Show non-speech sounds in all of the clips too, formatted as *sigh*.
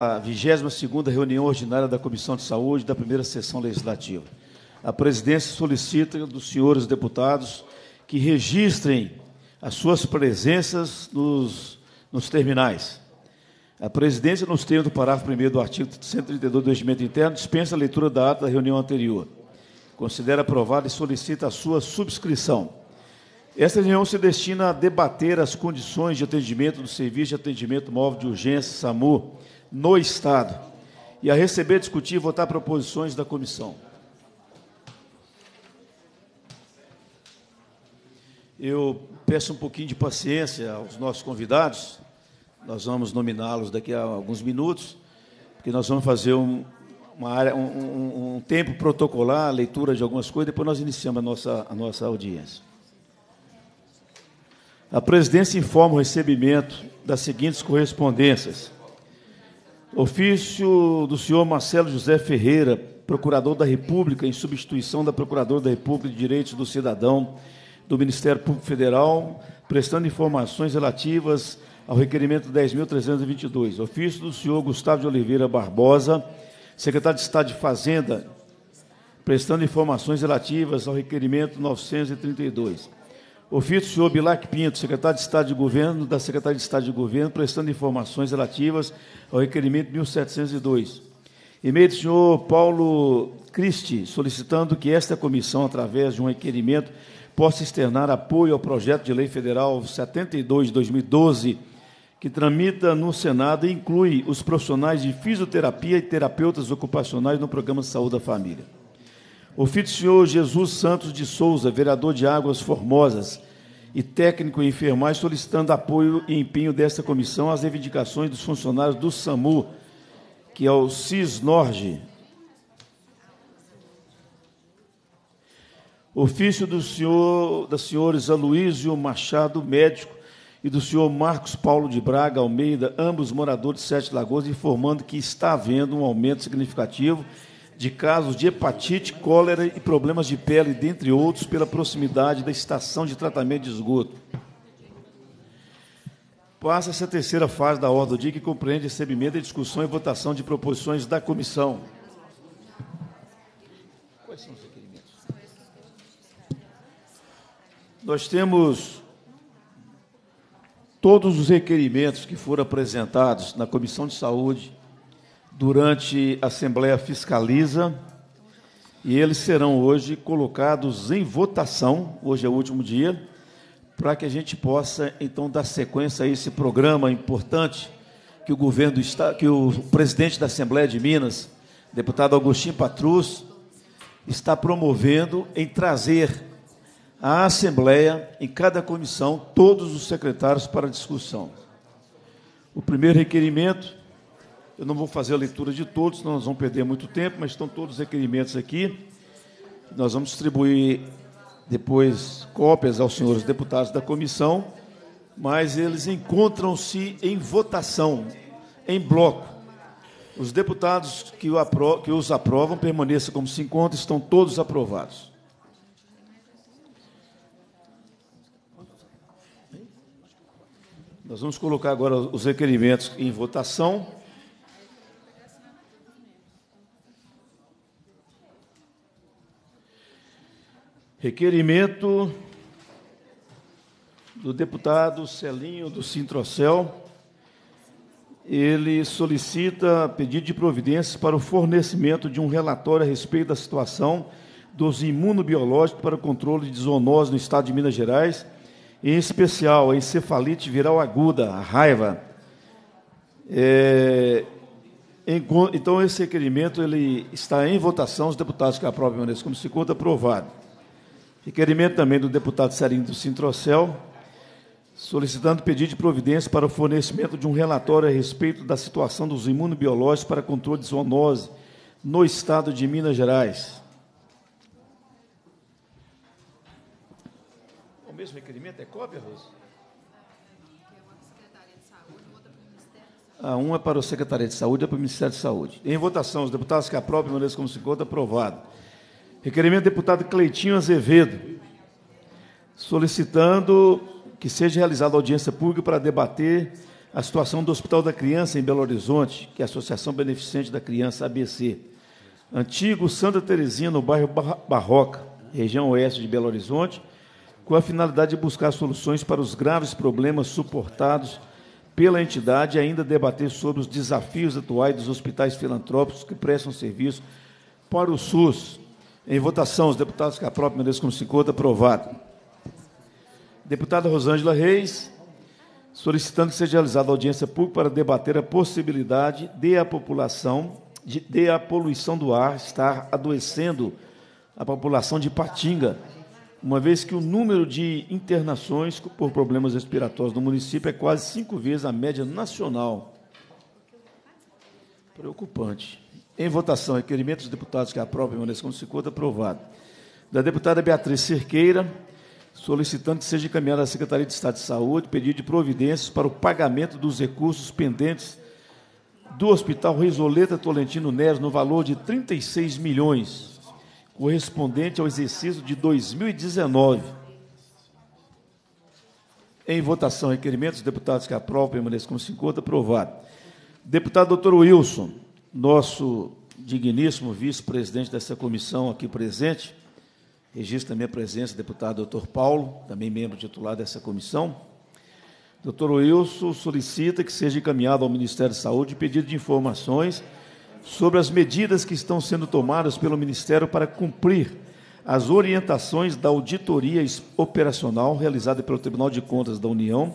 a 22 reunião ordinária da Comissão de Saúde da primeira sessão legislativa. A presidência solicita dos senhores deputados que registrem as suas presenças nos, nos terminais. A presidência, nos termos do parágrafo 1 do artigo 132 do Regimento Interno, dispensa a leitura da ata da reunião anterior. Considera aprovada e solicita a sua subscrição. Esta reunião se destina a debater as condições de atendimento do Serviço de Atendimento Móvel de Urgência, SAMU, no Estado e a receber, discutir e votar proposições da comissão. Eu peço um pouquinho de paciência aos nossos convidados. Nós vamos nominá-los daqui a alguns minutos, porque nós vamos fazer um, uma área, um, um, tempo protocolar, leitura de algumas coisas, depois nós iniciamos a nossa, a nossa audiência. A presidência informa o recebimento das seguintes correspondências. Ofício do senhor Marcelo José Ferreira, Procurador da República, em substituição da Procuradora da República de Direitos do Cidadão do Ministério Público Federal, prestando informações relativas ao requerimento 10.322. Ofício do senhor Gustavo de Oliveira Barbosa, Secretário de Estado de Fazenda, prestando informações relativas ao requerimento 932. Ofício senhor Bilac Pinto, secretário de Estado de Governo, da Secretaria de Estado de Governo, prestando informações relativas ao requerimento 1702. E-mail do senhor Paulo Cristi, solicitando que esta comissão, através de um requerimento, possa externar apoio ao projeto de lei federal 72 de 2012, que tramita no Senado e inclui os profissionais de fisioterapia e terapeutas ocupacionais no programa Saúde da Família. O do senhor Jesus Santos de Souza, vereador de Águas Formosas e técnico em enfermagem, solicitando apoio e empenho desta comissão às reivindicações dos funcionários do SAMU, que é o CISNORGE. Ofício do senhor, da senhores Aloísio Machado, médico, e do senhor Marcos Paulo de Braga Almeida, ambos moradores de Sete Lagoas, informando que está havendo um aumento significativo de casos de hepatite, cólera e problemas de pele, dentre outros, pela proximidade da estação de tratamento de esgoto. Passa essa terceira fase da ordem do dia, que compreende recebimento e discussão e votação de proposições da comissão. Quais são os requerimentos? Nós temos todos os requerimentos que foram apresentados na Comissão de Saúde durante a Assembleia Fiscaliza e eles serão hoje colocados em votação, hoje é o último dia, para que a gente possa então dar sequência a esse programa importante que o governo está que o presidente da Assembleia de Minas, deputado Agostinho Patrus, está promovendo em trazer à Assembleia, em cada comissão, todos os secretários para discussão. O primeiro requerimento eu não vou fazer a leitura de todos, senão nós vamos perder muito tempo, mas estão todos os requerimentos aqui. Nós vamos distribuir depois cópias aos senhores deputados da comissão, mas eles encontram-se em votação, em bloco. Os deputados que, os aprovam permaneçam como se encontram, estão todos aprovados. Nós vamos colocar agora os requerimentos em votação. Requerimento do deputado Celinho do Sintrocel. Ele solicita pedido de providências para o fornecimento de um relatório a respeito da situação dos imunobiológicos para o controle de zoonoses no estado de Minas Gerais, em especial a encefalite viral aguda, a raiva. É, então, esse requerimento ele está em votação. Os deputados que aprovam como se conta aprovado. Requerimento também do deputado Serinho do Sintrocel, solicitando pedido de providência para o fornecimento de um relatório a respeito da situação dos imunobiológicos para controle de zoonose no estado de Minas Gerais. O mesmo requerimento é cópia, Rosa? A ah, uma é para o Secretaria de Saúde e é para o Ministério da Saúde. Em votação, os deputados que aprovam permaneçam como se encontra, aprovado. Requerimento do deputado Cleitinho Azevedo, solicitando que seja realizada audiência pública para debater a situação do Hospital da Criança em Belo Horizonte, que é a Associação Beneficente da Criança, ABC. Antigo Santa Teresinha, no bairro Barroca, região oeste de Belo Horizonte, com a finalidade de buscar soluções para os graves problemas suportados pela entidade e ainda debater sobre os desafios atuais dos hospitais filantrópicos que prestam serviço para o SUS, em votação, os deputados que própria Mendes como encontra, aprovado. Deputada Rosângela Reis, solicitando que seja realizada audiência pública para debater a possibilidade de a população, de, de a poluição do ar estar adoecendo a população de Patinga, uma vez que o número de internações por problemas respiratórios no município é quase cinco vezes a média nacional. Preocupante. Em votação, requerimento dos deputados que aprovam o como se aprovado. Da deputada Beatriz Cerqueira, solicitando que seja encaminhada à Secretaria de Estado de Saúde pedido de providências para o pagamento dos recursos pendentes do Hospital Risoleta Tolentino Neres no valor de 36 milhões, correspondente ao exercício de 2019. Em votação, requerimento dos deputados que aprovam permaneçam como se encontra aprovado. Deputado doutor Wilson, nosso digníssimo vice-presidente dessa comissão aqui presente, registro também a presença do deputado doutor Paulo, também membro titular dessa comissão. Doutor Wilson solicita que seja encaminhado ao Ministério da Saúde pedido de informações sobre as medidas que estão sendo tomadas pelo Ministério para cumprir as orientações da auditoria operacional realizada pelo Tribunal de Contas da União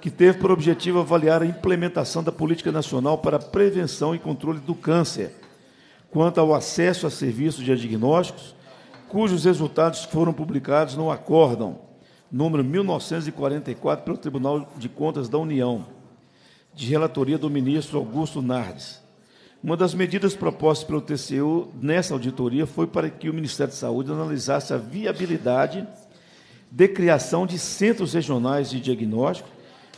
que teve por objetivo avaliar a implementação da Política Nacional para Prevenção e Controle do Câncer, quanto ao acesso a serviços de diagnósticos, cujos resultados foram publicados no Acórdão, número 1944, pelo Tribunal de Contas da União, de relatoria do ministro Augusto Nardes. Uma das medidas propostas pelo TCU nessa auditoria foi para que o Ministério da Saúde analisasse a viabilidade de criação de centros regionais de diagnóstico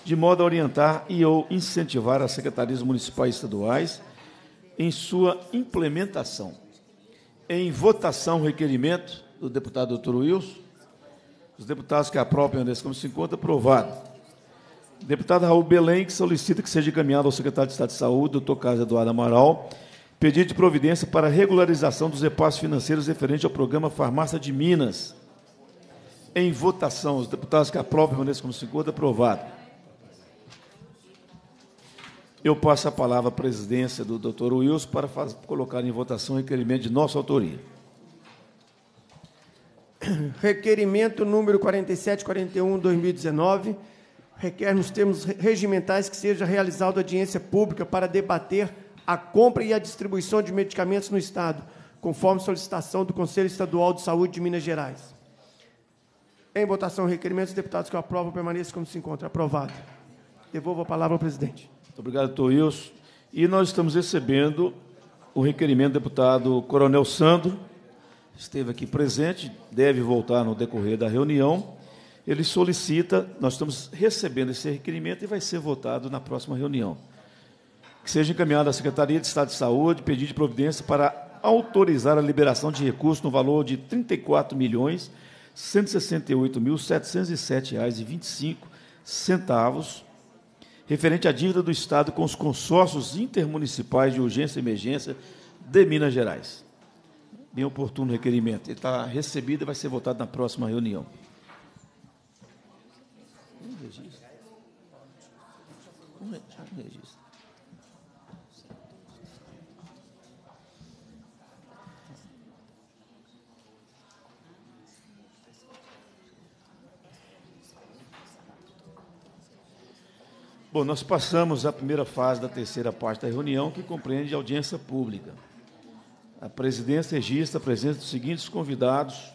de modo a orientar e ou incentivar as secretarias municipais e estaduais em sua implementação. Em votação, o requerimento do deputado doutor Wilson, os deputados que apropriam desse como se encontra, aprovado. Deputado Raul Belém, que solicita que seja encaminhado ao secretário de Estado de Saúde, doutor Carlos Eduardo Amaral, pedido de providência para regularização dos repasses financeiros referente ao programa Farmácia de Minas. Em votação, os deputados que aprovam permaneçam como se encontra, aprovado. Eu passo a palavra à presidência do Dr. Wilson para fazer, colocar em votação o requerimento de nossa autoria. Requerimento número 4741-2019 requer nos termos regimentais que seja realizada audiência pública para debater a compra e a distribuição de medicamentos no Estado, conforme solicitação do Conselho Estadual de Saúde de Minas Gerais. Em votação, requerimentos, deputados que aprovam permaneçam como se encontra. Aprovado. Devolvo a palavra ao presidente. Muito obrigado, doutor Wilson. E nós estamos recebendo o requerimento do deputado Coronel Sandro, esteve aqui presente, deve voltar no decorrer da reunião. Ele solicita, nós estamos recebendo esse requerimento e vai ser votado na próxima reunião. Que seja encaminhado à Secretaria de Estado de Saúde pedido de providência para autorizar a liberação de recursos no valor de R$ 34 milhões referente à dívida do Estado com os consórcios intermunicipais de urgência e emergência de Minas Gerais. Bem oportuno requerimento. Ele está recebido e vai ser votado na próxima reunião. Bom, nós passamos a primeira fase da terceira parte da reunião, que compreende a audiência pública. A presidência registra a presença dos seguintes convidados.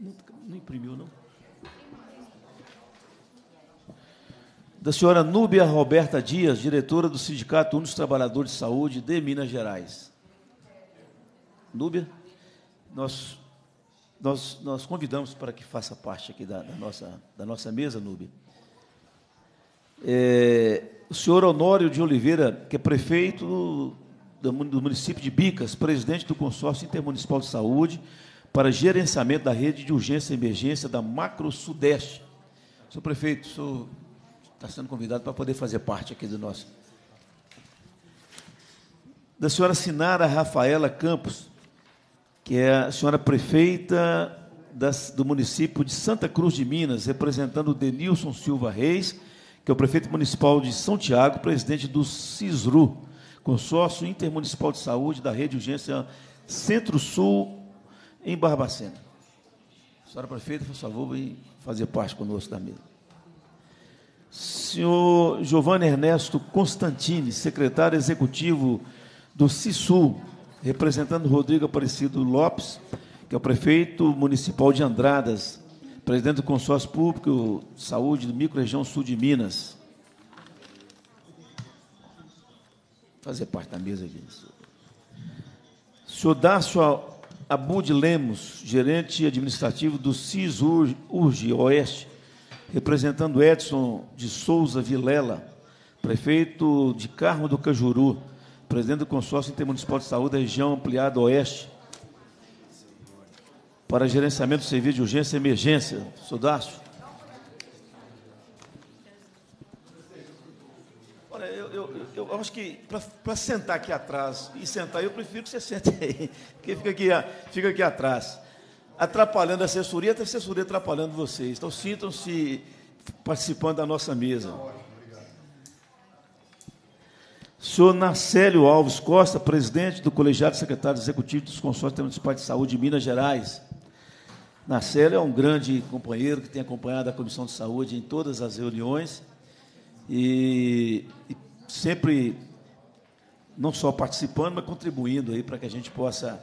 Não, não imprimiu, não? Da senhora Núbia Roberta Dias, diretora do Sindicato Único dos Trabalhadores de Saúde de Minas Gerais. Núbia, nós, nós, nós convidamos para que faça parte aqui da, da nossa, da nossa mesa, Núbia. É, o senhor Honório de Oliveira, que é prefeito do, município de Bicas, presidente do Consórcio Intermunicipal de Saúde para gerenciamento da rede de urgência e emergência da Macro Sudeste. Senhor prefeito, o senhor está sendo convidado para poder fazer parte aqui do nosso. Da senhora Sinara Rafaela Campos, que é a senhora prefeita das, do município de Santa Cruz de Minas, representando o Denilson Silva Reis que é o prefeito municipal de São Tiago, presidente do CISRU, consórcio intermunicipal de saúde da rede urgência Centro-Sul, em Barbacena. Senhora prefeita, por favor, vem fazer parte conosco da mesa. Senhor Giovanni Ernesto Constantini, secretário executivo do CISUL, representando Rodrigo Aparecido Lopes, que é o prefeito municipal de Andradas, presidente do consórcio público saúde do Região sul de Minas. fazer parte da mesa aqui. Né, senhor Dácio Abud Lemos, gerente administrativo do CIS Urge Oeste, representando Edson de Souza Vilela, prefeito de Carmo do Cajuru, presidente do consórcio intermunicipal de saúde da região ampliada Oeste para gerenciamento do serviço de urgência e emergência. Sudácio. Olha, eu, eu, eu acho que para sentar aqui atrás e sentar, eu prefiro que você *laughs* sente aí, porque fica aqui, fica aqui atrás. Atrapalhando a assessoria, até a assessoria atrapalhando vocês. Então sintam-se participando da nossa mesa. Senhor Narcélio Alves Costa, presidente do Colegiado Secretário Executivo dos Consórcios Municipais de Saúde de Minas Gerais. Marcelo é um grande companheiro que tem acompanhado a Comissão de Saúde em todas as reuniões e, e sempre não só participando, mas contribuindo aí para que a gente possa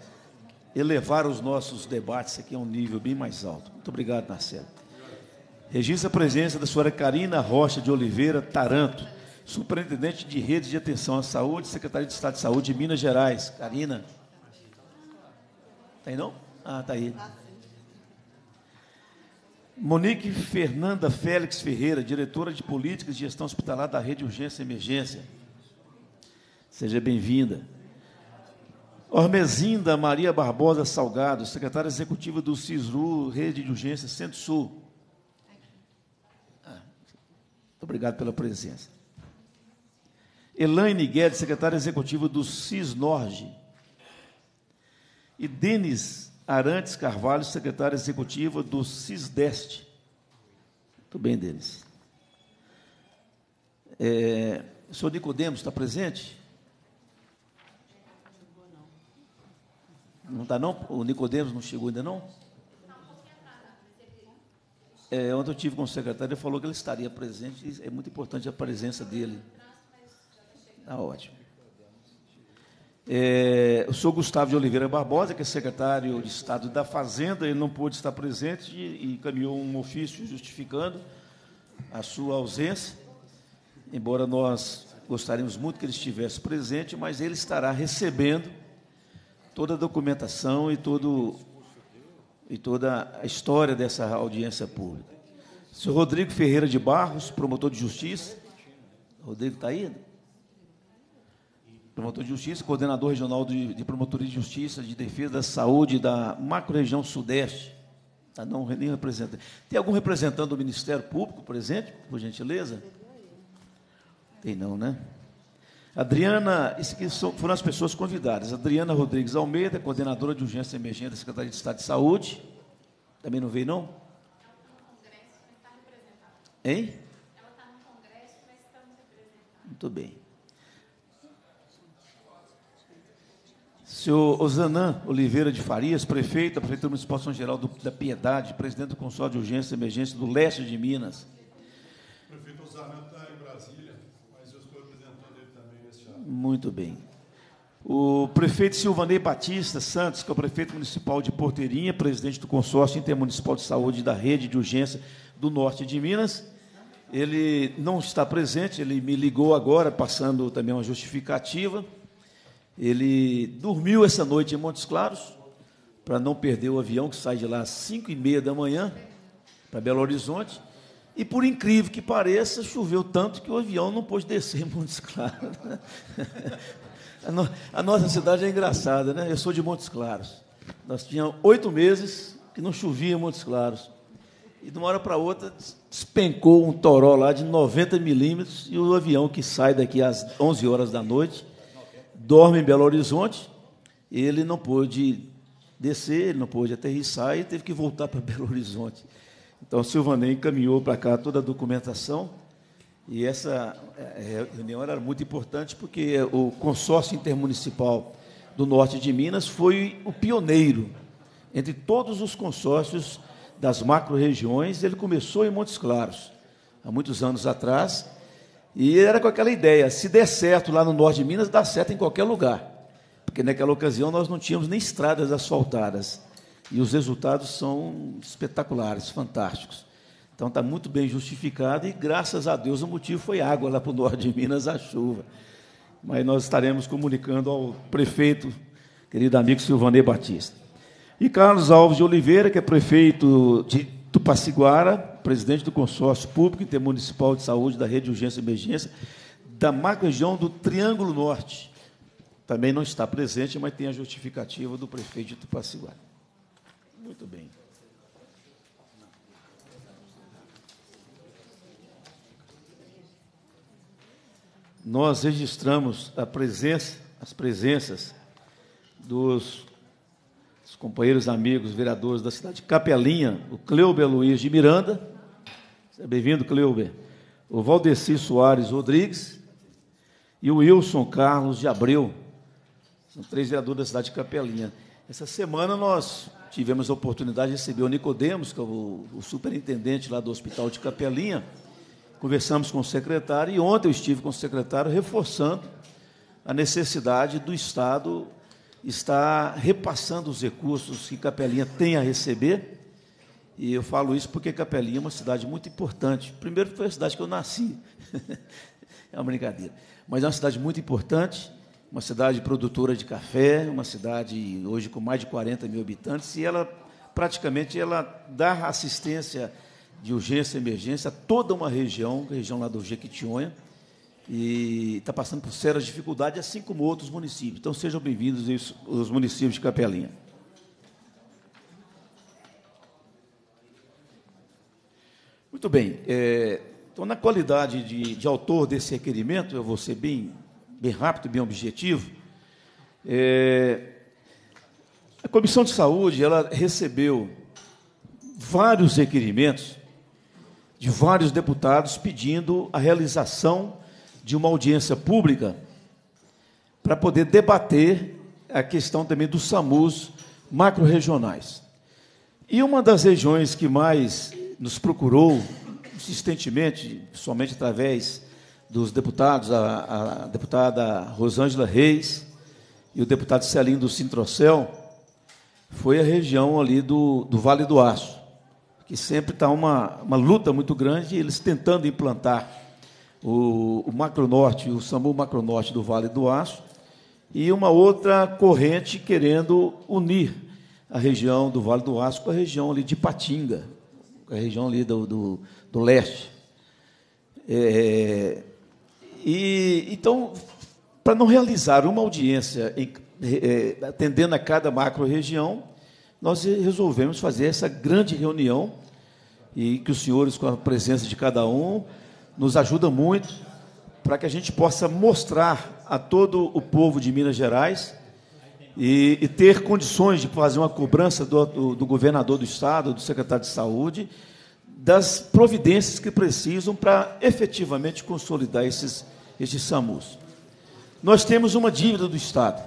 elevar os nossos debates aqui a um nível bem mais alto. Muito obrigado, Marcelo. Registra a presença da senhora Karina Rocha de Oliveira Taranto, superintendente de redes de atenção à saúde, Secretaria de Estado de Saúde de Minas Gerais. Karina. Tá aí não? Ah, tá aí. Monique Fernanda Félix Ferreira, diretora de Políticas e Gestão Hospitalar da Rede Urgência e Emergência. Seja bem-vinda. Ormezinda Maria Barbosa Salgado, secretária executiva do CISRU, Rede de Urgência Centro-Sul. Ah, muito obrigado pela presença. Elaine Guedes, secretária executiva do CISNORGE. E Denis Arantes Carvalho, secretária executiva do CISDEST. Muito bem, Denis. É, o senhor Nicodemos está presente? Não está não? O Nicodemos não chegou ainda não? É, ontem eu tive com o secretário, ele falou que ele estaria presente, é muito importante a presença dele. Está ótimo. É, o senhor Gustavo de Oliveira Barbosa, que é secretário de Estado da Fazenda, ele não pôde estar presente e, encaminhou um ofício justificando a sua ausência, embora nós gostaríamos muito que ele estivesse presente, mas ele estará recebendo toda a documentação e, todo, e toda a história dessa audiência pública. Senhor Rodrigo Ferreira de Barros, promotor de justiça. Rodrigo está aí? promotor de justiça, coordenador regional de, de promotoria de justiça, de defesa da saúde da macro-região sudeste. Tá, não, nem representa. Tem algum representante do Ministério Público presente, por gentileza? Tem não, né? Adriana, esqueçam, foram as pessoas convidadas. Adriana Rodrigues Almeida, coordenadora de urgência e emergência da Secretaria de Estado de Saúde. Também não veio, não? Ela está no Congresso, mas está representada. Hein? Ela está no Congresso, mas estamos representados. Muito bem. Senhor Osanã Oliveira de Farias, prefeito da Prefeitura Municipal São Geraldo da Piedade, presidente do Consórcio de Urgência e Emergência do Leste de Minas. O prefeito Osanã está em Brasília, mas eu estou apresentando ele também neste ano. Muito bem. O prefeito Silvanei Batista Santos, que é o prefeito municipal de Porteirinha, presidente do Consórcio Intermunicipal de Saúde da Rede de Urgência do Norte de Minas. Ele não está presente, ele me ligou agora, passando também uma justificativa ele dormiu essa noite em Montes Claros, para não perder o avião que sai de lá às 5 e meia da manhã, para Belo Horizonte. E por incrível que pareça, choveu tanto que o avião não pôde descer em Montes Claros. *laughs* a, no, a nossa cidade é engraçada, né? Eu sou de Montes Claros. Nós tínhamos oito meses que não chovia em Montes Claros. E de uma hora para outra despencou um toró lá de 90 milímetros e o avião que sai daqui às 11 horas da noite dorme em Belo Horizonte. Ele não pôde descer, ele não pôde aterrissar e teve que voltar para *laughs* Belo Horizonte. Então, o Silvanei encaminhou para cá toda a documentação. E essa é, é, reunião era muito importante porque o consórcio intermunicipal do norte de Minas foi o pioneiro entre todos os consórcios das macro-regiões. Ele começou em Montes Claros, há muitos anos atrás, e era com aquela ideia: se der certo lá no norte de Minas, dá certo em qualquer lugar. Porque naquela ocasião nós não tínhamos nem estradas asfaltadas. E os resultados são espetaculares, fantásticos. Então está muito bem justificado e graças a Deus o motivo foi água lá para o norte de Minas, a chuva. Mas nós estaremos comunicando ao prefeito, querido amigo Silvanei Batista. E Carlos Alves de Oliveira, que é prefeito de Tupaciguara, presidente do Consórcio Público Intermunicipal de Saúde da Rede de Urgência e Emergência da macro-região do Triângulo Norte. Também não está presente, mas tem a justificativa do prefeito de Tupaciguara. Muito bem. Nós registramos a presença, as presenças dos companheiros, amigos, vereadores da cidade de Capelinha, o Cleuber Luiz de Miranda. Seja bem-vindo, Cleuber. O Valdeci Soares Rodrigues e o Wilson Carlos de Abreu. São três vereadores da cidade de Capelinha. Essa semana nós tivemos a oportunidade de receber o Nicodemos, que é o, o superintendente lá do Hospital de Capelinha. Conversamos com o secretário e ontem eu estive com o secretário reforçando a necessidade do Estado está repassando os recursos que Capelinha tem a receber. E eu falo isso porque Capelinha é uma cidade muito importante. Primeiro, foi a cidade que eu nasci. *laughs* é uma brincadeira. Mas é uma cidade muito importante, uma cidade produtora de café, uma cidade hoje com mais de 40 mil habitantes, e ela praticamente ela dá assistência de urgência e emergência a toda uma região, é a região lá do Jequitinhonha, e está passando por sérias dificuldades, assim como outros municípios. Então, sejam bem-vindos os municípios de Capelinha. Muito bem. É, então, na qualidade de, de, autor desse requerimento, eu vou ser bem, bem rápido, bem objetivo. É, a Comissão de Saúde ela recebeu vários requerimentos de vários deputados pedindo a realização de uma audiência pública para poder debater a questão também dos SAMUs macro-regionais. E uma das regiões que mais nos procurou insistentemente, somente através dos deputados, a, a deputada Rosângela Reis e o deputado Celinho do Sintrocel, foi a região ali do, do Vale do Aço, que sempre está uma, uma luta muito grande, eles tentando implantar o, o Macronorte, o SAMU norte do Vale do Aço, e uma outra corrente querendo unir a região do Vale do Aço com a região ali de Patinga, a região ali do, do, do leste. É, e, então, para não realizar uma audiência em, é, atendendo a cada macro-região, nós resolvemos fazer essa grande reunião e que os senhores, com a presença de cada um, nos ajuda muito para que a gente possa mostrar a todo o povo de Minas Gerais e, e ter condições de fazer uma cobrança do, do, do governador do estado, do secretário de saúde, das providências que precisam para efetivamente consolidar esses, esses SAMUs. Nós temos uma dívida do Estado.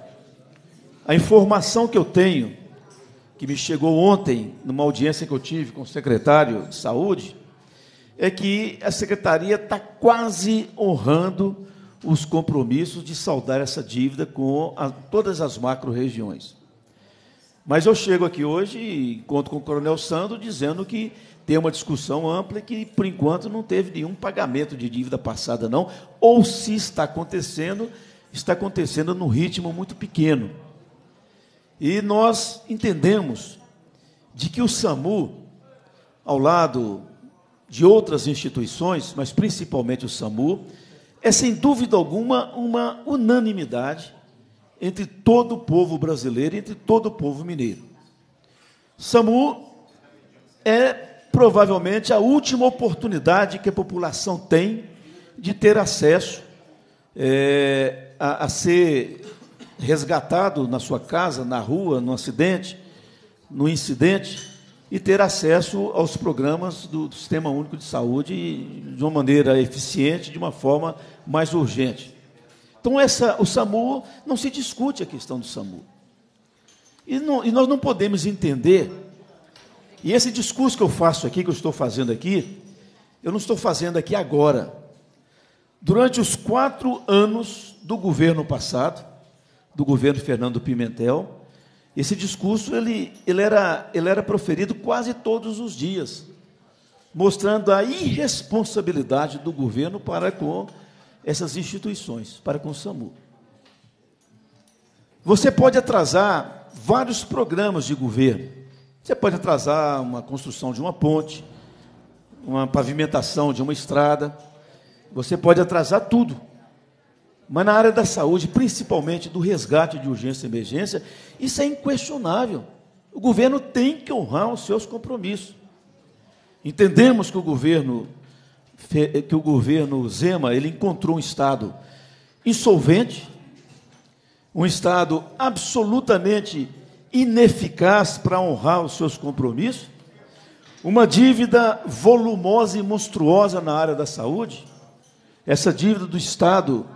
A informação que eu tenho, que me chegou ontem, numa audiência que eu tive com o secretário de Saúde, é que a secretaria está quase honrando os compromissos de saldar essa dívida com a, todas as macro-regiões. Mas eu chego aqui hoje e encontro com o Coronel Sando dizendo que tem uma discussão ampla e que, por enquanto, não teve nenhum pagamento de dívida passada, não. Ou se está acontecendo, está acontecendo num ritmo muito pequeno. E nós entendemos de que o SAMU, ao lado de outras instituições, mas principalmente o SAMU, é sem dúvida alguma uma unanimidade entre todo o povo brasileiro, entre todo o povo mineiro. SAMU é provavelmente a última oportunidade que a população tem de ter acesso é, a, a ser resgatado na sua casa, na rua, no acidente, no incidente, e ter acesso aos programas do, do, Sistema Único de Saúde de uma maneira eficiente, de uma forma mais urgente. Então, essa, o SAMU, não se discute a questão do SAMU. E, não, e nós não podemos entender, e esse discurso que eu faço aqui, que eu estou fazendo aqui, eu não estou fazendo aqui agora. Durante os quatro anos do governo passado, do governo Fernando Pimentel, esse discurso ele, ele, era, ele era proferido quase todos os dias, mostrando a irresponsabilidade do governo para com essas instituições, para com o SAMU. Você pode atrasar vários programas de governo. Você pode atrasar uma construção de uma ponte, uma pavimentação de uma estrada. Você pode atrasar tudo. Mas na área da saúde, principalmente do resgate de urgência e emergência, isso é inquestionável. O governo tem que honrar os seus compromissos. Entendemos que o governo que o governo Zema, ele encontrou um estado insolvente, um estado absolutamente ineficaz para honrar os seus compromissos, uma dívida volumosa e monstruosa na área da saúde. Essa dívida do estado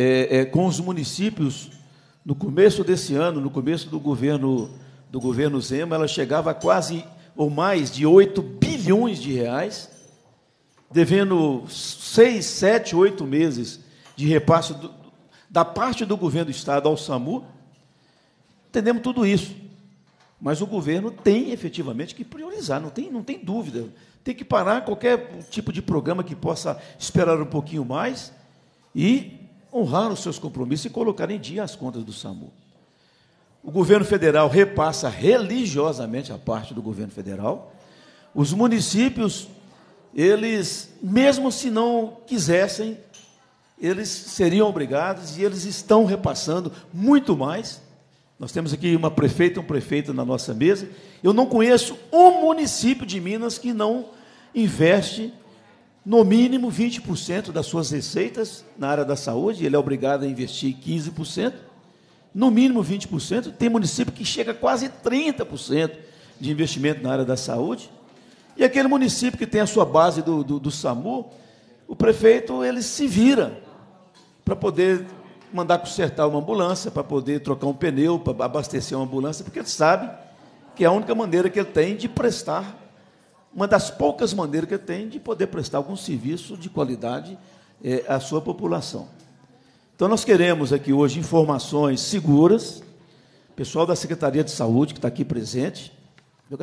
é, é, com os municípios, no começo desse ano, no começo do governo, do governo Zema, ela chegava a quase ou mais de 8 bilhões de reais, devendo 6, 7, 8 meses de repasse do, da parte do governo do Estado ao SAMU. Entendemos tudo isso. Mas o governo tem efetivamente que priorizar, não tem, não tem dúvida. Tem que parar qualquer tipo de programa que possa esperar um pouquinho mais e honrar os seus compromissos e colocar em dia as contas do SAMU. O governo federal repassa religiosamente a parte do governo federal. Os municípios, eles, mesmo se não quisessem, eles seriam obrigados e eles estão repassando muito mais. Nós temos aqui uma prefeita, e um prefeito na nossa mesa. Eu não conheço um município de Minas que não investe no mínimo 20% das suas receitas na área da saúde, ele é obrigado a investir 15%, no mínimo 20%, tem município que chega a quase 30% de investimento na área da saúde, e aquele município que tem a sua base do, do, do SAMU, o prefeito ele se vira para poder mandar consertar uma ambulância, para poder trocar um pneu, para abastecer uma ambulância, porque ele sabe que é a única maneira que ele tem de prestar uma das poucas maneiras que tem de poder prestar algum serviço de qualidade é, à sua população. Então, nós queremos aqui hoje informações seguras. Pessoal da Secretaria de Saúde, que está aqui presente, viu,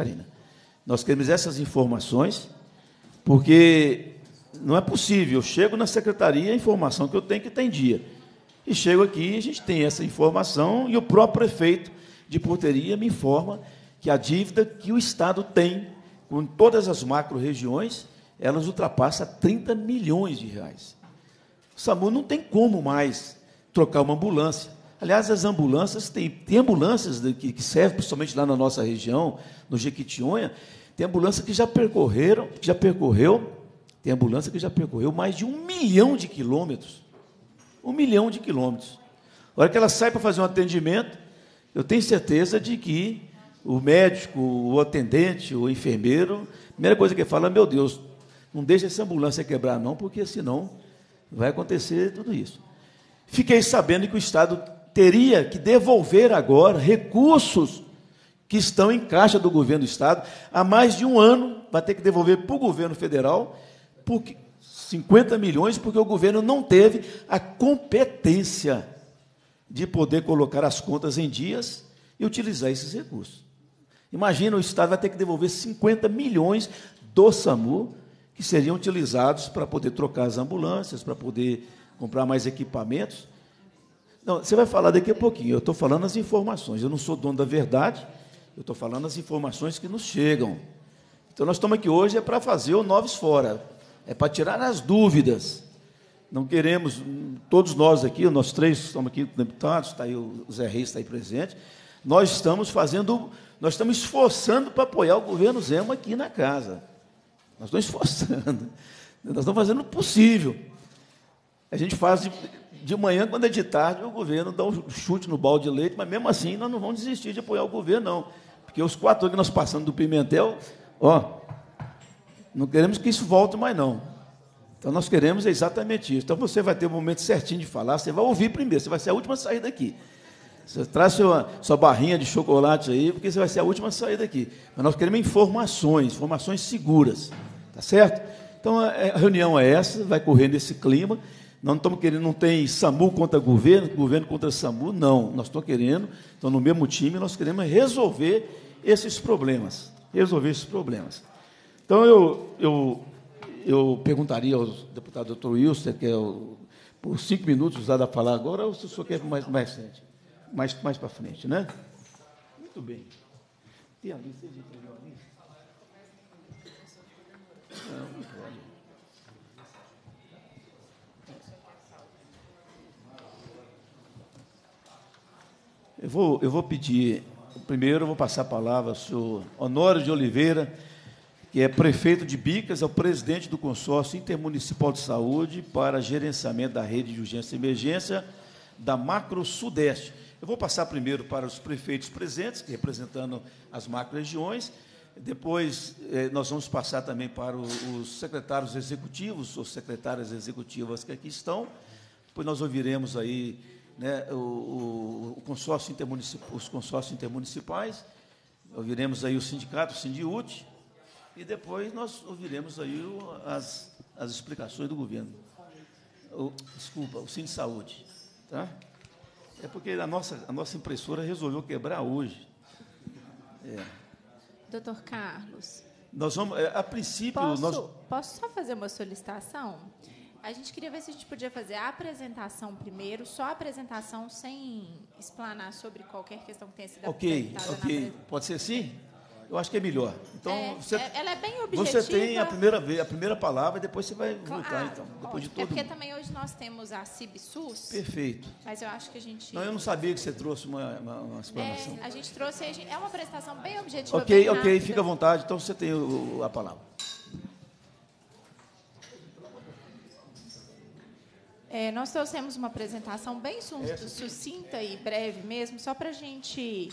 Nós queremos essas informações, porque não é possível. Eu chego na secretaria, a informação que eu tenho é que tem dia. E chego aqui, a gente tem essa informação, e o próprio prefeito de porteria me informa que a dívida que o Estado tem com todas as macro-regiões, elas ultrapassam 30 milhões de reais. O SAMU não tem como mais trocar uma ambulância. Aliás, as ambulâncias, tem, tem ambulâncias que, que servem, principalmente lá na nossa região, no Jequitinhonha, tem ambulância que já percorreram, que já percorreu, tem ambulância que já percorreu mais de um milhão de quilômetros. Um milhão de quilômetros. A hora que ela sai para fazer um atendimento, eu tenho certeza de que o médico, o atendente, o enfermeiro, a primeira coisa que ele fala é: meu Deus, não deixa essa ambulância quebrar, não, porque senão vai acontecer tudo isso. Fiquei sabendo que o Estado teria que devolver agora recursos que estão em caixa do governo do Estado. Há mais de um ano, vai ter que devolver para o governo federal porque, 50 milhões, porque o governo não teve a competência de poder colocar as contas em dias e utilizar esses recursos. Imagina, o Estado vai ter que devolver 50 milhões do SAMU, que seriam utilizados para poder trocar as ambulâncias, para poder comprar mais equipamentos. Não, você vai falar daqui a pouquinho. Eu estou falando as informações. Eu não sou dono da verdade. Eu estou falando as informações que nos chegam. Então, nós estamos aqui hoje é para fazer o Noves Fora. É para tirar as dúvidas. Não queremos, hum, todos nós aqui, nós três estamos aqui deputados, está aí o Zé Reis, está aí presente. Nós estamos fazendo nós estamos esforçando para apoiar o governo Zema aqui na casa. Nós estamos esforçando. Nós estamos fazendo o possível. A gente faz de, de manhã, quando é de tarde, o governo dá um chute no balde de leite, mas mesmo assim nós não vamos desistir de apoiar o governo, não. Porque os quatro que nós passamos do Pimentel, ó, não queremos que isso volte mais, não. Então nós queremos exatamente isso. Então você vai ter o um momento certinho de falar, você vai ouvir primeiro, você vai ser a última a sair daqui. Você traz sua, sua barrinha de chocolate aí, porque você vai ser a última saída aqui. Mas nós queremos informações, informações seguras. Tá certo? Então é, a, reunião é essa, vai correndo nesse clima. Nós não estamos querendo, não tem SAMU contra governo, governo contra SAMU, não. Nós estamos querendo, estamos no mesmo time, nós queremos resolver esses problemas. Resolver esses problemas. Então eu, eu, eu perguntaria ao deputado doutor Wilson, que é o, por cinco minutos usado a falar agora, ou se o senhor quer mais, mais recente? mais, mais para frente, né? Muito bem. Tem ali, você já entendeu ali? Não, não pode. Eu vou, eu vou pedir, primeiro eu vou passar a palavra ao senhor Honório de Oliveira, que é prefeito de Bicas, é o presidente do consórcio intermunicipal de saúde para gerenciamento da rede de urgência e emergência da Macro Sudeste. Eu vou passar primeiro para os prefeitos presentes, representando as macro-regiões, depois eh, nós vamos passar também para os secretários executivos, ou secretárias executivas que aqui estão, depois nós ouviremos aí né, o, o, consórcio intermunicipal, os consórcios intermunicipais, ouviremos aí o sindicato, o Sindiut, e depois nós ouviremos aí as, as explicações do governo. O, desculpa, o Sindicato de Saúde. Tá? É porque a nossa, a nossa impressora resolveu quebrar hoje. É. Doutor Carlos. Nós vamos, é, a princípio. Posso, nós... posso só fazer uma solicitação? A gente queria ver se a gente podia fazer a apresentação primeiro, só a apresentação sem explanar sobre qualquer questão que tenha sido apresentada. Ok, ok. Pode ser assim? Eu acho que é melhor. Então, é, você, é, ela é bem objetiva. Você tem a primeira, vez, a primeira palavra e depois você vai claro, voltar, então. Depois de todo... É porque também hoje nós temos a CIBSUS. Perfeito. Mas eu acho que a gente... Não, eu não sabia que você trouxe uma, uma, uma explanação. É, a gente trouxe... É uma apresentação bem objetiva, Ok, bem ok, fica à vontade. Então, você tem o, a palavra. É, nós trouxemos uma apresentação bem sucinta e breve mesmo, só para a gente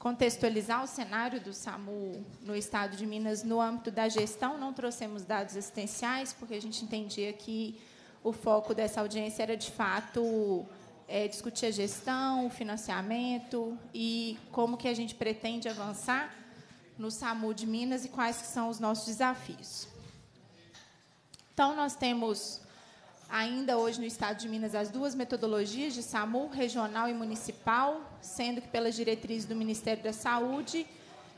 contextualizar o cenário do SAMU no estado de Minas no âmbito da gestão. Não trouxemos dados assistenciais, porque a gente entendia que o foco dessa audiência era, de fato, é, discutir a gestão, o financiamento e como que a gente pretende avançar no SAMU de Minas e quais são os nossos desafios. Então, nós temos ainda hoje no estado de Minas as duas metodologias de SAMU, regional e municipal, sendo que pelas diretrizes do Ministério da Saúde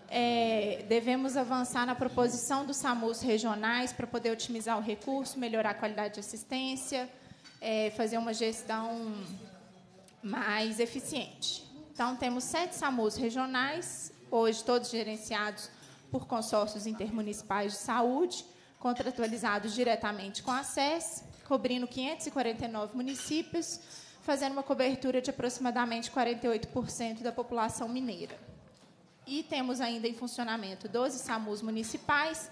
é, devemos avançar na proposição dos SAMUs regionais para poder otimizar o recurso, melhorar a qualidade de assistência, é, fazer uma gestão mais eficiente. Então, temos sete SAMUs regionais, hoje todos gerenciados por consórcios intermunicipais de saúde, contratualizados diretamente com a SES, cobrindo 549 municípios, fazendo uma cobertura de aproximadamente 48% da população mineira. E temos ainda em funcionamento 12 SAMUs municipais,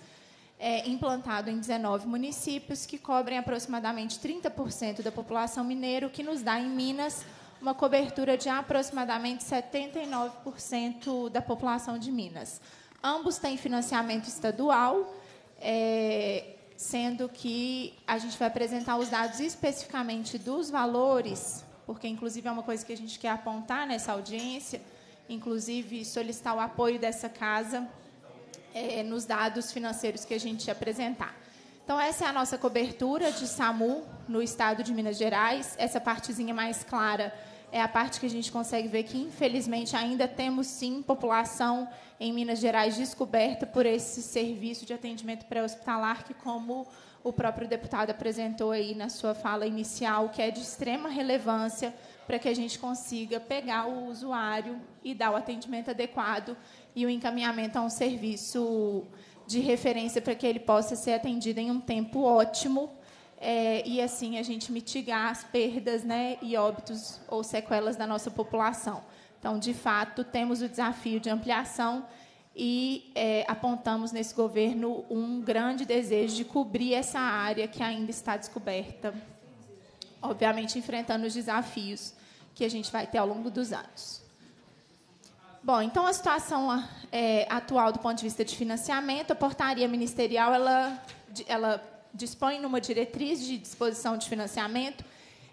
é, implantado em 19 municípios, que cobrem aproximadamente 30% da população mineira, o que nos dá em Minas uma cobertura de aproximadamente 79% da população de Minas. Ambos têm financiamento estadual. É, sendo que a gente vai apresentar os dados especificamente dos valores, porque inclusive é uma coisa que a gente quer apontar nessa audiência, inclusive solicitar o apoio dessa casa é, nos dados financeiros que a gente apresentar. Então, essa é a nossa cobertura de SAMU no estado de Minas Gerais. Essa partezinha mais clara é a parte que a gente consegue ver que, infelizmente, ainda temos sim população em Minas Gerais descoberta por esse serviço de atendimento pré-hospitalar, que, como o próprio deputado apresentou aí na sua fala inicial, que é de extrema relevância para que a gente consiga pegar o usuário e dar o atendimento adequado e o encaminhamento a um serviço de referência para que ele possa ser atendido em um tempo ótimo é, e assim a gente mitigar as perdas né, e óbitos ou sequelas da nossa população. Então, de fato, temos o desafio de ampliação e é, apontamos nesse governo um grande desejo de cobrir essa área que ainda está descoberta, obviamente enfrentando os desafios que a gente vai ter ao longo dos anos. Bom, então a situação é, atual do ponto de vista de financiamento, a portaria ministerial ela, ela dispõe numa diretriz de disposição de financiamento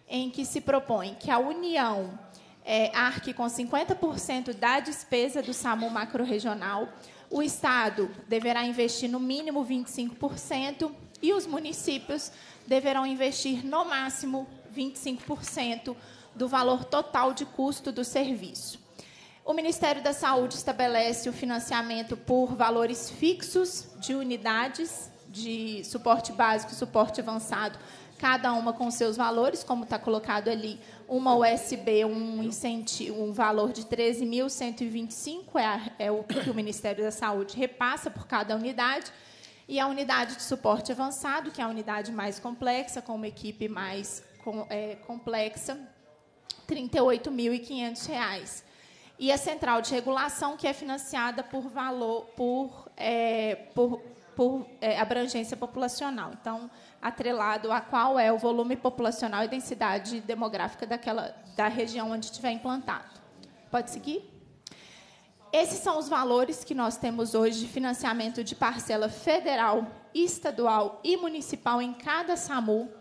em que se propõe que a União é, arque com 50% da despesa do SAMU macro-regional, o Estado deverá investir no mínimo 25% e os municípios deverão investir no máximo 25% do valor total de custo do serviço. O Ministério da Saúde estabelece o financiamento por valores fixos de unidades de suporte básico e suporte avançado, cada uma com seus valores, como está colocado ali, uma USB, um incentivo, um valor de 13.125 é, é o que o Ministério da Saúde repassa por cada unidade, e a unidade de suporte avançado, que é a unidade mais complexa, com uma equipe mais com, é, complexa, R$ 38.500. E a central de regulação, que é financiada por valor, por, é, por por é, abrangência populacional. Então, atrelado a qual é o volume populacional e densidade demográfica daquela, da região onde estiver implantado. Pode seguir? Esses são os valores que nós temos hoje de financiamento de parcela federal, estadual e municipal em cada SAMU.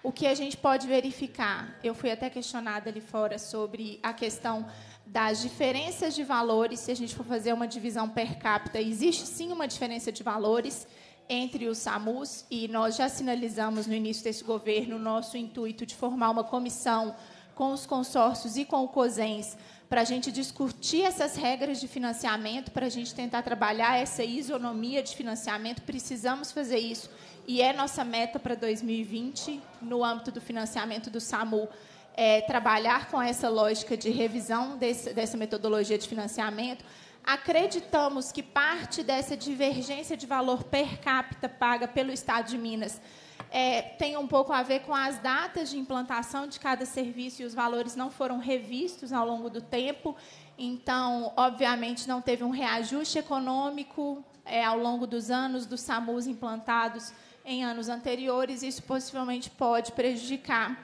O que a gente pode verificar, eu fui até questionada ali fora sobre a questão das diferenças de valores, se a gente for fazer uma divisão per capita, existe sim uma diferença de valores entre os SAMUs e nós já sinalizamos no início desse governo o nosso intuito de formar uma comissão com os consórcios e com o COSENS para a gente discutir essas regras de financiamento, para a gente tentar trabalhar essa isonomia de financiamento. Precisamos fazer isso e é nossa meta para 2020 no âmbito do financiamento do SAMU é, trabalhar com essa lógica de revisão desse, dessa metodologia de financiamento, acreditamos que parte dessa divergência de valor per capita paga pelo Estado de Minas é, tem um pouco a ver com as datas de implantação de cada serviço e os valores não foram revistos ao longo do tempo. Então, obviamente, não teve um reajuste econômico é, ao longo dos anos dos SAMUs implantados em anos anteriores. Isso possivelmente pode prejudicar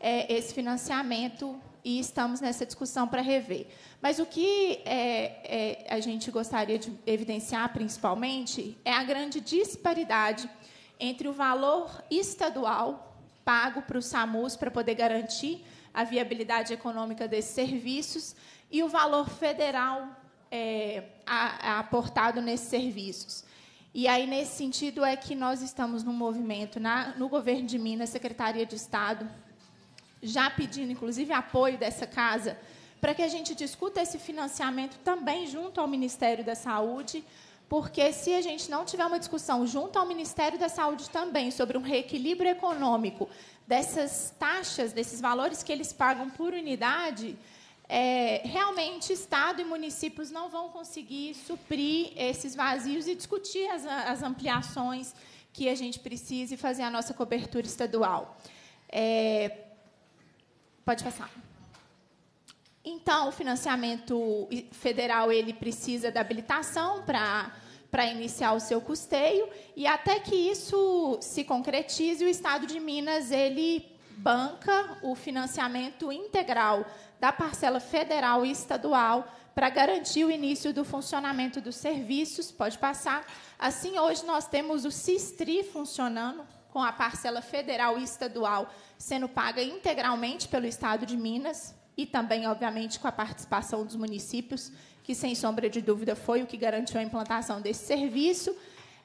é, esse financiamento e estamos nessa discussão para rever. Mas o que é, é, a gente gostaria de evidenciar, principalmente, é a grande disparidade entre o valor estadual pago para o SAMUS para poder garantir a viabilidade econômica desses serviços e o valor federal é, a, a aportado nesses serviços. E aí, nesse sentido, é que nós estamos num movimento na, no governo de Minas, Secretaria de Estado, já pedindo, inclusive, apoio dessa casa, para que a gente discuta esse financiamento também junto ao Ministério da Saúde, porque se a gente não tiver uma discussão junto ao Ministério da Saúde também sobre um reequilíbrio econômico dessas taxas, desses valores que eles pagam por unidade, é, realmente Estado e municípios não vão conseguir suprir esses vazios e discutir as, as ampliações que a gente precisa e fazer a nossa cobertura estadual. É, Pode passar. Então, o financiamento federal ele precisa da habilitação para para iniciar o seu custeio e até que isso se concretize, o Estado de Minas ele banca o financiamento integral da parcela federal e estadual para garantir o início do funcionamento dos serviços. Pode passar. Assim, hoje nós temos o Sistri funcionando, com a parcela federal e estadual sendo paga integralmente pelo Estado de Minas e também, obviamente, com a participação dos municípios, que, sem sombra de dúvida, foi o que garantiu a implantação desse serviço.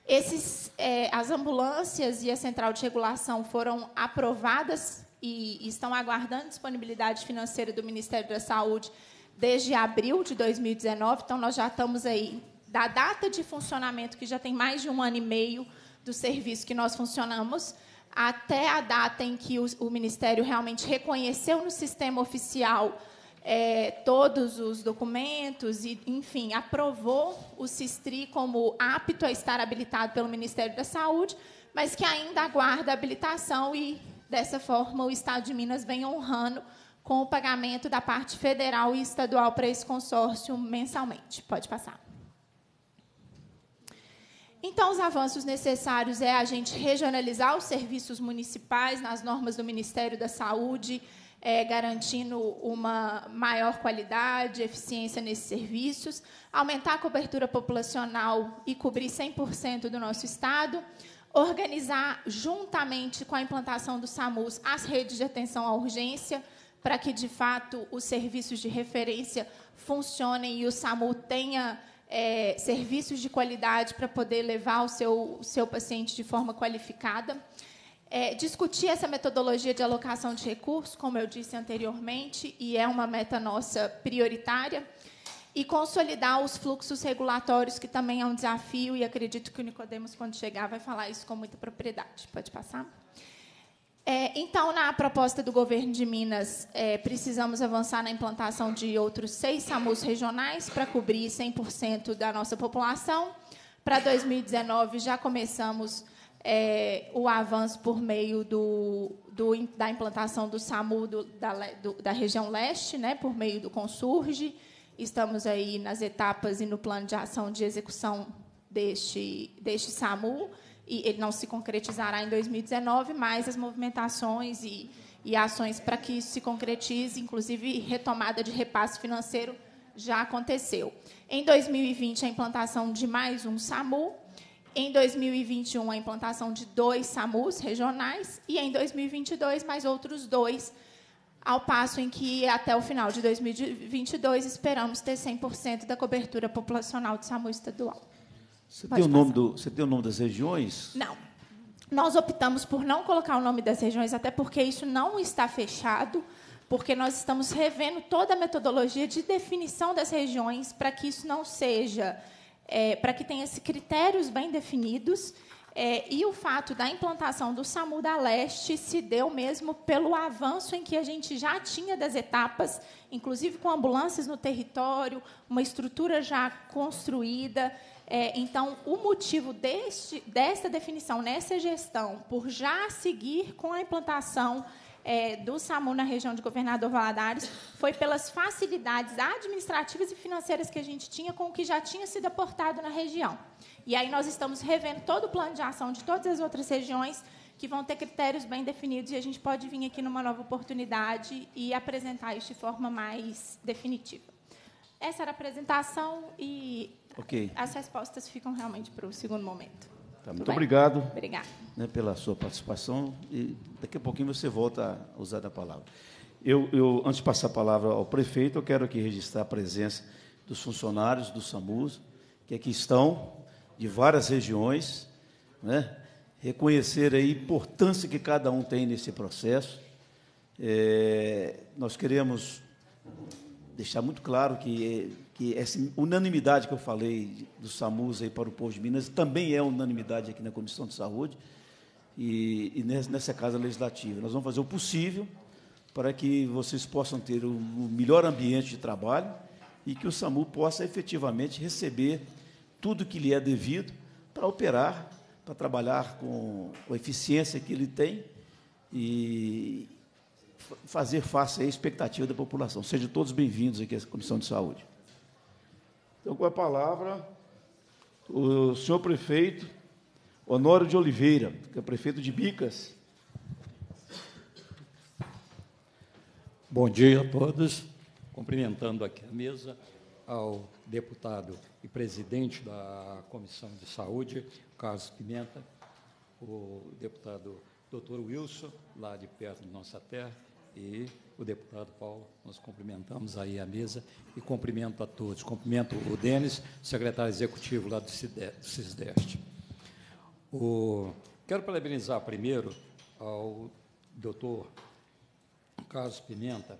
Esses, eh, as ambulâncias e a central de regulação foram aprovadas e estão aguardando disponibilidade financeira do Ministério da Saúde desde abril de 2019. Então, nós já estamos aí, da data de funcionamento, que já tem mais de um ano e meio, do serviço que nós funcionamos, até a data em que o, o Ministério realmente reconheceu no sistema oficial é, todos os documentos e, enfim, aprovou o Sistri como apto a estar habilitado pelo Ministério da Saúde, mas que ainda aguarda habilitação e, dessa forma, o Estado de Minas vem honrando com o pagamento da parte federal e estadual para esse consórcio mensalmente. Pode passar. Então, os avanços necessários é a gente regionalizar os serviços municipais nas normas do Ministério da Saúde, é, garantindo uma maior qualidade, eficiência nesses serviços, aumentar a cobertura populacional e cobrir 100% do nosso Estado, organizar juntamente com a implantação do SAMUS as redes de atenção à urgência, para que, de fato, os serviços de referência funcionem e o SAMU tenha é, serviços de qualidade para poder levar o seu, o seu paciente de forma qualificada. É, discutir essa metodologia de alocação de recursos, como eu disse anteriormente, e é uma meta nossa prioritária, e consolidar os fluxos regulatórios, que também é um desafio, e acredito que o Nicodemos, quando chegar, vai falar isso com muita propriedade. Pode passar? É, então, na proposta do governo de Minas, é, precisamos avançar na implantação de outros seis SAMUs regionais para cobrir 100% da nossa população. Para 2019, já começamos é, o avanço por meio do, do da implantação do SAMU do, da, do, da, região leste, né, por meio do Consurge. Estamos aí nas etapas e no plano de ação de execução deste, deste SAMU e ele não se concretizará em 2019, mas as movimentações e, e ações para que isso se concretize, inclusive retomada de repasse financeiro, já aconteceu. Em 2020, a implantação de mais um SAMU. Em 2021, a implantação de dois SAMUs regionais. E em 2022, mais outros dois, ao passo em que, até o final de 2022, esperamos ter 100% da cobertura populacional de SAMU estadual. Você tem, o nome do, você tem o nome das regiões? Não. Nós optamos por não colocar o nome das regiões, até porque isso não está fechado, porque nós estamos revendo toda a metodologia de definição das regiões para que isso não seja. É, para que tenha critérios bem definidos. É, e o fato da implantação do SAMU da Leste se deu mesmo pelo avanço em que a gente já tinha das etapas, inclusive com ambulâncias no território, uma estrutura já construída. É, então, o motivo deste, desta definição, nessa gestão, por já seguir com a implantação é, do SAMU na região de Governador Valadares foi pelas facilidades administrativas e financeiras que a gente tinha com o que já tinha sido aportado na região. E aí nós estamos revendo todo o plano de ação de todas as outras regiões que vão ter critérios bem definidos e a gente pode vir aqui numa nova oportunidade e apresentar isso de forma mais definitiva. Essa era a apresentação e Ok. As respostas ficam realmente para o segundo momento. Tá, muito bem? obrigado. Né, pela sua participação e daqui a pouquinho você volta a usar a palavra. Eu, eu, antes de passar a palavra ao prefeito, eu quero aqui registrar a presença dos funcionários do SAMUS, que aqui estão, de várias regiões, né? reconhecer a importância que cada um tem nesse processo. É, nós queremos deixar muito claro que que essa unanimidade que eu falei do SAMUS aí para o povo de Minas também é unanimidade aqui na Comissão de Saúde e, e nessa Casa Legislativa. Nós vamos fazer o possível para que vocês possam ter o, melhor ambiente de trabalho e que o SAMU possa efetivamente receber tudo que lhe é devido para operar, para trabalhar com a eficiência que ele tem e fazer face à expectativa da população. Sejam todos bem-vindos aqui à Comissão de Saúde. Então, com a palavra, o senhor prefeito Honório de Oliveira, que é prefeito de Bicas. Bom dia a todos. Cumprimentando aqui a mesa, ao deputado e presidente da Comissão de Saúde, Carlos Pimenta, o deputado doutor Wilson, lá de perto de nossa terra, e o deputado Paulo, nós cumprimentamos aí a mesa e cumprimento a todos. Cumprimento o Denis, secretário executivo lá do Cisdest. O... Quero parabenizar primeiro ao doutor Carlos Pimenta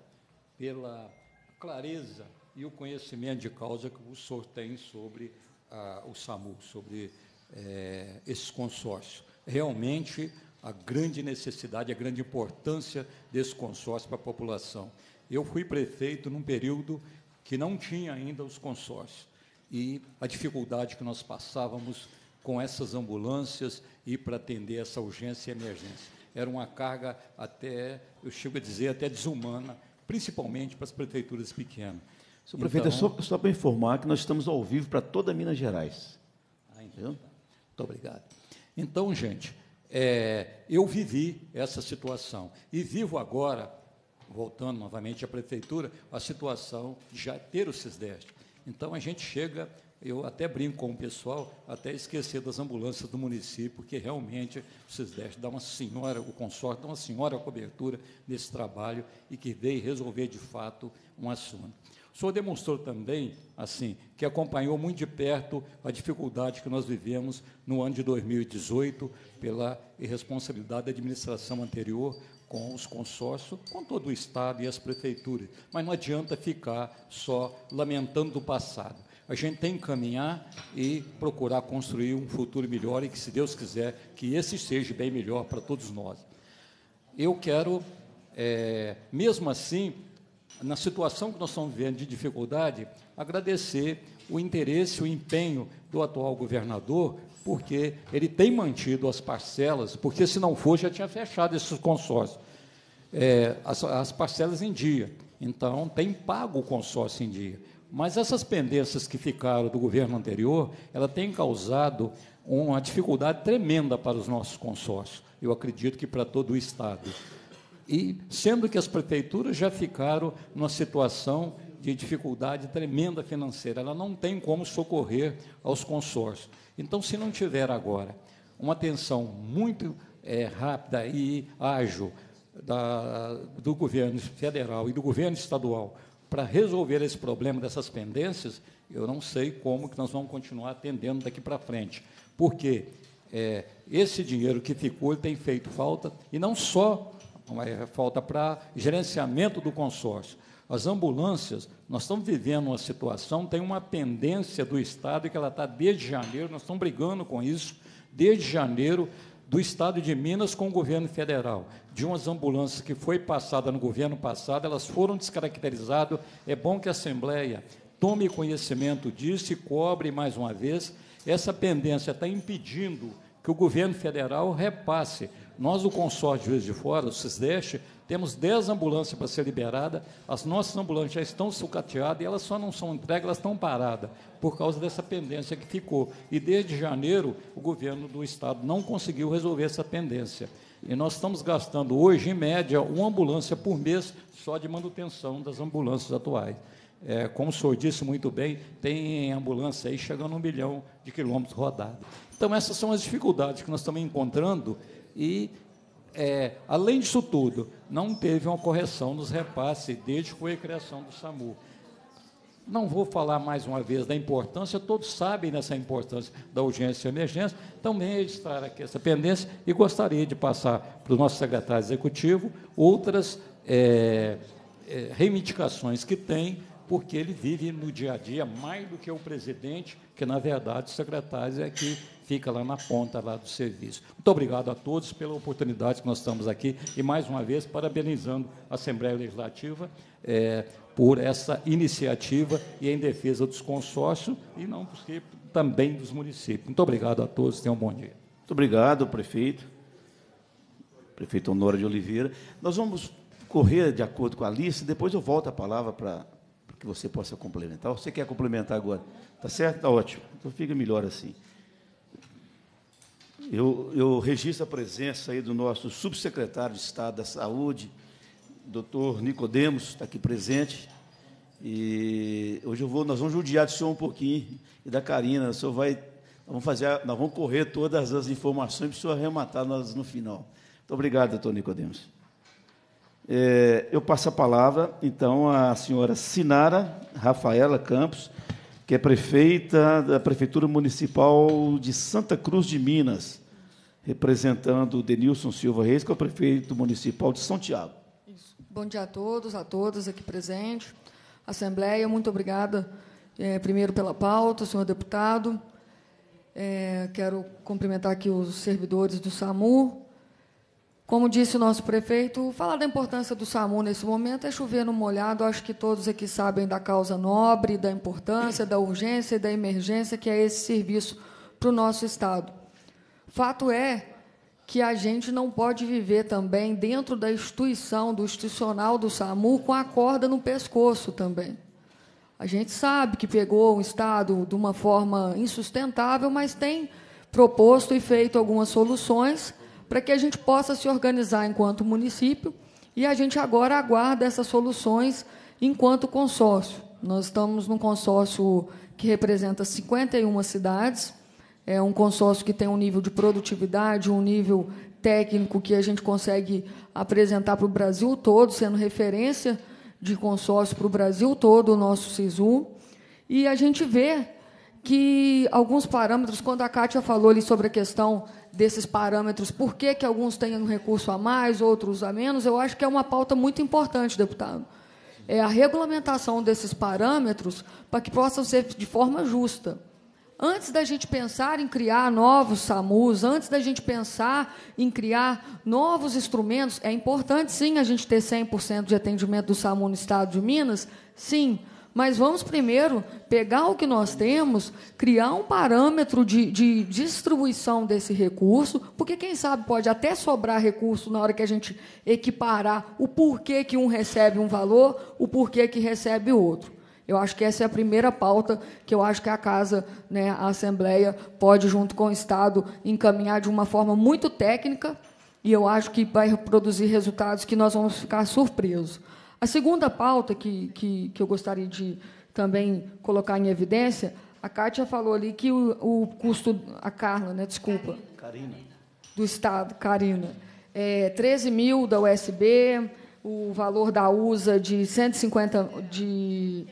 pela clareza e o conhecimento de causa que o senhor tem sobre a, ah, o SAMU, sobre é, esse consórcio. Realmente, a grande necessidade, a grande importância desse consórcio para a população. Eu fui prefeito num período que não tinha ainda os consórcios e a dificuldade que nós passávamos com essas ambulâncias e para atender essa urgência e emergência. Era uma carga até, eu chego a dizer, até desumana, principalmente para as prefeituras pequenas. Senhor prefeito, é então, é só, só para informar que nós estamos ao vivo para toda Minas Gerais. Ah, então, tá. Muito obrigado. Então, gente, é, eu vivi essa situação e vivo agora, voltando novamente à prefeitura, a situação de já ter o SISDEST. Então, a gente chega, eu até brinco com o pessoal, até esquecer das ambulâncias do município, porque realmente o SISDEST dá uma senhora, o consórcio dá uma senhora cobertura nesse trabalho e que veio resolver, de fato, um assunto. O senhor demonstrou também, assim, que acompanhou muito de perto a dificuldade que nós vivemos no ano de 2018 pela irresponsabilidade da administração anterior com os consórcios, com todo o Estado e as prefeituras. Mas não adianta ficar só lamentando do passado. A gente tem que caminhar e procurar construir um futuro melhor e que, se Deus quiser, que esse seja bem melhor para todos nós. Eu quero, é, mesmo assim, na situação que nós estamos vivendo de dificuldade, agradecer o interesse, o empenho do atual governador, porque ele tem mantido as parcelas, porque se não for, já tinha fechado esses consórcios, é, as, as parcelas em dia. Então, tem pago o consórcio em dia. Mas essas pendências que ficaram do governo anterior, ela tem causado uma dificuldade tremenda para os nossos consórcios. Eu acredito que para todo o Estado e sendo que as prefeituras já ficaram numa situação de dificuldade tremenda financeira, ela não tem como socorrer aos consórcios. Então, se não tiver agora uma atenção muito é, rápida e ágil da, do governo federal e do governo estadual para resolver esse problema dessas pendências, eu não sei como que nós vamos continuar atendendo daqui para frente. Porque é, esse dinheiro que ficou tem feito falta, e não só uma falta para gerenciamento do consórcio. As ambulâncias, nós estamos vivendo uma situação, tem uma pendência do Estado que ela está desde janeiro, nós estamos brigando com isso, desde janeiro, do Estado de Minas com o governo federal. De umas ambulâncias que foi passada no governo passado, elas foram descaracterizadas. É bom que a Assembleia tome conhecimento disso e cobre mais uma vez. Essa pendência está impedindo que o governo federal repasse nós, o consórcio de Fora, o SISDEST, temos 10 ambulâncias para ser liberada. As nossas ambulâncias já estão sucateadas e elas só não são entregues, elas estão paradas, por causa dessa pendência que ficou. E desde janeiro, o governo do Estado não conseguiu resolver essa pendência. E nós estamos gastando hoje, em média, uma ambulância por mês só de manutenção das ambulâncias atuais. É, como o senhor disse muito bem, tem ambulância aí chegando a um milhão de quilômetros rodados. Então, essas são as dificuldades que nós estamos encontrando e, é, além disso tudo, não teve uma correção nos repasses desde que foi a criação do SAMU. Não vou falar mais uma vez da importância, todos sabem dessa importância da urgência e emergência, também registrar é aqui essa pendência e gostaria de passar para o nosso secretário executivo outras é, é, reivindicações que tem porque ele vive no dia a dia mais do que o presidente, que na verdade o secretário é que fica lá na ponta lá do serviço. Muito obrigado a todos pela oportunidade que nós estamos aqui e mais uma vez parabenizando a Assembleia Legislativa é, por essa iniciativa e em defesa dos consórcios e não porque também dos municípios. Muito obrigado a todos, tenham um bom dia. Muito obrigado, prefeito. Prefeito Honora de Oliveira. Nós vamos correr de acordo com a lista, depois eu volto a palavra para que você possa complementar. Você quer complementar agora? Tá certo? Tá ótimo. Então fica melhor assim. Eu, eu registro a presença aí do nosso subsecretário de Estado da Saúde, doutor Nicodemos, está aqui presente. E hoje eu vou, nós vamos judiar do senhor um pouquinho e da Karina. O senhor vai, nós vamos fazer, nós vamos correr todas as informações para o senhor arrematar nós no final. Muito obrigado, doutor Nicodemos. É, eu passo a palavra, então, à senhora Sinara Rafaela Campos, que é prefeita da Prefeitura Municipal de Santa Cruz de Minas, representando o Denilson Silva Reis, que é o prefeito municipal de São Tiago. Isso. Bom dia a todos, a todas aqui presentes. Assembleia, muito obrigada, é, primeiro, pela pauta, senhor deputado. É, quero cumprimentar aqui os servidores do SAMU, como disse o nosso prefeito, falar da importância do SAMU nesse momento é chover no molhado. Acho que todos aqui sabem da causa nobre, da importância, da urgência e da emergência que é esse serviço para o nosso Estado. Fato é que a gente não pode viver também dentro da instituição, do institucional do SAMU, com a corda no pescoço também. A gente sabe que pegou o Estado de uma forma insustentável, mas tem proposto e feito algumas soluções para que a gente possa se organizar enquanto município e a gente agora aguarda essas soluções enquanto consórcio. Nós estamos num consórcio que representa 51 cidades, é um consórcio que tem um nível de produtividade, um nível técnico que a gente consegue apresentar para o Brasil todo, sendo referência de consórcio para o Brasil todo, o nosso SISU. E a gente vê que alguns parâmetros, quando a Kátia falou ali sobre a questão desses parâmetros, por que, que alguns têm um recurso a mais, outros a menos, eu acho que é uma pauta muito importante, deputado. É a regulamentação desses parâmetros para que possam ser de forma justa. Antes da gente pensar em criar novos SAMUs, antes da gente pensar em criar novos instrumentos, é importante sim a gente ter 100% de atendimento do SAMU no estado de Minas, sim, mas vamos primeiro pegar o que nós temos, criar um parâmetro de, de, distribuição desse recurso, porque quem sabe pode até sobrar recurso na hora que a gente equiparar o porquê que um recebe um valor, o porquê que recebe outro. Eu acho que essa é a primeira pauta que eu acho que a Casa, né, a Assembleia, pode, junto com o Estado, encaminhar de uma forma muito técnica, e eu acho que vai produzir resultados que nós vamos ficar surpresos. A segunda pauta que, que, que eu gostaria de também colocar em evidência, a Kátia falou ali que o, o custo, a Carla, né, desculpa. Carina. Do Estado, Carina. É, 13 mil da USB, o valor da USA de 150 de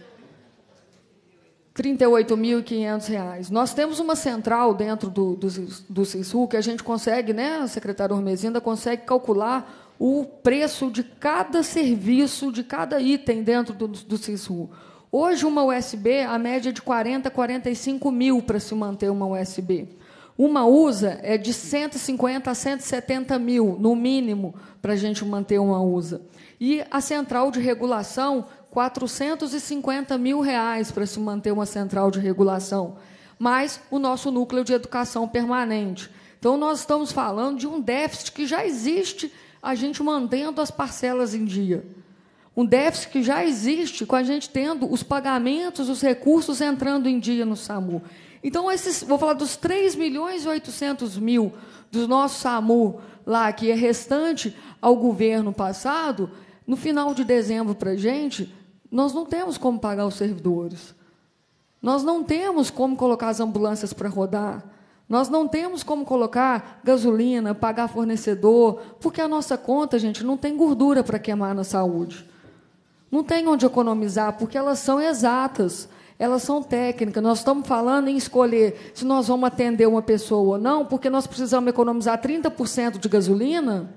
R$ 38.500. Nós temos uma central dentro do, do, do SISU que a gente consegue, né, secretário Ormezinda, consegue calcular o preço de cada serviço, de cada item dentro do, do SISRU. Hoje, uma USB, a média é de 40, 45 mil para se manter uma USB. Uma USA é de 150 a 170 mil, no mínimo, para a gente manter uma USA. E a central de regulação, 450 mil reais para se manter uma central de regulação. Mais o nosso núcleo de educação permanente. Então, nós estamos falando de um déficit que já existe a gente mantendo as parcelas em dia. Um déficit que já existe com a gente tendo os pagamentos, os recursos entrando em dia no SAMU. Então, esses, vou falar dos 3 milhões e 800 mil do nosso SAMU lá, que é restante ao governo passado, no final de dezembro para a gente, nós não temos como pagar os servidores. Nós não temos como colocar as ambulâncias para rodar. Nós não temos como colocar gasolina, pagar fornecedor, porque a nossa conta, gente, não tem gordura para queimar na saúde. Não tem onde economizar, porque elas são exatas, elas são técnicas. Nós estamos falando em escolher se nós vamos atender uma pessoa ou não, porque nós precisamos economizar 30% de gasolina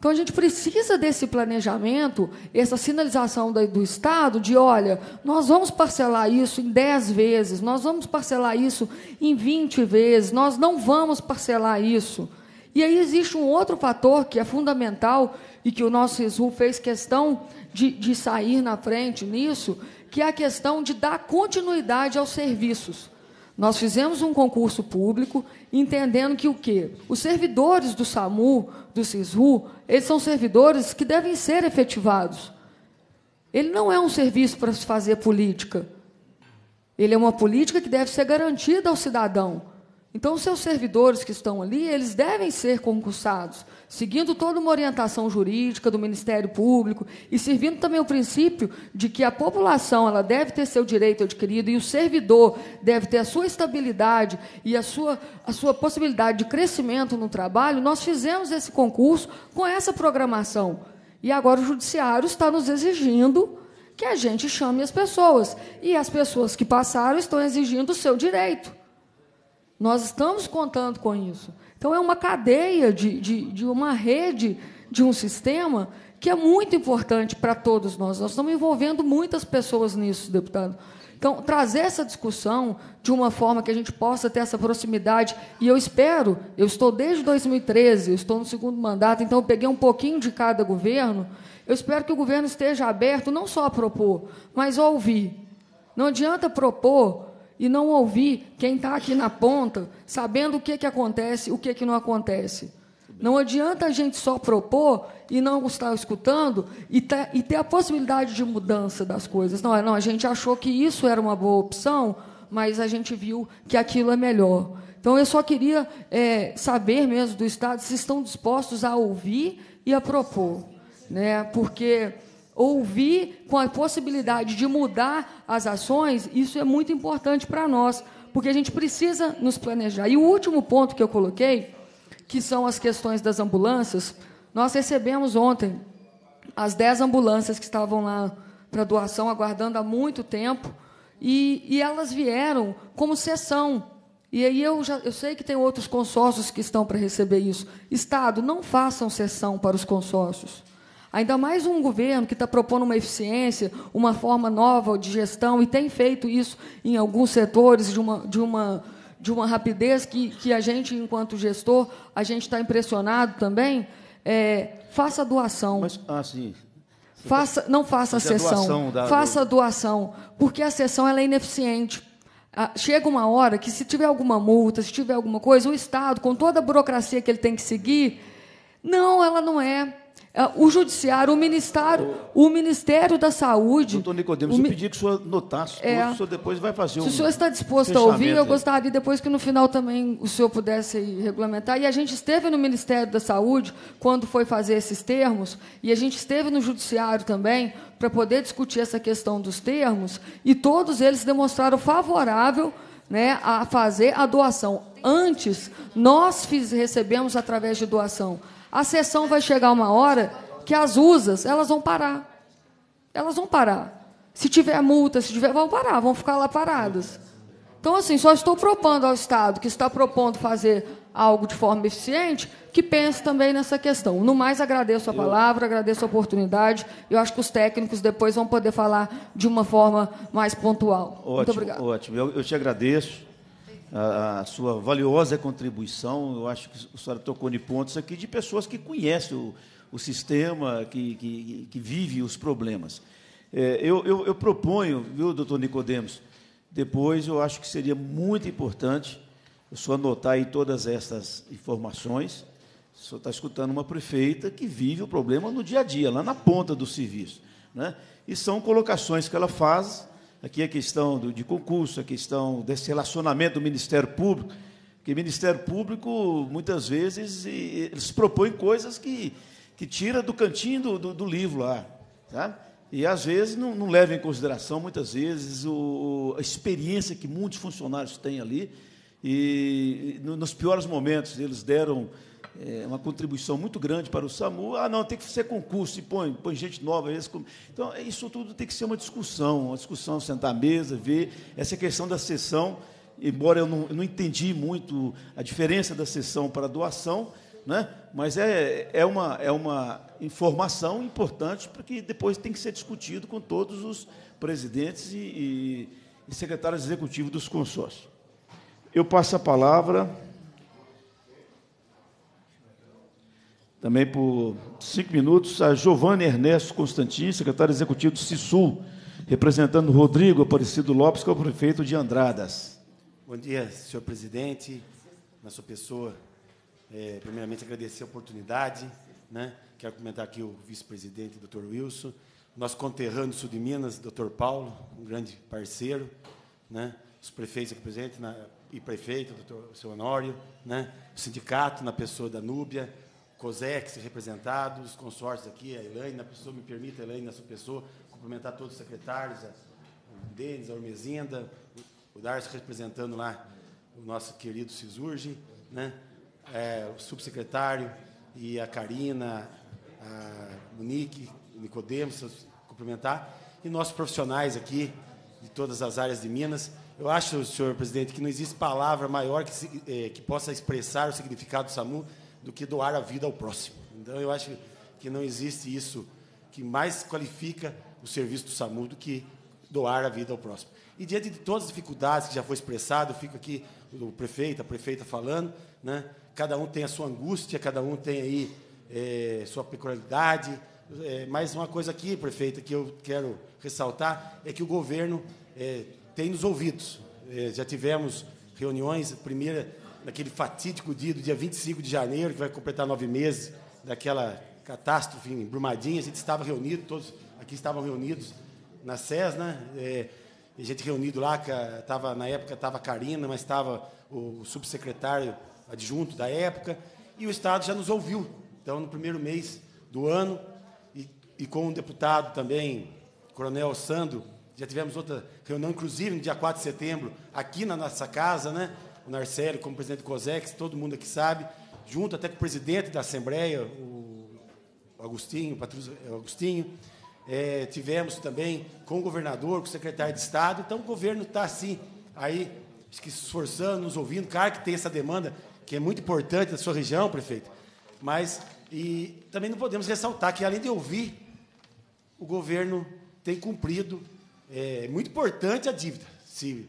então a gente precisa desse planejamento, essa sinalização do Estado de, olha, nós vamos parcelar isso em 10 vezes, nós vamos parcelar isso em 20 vezes, nós não vamos parcelar isso. E aí existe um outro fator que é fundamental e que o nosso ISU fez questão de, de sair na frente nisso, que é a questão de dar continuidade aos serviços. Nós fizemos um concurso público, entendendo que o quê? Os servidores do SAMU, do SISRU, eles são servidores que devem ser efetivados. Ele não é um serviço para se fazer política. Ele é uma política que deve ser garantida ao cidadão. Então, os seus servidores que estão ali, eles devem ser concursados seguindo toda uma orientação jurídica do Ministério Público e servindo também o princípio de que a população ela deve ter seu direito adquirido e o servidor deve ter a sua estabilidade e a sua, a sua possibilidade de crescimento no trabalho, nós fizemos esse concurso com essa programação. E agora o Judiciário está nos exigindo que a gente chame as pessoas. E as pessoas que passaram estão exigindo o seu direito. Nós estamos contando com isso. Então, é uma cadeia de, de, de uma rede, de um sistema que é muito importante para todos nós. Nós estamos envolvendo muitas pessoas nisso, deputado. Então, trazer essa discussão de uma forma que a gente possa ter essa proximidade, e eu espero, eu estou desde 2013, eu estou no segundo mandato, então eu peguei um pouquinho de cada governo. Eu espero que o governo esteja aberto não só a propor, mas a ouvir. Não adianta propor e não ouvir quem está aqui na ponta, sabendo o que, que acontece, o que, que não acontece. Não adianta a gente só propor e não estar escutando e ter, e ter a possibilidade de mudança das coisas. Não, é, não, a gente achou que isso era uma boa opção, mas a gente viu que aquilo é melhor. Então, eu só queria é, saber mesmo do Estado se estão dispostos a ouvir e a propor. Né? Porque ouvir com a possibilidade de mudar as ações, isso é muito importante para nós, porque a gente precisa nos planejar. E o último ponto que eu coloquei, que são as questões das ambulâncias, nós recebemos ontem as 10 ambulâncias que estavam lá para doação, aguardando há muito tempo, e, e elas vieram como sessão. E aí eu, já, eu sei que tem outros consórcios que estão para receber isso. Estado, não façam sessão para os consórcios. Ainda mais um governo que está propondo uma eficiência, uma forma nova de gestão, e tem feito isso em alguns setores de uma, de uma, de uma rapidez que, que a gente, enquanto gestor, a gente está impressionado também. É, faça doação. Mas, ah, sim. Faça, não faça a sessão, faça doação, porque a sessão ela é ineficiente. Ah, chega uma hora que, se tiver alguma multa, se tiver alguma coisa, o Estado, com toda a burocracia que ele tem que seguir, não, ela não é. É, o judiciário, o ministério, o, o Ministério da Saúde. Doutor Nicodemos, eu pedi que o senhor notasse é, o senhor depois vai fazer Se um o senhor está disposto a ouvir, eu gostaria depois que no final também o senhor pudesse regulamentar. E a gente esteve no Ministério da Saúde quando foi fazer esses termos, e a gente esteve no Judiciário também para poder discutir essa questão dos termos, e todos eles demonstraram favorável né, a fazer a doação. Antes, nós fiz, recebemos através de doação a sessão vai chegar uma hora que as usas, elas vão parar. Elas vão parar. Se tiver multa, se tiver, vão parar, vão ficar lá paradas. Então, assim, só estou propondo ao Estado, que está propondo fazer algo de forma eficiente, que pense também nessa questão. No mais, agradeço a palavra, agradeço a oportunidade. Eu acho que os técnicos depois vão poder falar de uma forma mais pontual. Ótimo, Muito obrigado. Ótimo. Eu, eu te agradeço a, sua valiosa contribuição. Eu acho que o senhor tocou de pontos aqui de pessoas que conhecem o, o sistema, que, que, que vive os problemas. É, eu, eu, eu, proponho, viu, doutor Nicodemos, depois eu acho que seria muito importante eu só anotar aí todas essas informações. O senhor está escutando uma prefeita que vive o problema no dia a dia, lá na ponta do serviço. Né? E são colocações que ela faz Aqui é a questão do, de concurso, a questão desse relacionamento do Ministério Público, que o Ministério Público, muitas vezes, eles propõem coisas que, que tira do cantinho do, do, do livro lá, tá? E às vezes não, não leva em consideração, muitas vezes, o, a experiência que muitos funcionários têm ali. E no, nos piores momentos, eles deram é, uma contribuição muito grande para o SAMU. Ah, não, tem que ser concurso, e põe, põe gente nova. então, isso tudo tem que ser uma discussão, uma discussão, sentar à mesa, ver essa questão da sessão, embora eu não, eu não entendi muito a diferença da sessão para a doação, né? mas é, é, uma, é uma informação importante porque depois tem que ser discutido com todos os presidentes e, e secretários executivos dos consórcios. Eu passo a palavra também por cinco minutos, a Giovanna Ernesto Constantin, secretário executivo do CISUL, representando Rodrigo Aparecido Lopes, que é o prefeito de Andradas. Bom dia, senhor presidente, na sua pessoa, é, primeiramente agradecer a oportunidade, né? quero comentar aqui o vice-presidente, doutor Wilson, nosso conterrâneo do sul de Minas, doutor Paulo, um grande parceiro, né? os prefeitos aqui presentes, na, e prefeito, doutor seu Honório, né? o sindicato, na pessoa da Núbia, COSEX representados, consórcios aqui, a Elaine, a pessoa me permita, Elaine, na sua pessoa, cumprimentar todos os secretários, o Denis, a Ormezinda, o Darcy representando lá o nosso querido Cisurge, né? É, o subsecretário e a Karina, a Monique, o Nicodemos, cumprimentar, e nossos profissionais aqui de todas as áreas de Minas. Eu acho, senhor presidente, que não existe palavra maior que, eh, que possa expressar o significado do SAMU do que doar a vida ao próximo. Então, eu acho que não existe isso que mais qualifica o serviço do SAMU do que doar a vida ao próximo. E diante de todas as dificuldades que já foi expressado, fico aqui o prefeito, a prefeita falando, né? cada um tem a sua angústia, cada um tem aí é, sua peculiaridade, é, mas uma coisa aqui, prefeita, que eu quero ressaltar é que o governo é, tem nos ouvidos. É, já tivemos reuniões, a primeira naquele fatídico dia do dia 25 de janeiro, que vai completar nove meses daquela catástrofe em Brumadinho, a gente estava reunido, todos aqui estavam reunidos na SES, né? É, a gente reunido lá, tava, na época estava a Karina, mas estava o subsecretário adjunto da época, e o Estado já nos ouviu. Então, no primeiro mês do ano, e, e com o deputado também, Coronel Sandro, já tivemos outra reunião, inclusive no dia 4 de setembro, aqui na nossa casa, né? o Narcélio como presidente do COSEX, todo mundo aqui sabe, junto até com o presidente da Assembleia, o Agostinho, o Patrício é, Agostinho. É, tivemos também com o governador, com o secretário de Estado. Então, o governo está, assim, aí, se esforçando, nos ouvindo. Claro que tem essa demanda, que é muito importante da sua região, prefeito. Mas e também não podemos ressaltar que, além de ouvir, o governo tem cumprido. É muito importante a dívida. Se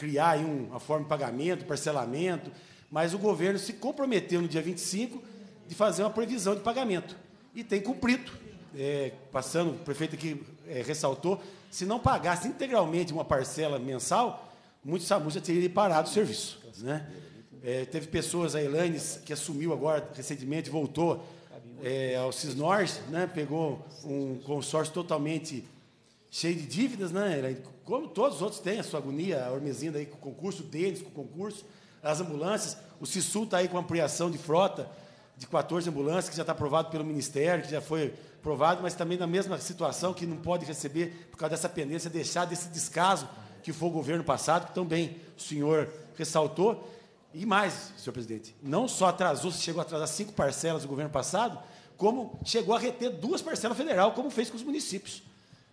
criar aí uma forma de pagamento, parcelamento, mas o governo se comprometeu no dia 25 de fazer uma previsão de pagamento. E tem cumprido. É, passando, o prefeito aqui é, ressaltou, se não pagasse integralmente uma parcela mensal, muitos SAMUs já teriam parado o serviço. Né? É, teve pessoas, a Elanes, que assumiu agora recentemente, voltou é, ao Cisnorte, né? pegou um consórcio totalmente cheio de dívidas, né? Como todos os outros têm a sua agonia, a Ormezinda aí com o concurso, deles com o concurso, as ambulâncias, o Sisu está aí com ampliação de frota de 14 ambulâncias, que já está aprovado pelo Ministério, que já foi aprovado, mas também na mesma situação, que não pode receber, por causa dessa pendência, deixar desse descaso que foi o governo passado, que também o senhor ressaltou. E mais, senhor presidente, não só atrasou, chegou a atrasar cinco parcelas do governo passado, como chegou a reter duas parcelas federal, como fez com os municípios.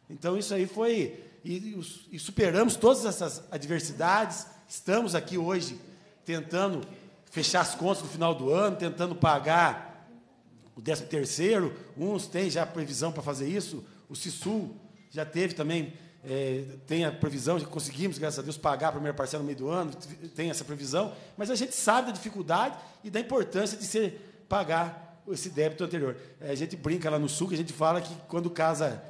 Então, isso aí foi. E, e superamos todas essas adversidades, estamos aqui hoje tentando fechar as contas no final do ano, tentando pagar o 13 terceiro, uns têm já previsão para fazer isso, o Cisul já teve também, é, tem a previsão, já conseguimos, graças a Deus, pagar a primeira parcela no meio do ano, tem essa previsão, mas a gente sabe da dificuldade e da importância de ser pagar esse débito anterior. É, a gente brinca lá no Sul, que a gente fala que quando casa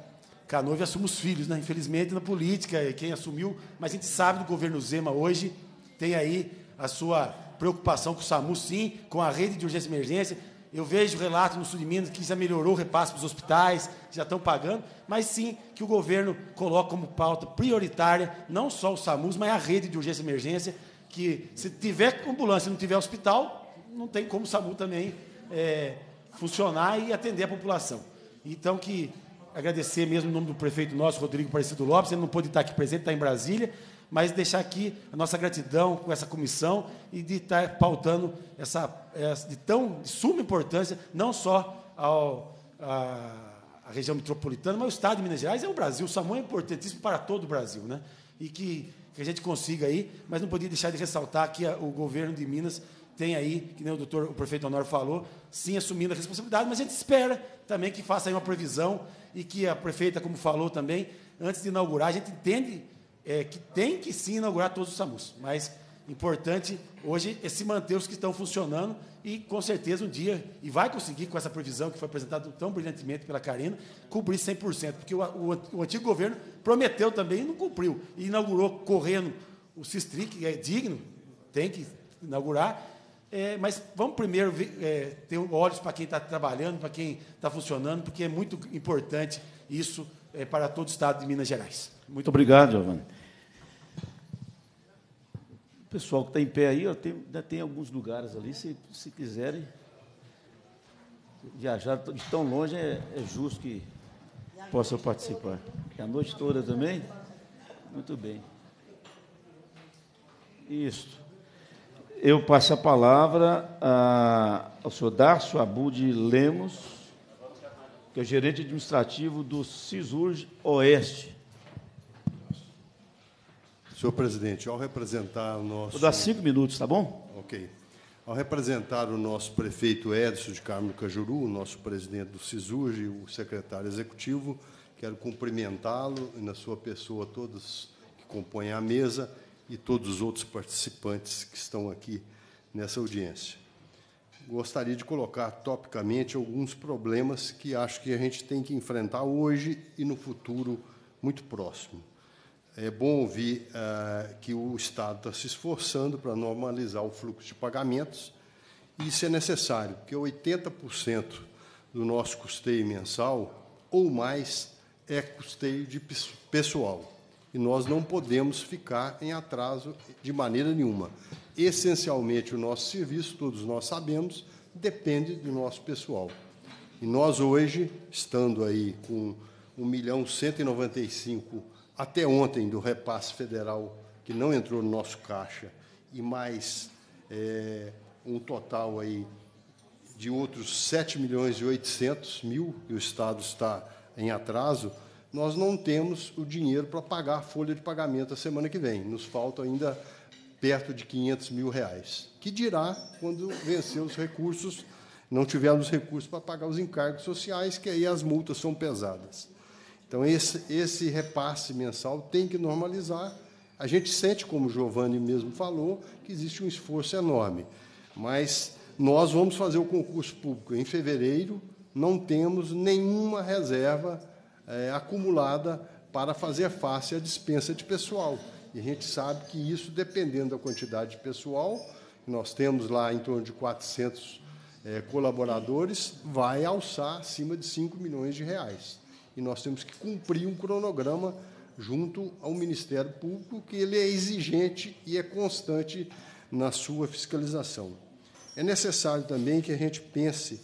Canova assume os filhos, né? Infelizmente, na política, é quem assumiu, mas a gente sabe do governo Zema hoje, tem aí a sua preocupação com o SAMU, sim, com a rede de urgência e emergência. Eu vejo relatos no sul de Minas que já melhorou o repasse para os hospitais, já estão pagando, mas sim que o governo coloca como pauta prioritária não só o SAMUS, mas a rede de urgência e emergência, que se tiver ambulância e não tiver hospital, não tem como o SAMU também é, funcionar e atender a população. Então, que agradecer mesmo em nome do prefeito nosso, Rodrigo Parecido Lopes, ele não pôde estar aqui presente, está em Brasília, mas deixar aqui a nossa gratidão com essa comissão e de estar pautando essa, essa de tão de suma importância, não só ao, a, a, região metropolitana, mas o Estado de Minas Gerais é o Brasil, o Samuel é importantíssimo para todo o Brasil, né? E que, que a gente consiga aí, mas não podia deixar de ressaltar que a, o governo de Minas tem aí, que nem o doutor, o prefeito Honor falou, sim assumindo a responsabilidade, mas a gente espera também que faça aí uma previsão e que a prefeita, como falou também, antes de inaugurar, a gente entende é, que tem que sim inaugurar todos os SAMUs, mas importante hoje é se manter os que estão funcionando e, com certeza, um dia, e vai conseguir, com essa previsão que foi apresentada tão brilhantemente pela Karina, cobrir 100%, porque o, o, o antigo governo prometeu também e não cumpriu, e inaugurou correndo o Sistri, que é digno, tem que inaugurar, é, mas vamos primeiro ver, é, ter olhos para quem está trabalhando, para quem está funcionando, porque é muito importante isso é, para todo o Estado de Minas Gerais. Muito obrigado, Giovanni. O pessoal que está em pé aí, ó, tem, ainda né, tem alguns lugares ali, se, se quiserem. Viajar de tão longe é, é justo que possam participar. E a noite toda também? Muito bem. Isso. Eu passo a palavra a, ao senhor Darcio Abud Lemos, que é gerente administrativo do CISURG Oeste. Senhor presidente, ao representar o nosso. Vou dar cinco minutos, tá bom? Ok. Ao representar o nosso prefeito Edson de Carmo Cajuru, o nosso presidente do CISURG e o secretário executivo, quero cumprimentá-lo e, na sua pessoa, todos que compõem a mesa e todos os outros participantes que estão aqui nessa audiência. Gostaria de colocar topicamente alguns problemas que acho que a gente tem que enfrentar hoje e no futuro muito próximo. É bom ouvir eh, que o Estado está se esforçando para normalizar o fluxo de pagamentos, e isso é necessário, porque 80% do nosso custeio mensal ou mais é custeio de pessoal e nós não podemos ficar em atraso de maneira nenhuma. Essencialmente, o nosso serviço, todos nós sabemos, depende do nosso pessoal. E nós hoje, estando aí com 1 milhão 195 até ontem do repasse federal que não entrou no nosso caixa e mais é, um total aí de outros 7 milhões e 800 mil, e o Estado está em atraso, nós não temos o dinheiro para pagar a folha de pagamento a semana que vem. Nos falta ainda perto de 500 mil reais. Que dirá quando vencer os recursos, não tivermos recursos para pagar os encargos sociais, que aí as multas são pesadas. Então, esse, esse repasse mensal tem que normalizar. A gente sente, como o Giovanni mesmo falou, que existe um esforço enorme. Mas nós vamos fazer o concurso público em fevereiro, não temos nenhuma reserva é, acumulada para fazer face à dispensa de pessoal. E a gente sabe que isso, dependendo da quantidade de pessoal, nós temos lá em torno de 400 é, colaboradores, vai alçar acima de 5 milhões de reais. E nós temos que cumprir um cronograma junto ao Ministério Público, que ele é exigente e é constante na sua fiscalização. É necessário também que a gente pense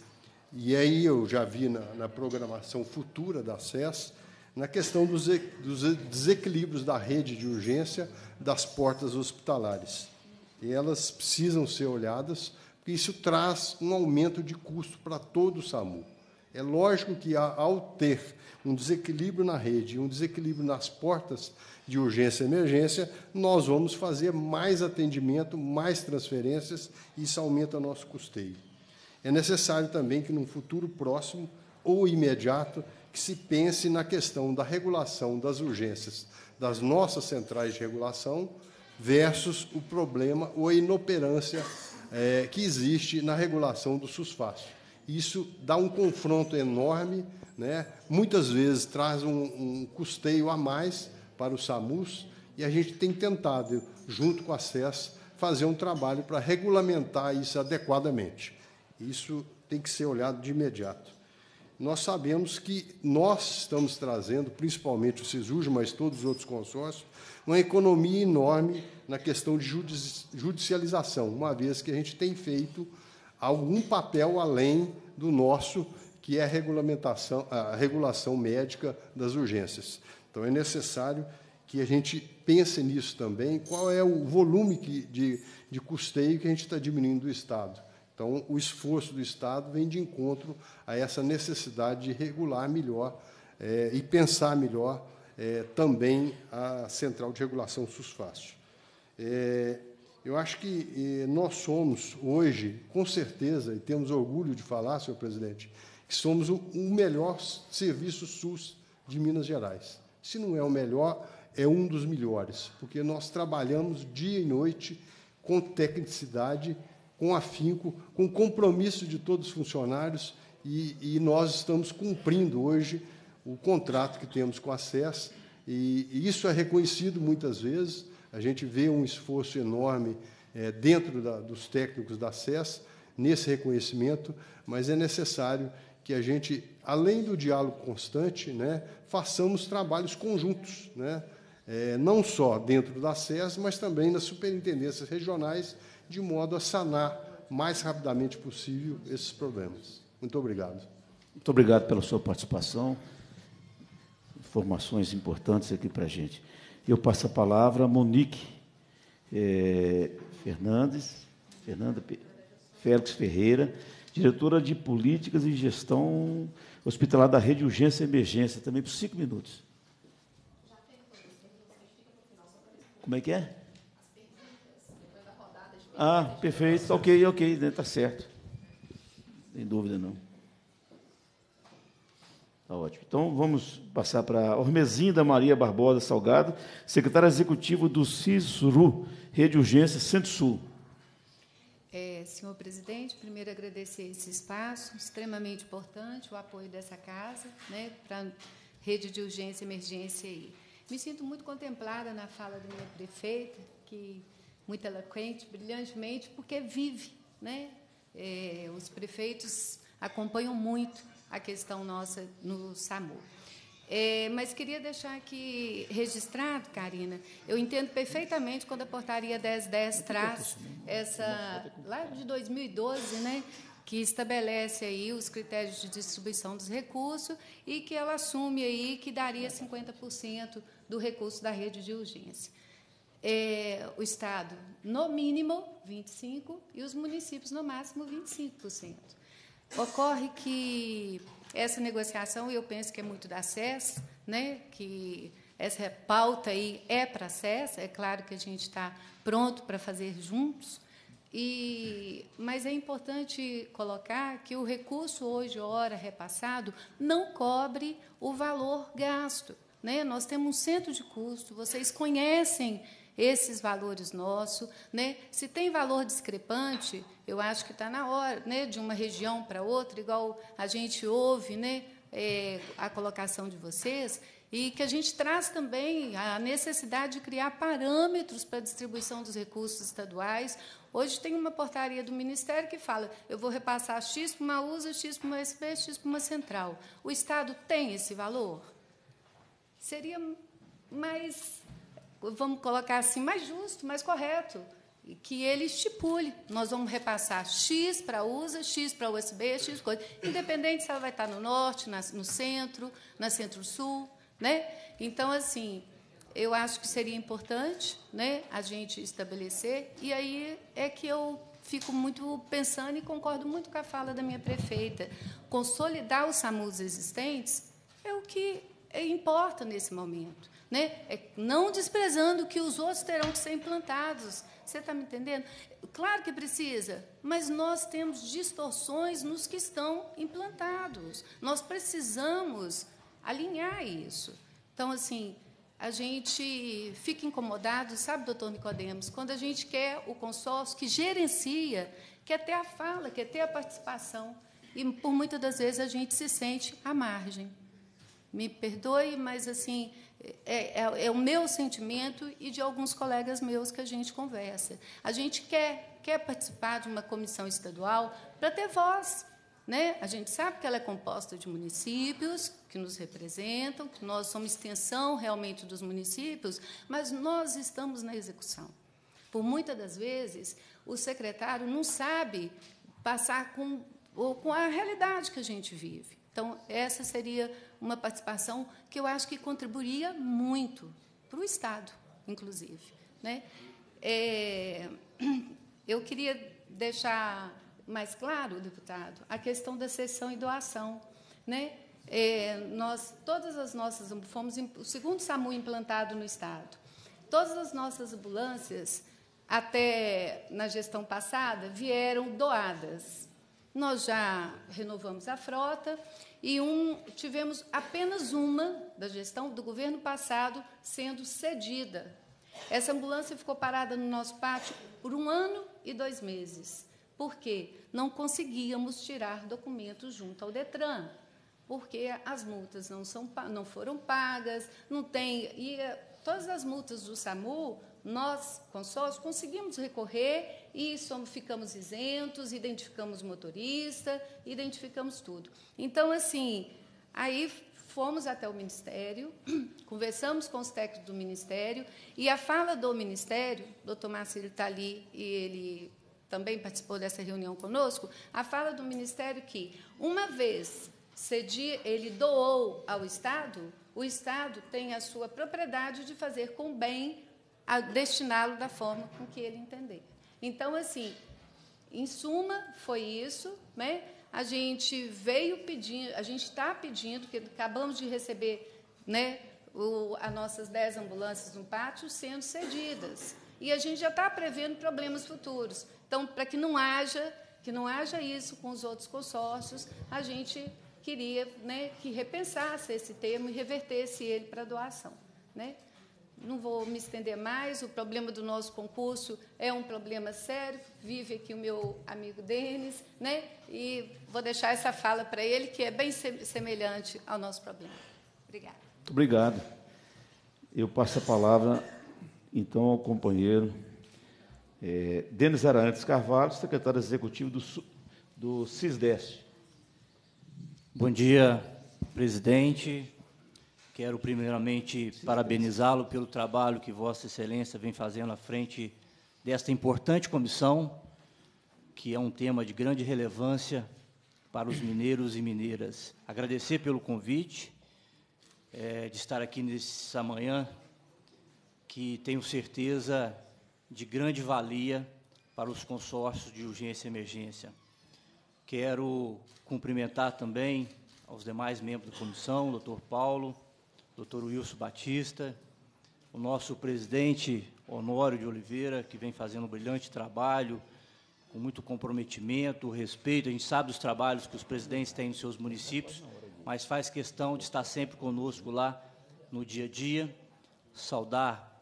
e aí eu já vi na, na programação futura da SES, na questão dos, dos desequilíbrios da rede de urgência das portas hospitalares. E elas precisam ser olhadas, porque isso traz um aumento de custo para todo o SAMU. É lógico que, ao ter um desequilíbrio na rede, um desequilíbrio nas portas de urgência e emergência, nós vamos fazer mais atendimento, mais transferências, e isso aumenta nosso custeio. É necessário também que, num futuro próximo ou imediato, que se pense na questão da regulação das urgências das nossas centrais de regulação versus o problema ou a inoperância é, que existe na regulação do SUSFAS. Isso dá um confronto enorme, né? muitas vezes traz um, um custeio a mais para o SAMUS, e a gente tem tentado, junto com a SES, fazer um trabalho para regulamentar isso adequadamente. Isso tem que ser olhado de imediato. Nós sabemos que nós estamos trazendo, principalmente o SISUJ, mas todos os outros consórcios, uma economia enorme na questão de judicialização, uma vez que a gente tem feito algum papel além do nosso, que é a, regulamentação, a regulação médica das urgências. Então, é necessário que a gente pense nisso também, qual é o volume que, de, de custeio que a gente está diminuindo do Estado. Então, o esforço do Estado vem de encontro a essa necessidade de regular melhor é, e pensar melhor é, também a Central de Regulação SUSFACIO. É, eh, eu acho que nós somos, hoje, com certeza, e temos orgulho de falar, senhor presidente, que somos o, o melhor serviço SUS de Minas Gerais. Se não é o melhor, é um dos melhores, porque nós trabalhamos dia e noite com tecnicidade com afinco, com compromisso de todos os funcionários, e, e nós estamos cumprindo hoje o contrato que temos com a SES, e, e isso é reconhecido muitas vezes. A gente vê um esforço enorme é, dentro da, dos técnicos da SES nesse reconhecimento, mas é necessário que a gente, além do diálogo constante, né, façamos trabalhos conjuntos, né, é, não só dentro da SES, mas também nas superintendências regionais de modo a sanar mais rapidamente possível esses problemas. Muito obrigado. Muito obrigado pela sua participação. Informações importantes aqui para a gente. Eu passo a palavra a Monique é, Fernandes, Fernanda Félix Ferreira, diretora de Políticas e Gestão Hospitalar da Rede Urgência e Emergência, também por cinco minutos. Como é que é? Ah, perfeito. Ok, ok, está né, certo. Sem dúvida não. Está ótimo. Então vamos passar para Ormezinda Maria Barbosa Salgado, secretária executiva do CISRU, Rede Urgência Centro Sul. É, senhor presidente, primeiro agradecer esse espaço, extremamente importante, o apoio dessa casa, né, para a rede de urgência e emergência aí. Me sinto muito contemplada na fala da minha prefeita, que muito eloquente, brilhantemente, porque vive. Né? É, os prefeitos acompanham muito a questão nossa no SAMU. É, mas queria deixar aqui registrado, Karina, eu entendo perfeitamente quando a portaria 1010 traz essa. É lá de 2012, né? que estabelece aí os critérios de distribuição dos recursos e que ela assume aí que daria 50% do recurso da rede de urgência é, o Estado, no mínimo, 25% e os municípios, no máximo, 25%. Ocorre que essa negociação, eu penso que é muito da SES, né, que essa pauta aí é para a SES, é claro que a gente está pronto para fazer juntos, e, mas é importante colocar que o recurso hoje, hora repassado, não cobre o valor gasto. Né? Nós temos um centro de custo, vocês conhecem esses valores nossos. Né? Se tem valor discrepante, eu acho que está na hora, né, de uma região para outra, igual a gente ouve né, é, a colocação de vocês, e que a gente traz também a necessidade de criar parâmetros para a distribuição dos recursos estaduais. Hoje tem uma portaria do Ministério que fala: eu vou repassar X para uma USA, X para uma SP, X para uma central. O Estado tem esse valor? Seria mais vamos colocar assim, mais justo, mais correto, que ele estipule. Nós vamos repassar X para USA, X para USB, X coisa, independente se ela vai estar no norte, na, no centro, na centro-sul. Né? Então, assim, eu acho que seria importante né, a gente estabelecer, e aí é que eu fico muito pensando e concordo muito com a fala da minha prefeita. Consolidar os SAMUs existentes é o que importa nesse momento. Né? É não desprezando que os outros terão que ser implantados. Você está me entendendo? Claro que precisa, mas nós temos distorções nos que estão implantados. Nós precisamos alinhar isso. Então, assim, a gente fica incomodado, sabe, doutor Nicodemos, quando a gente quer o consórcio que gerencia, que até a fala, que até a participação. E por muitas das vezes a gente se sente à margem. Me perdoe, mas assim, é, é, é, o meu sentimento e de alguns colegas meus que a gente conversa. A gente quer, quer participar de uma comissão estadual para ter voz. Né? A gente sabe que ela é composta de municípios que nos representam, que nós somos extensão realmente dos municípios, mas nós estamos na execução. Por muitas das vezes, o secretário não sabe passar com, ou com a realidade que a gente vive. Então, essa seria uma participação que eu acho que contribuiria muito para o Estado, inclusive. Né? É, *clears throat* eu queria deixar mais claro, deputado, a questão da cessão e doação. Né? É, nós, todas as nossas, fomos o segundo SAMU implantado no Estado. Todas as nossas ambulâncias, até na gestão passada, vieram doadas. Nós já renovamos a frota e um, tivemos apenas uma da gestão do governo passado sendo cedida. Essa ambulância ficou parada no nosso pátio por um ano e dois meses, porque não conseguíamos tirar documentos junto ao Detran, porque as multas não, são, não foram pagas, não tem. E eh, todas as multas do SAMU nós, consórcio, conseguimos recorrer e somos, ficamos isentos, identificamos o motorista, identificamos tudo. Então, assim, aí fomos até o Ministério, *clears throat* conversamos com os técnicos do Ministério, e a fala do Ministério, o doutor Marcelo está ali e ele também participou dessa reunião conosco, a fala do Ministério que, uma vez cedi, ele doou ao Estado, o Estado tem a sua propriedade de fazer com bem a destiná-lo da forma com que ele entender. Então, assim, em suma, foi isso, né? A gente veio pedindo, a gente está pedindo, que acabamos de receber, né, o, as nossas 10 ambulâncias no pátio sendo cedidas. E a gente já está prevendo problemas futuros. Então, para que não haja que não haja isso com os outros consórcios, a gente queria né, que repensasse esse termo e revertesse ele para doação. Né? não vou me estender mais, o problema do nosso concurso é um problema sério, vive aqui o meu amigo Denis, né? e vou deixar essa fala para ele, que é bem semelhante ao nosso problema. Obrigada. Muito obrigado. Eu passo a palavra, então, ao companheiro é, Denis Arantes Carvalho, secretário executivo do, do Bom dia, presidente, Quero primeiramente parabenizá-lo pelo trabalho que Vossa Excelência vem fazendo à frente desta importante comissão, que é um tema de grande relevância para os mineiros e mineiras. Agradecer pelo convite é, de estar aqui nessa manhã, que tenho certeza de grande valia para os consórcios de urgência e emergência. Quero cumprimentar também aos demais membros da comissão, doutor Paulo, Dr. Wilson Batista, o nosso presidente Honório de Oliveira, que vem fazendo um brilhante trabalho, com muito comprometimento, respeito. A gente sabe dos trabalhos que os presidentes têm nos seus municípios, mas faz questão de estar sempre conosco lá no dia a dia. Saudar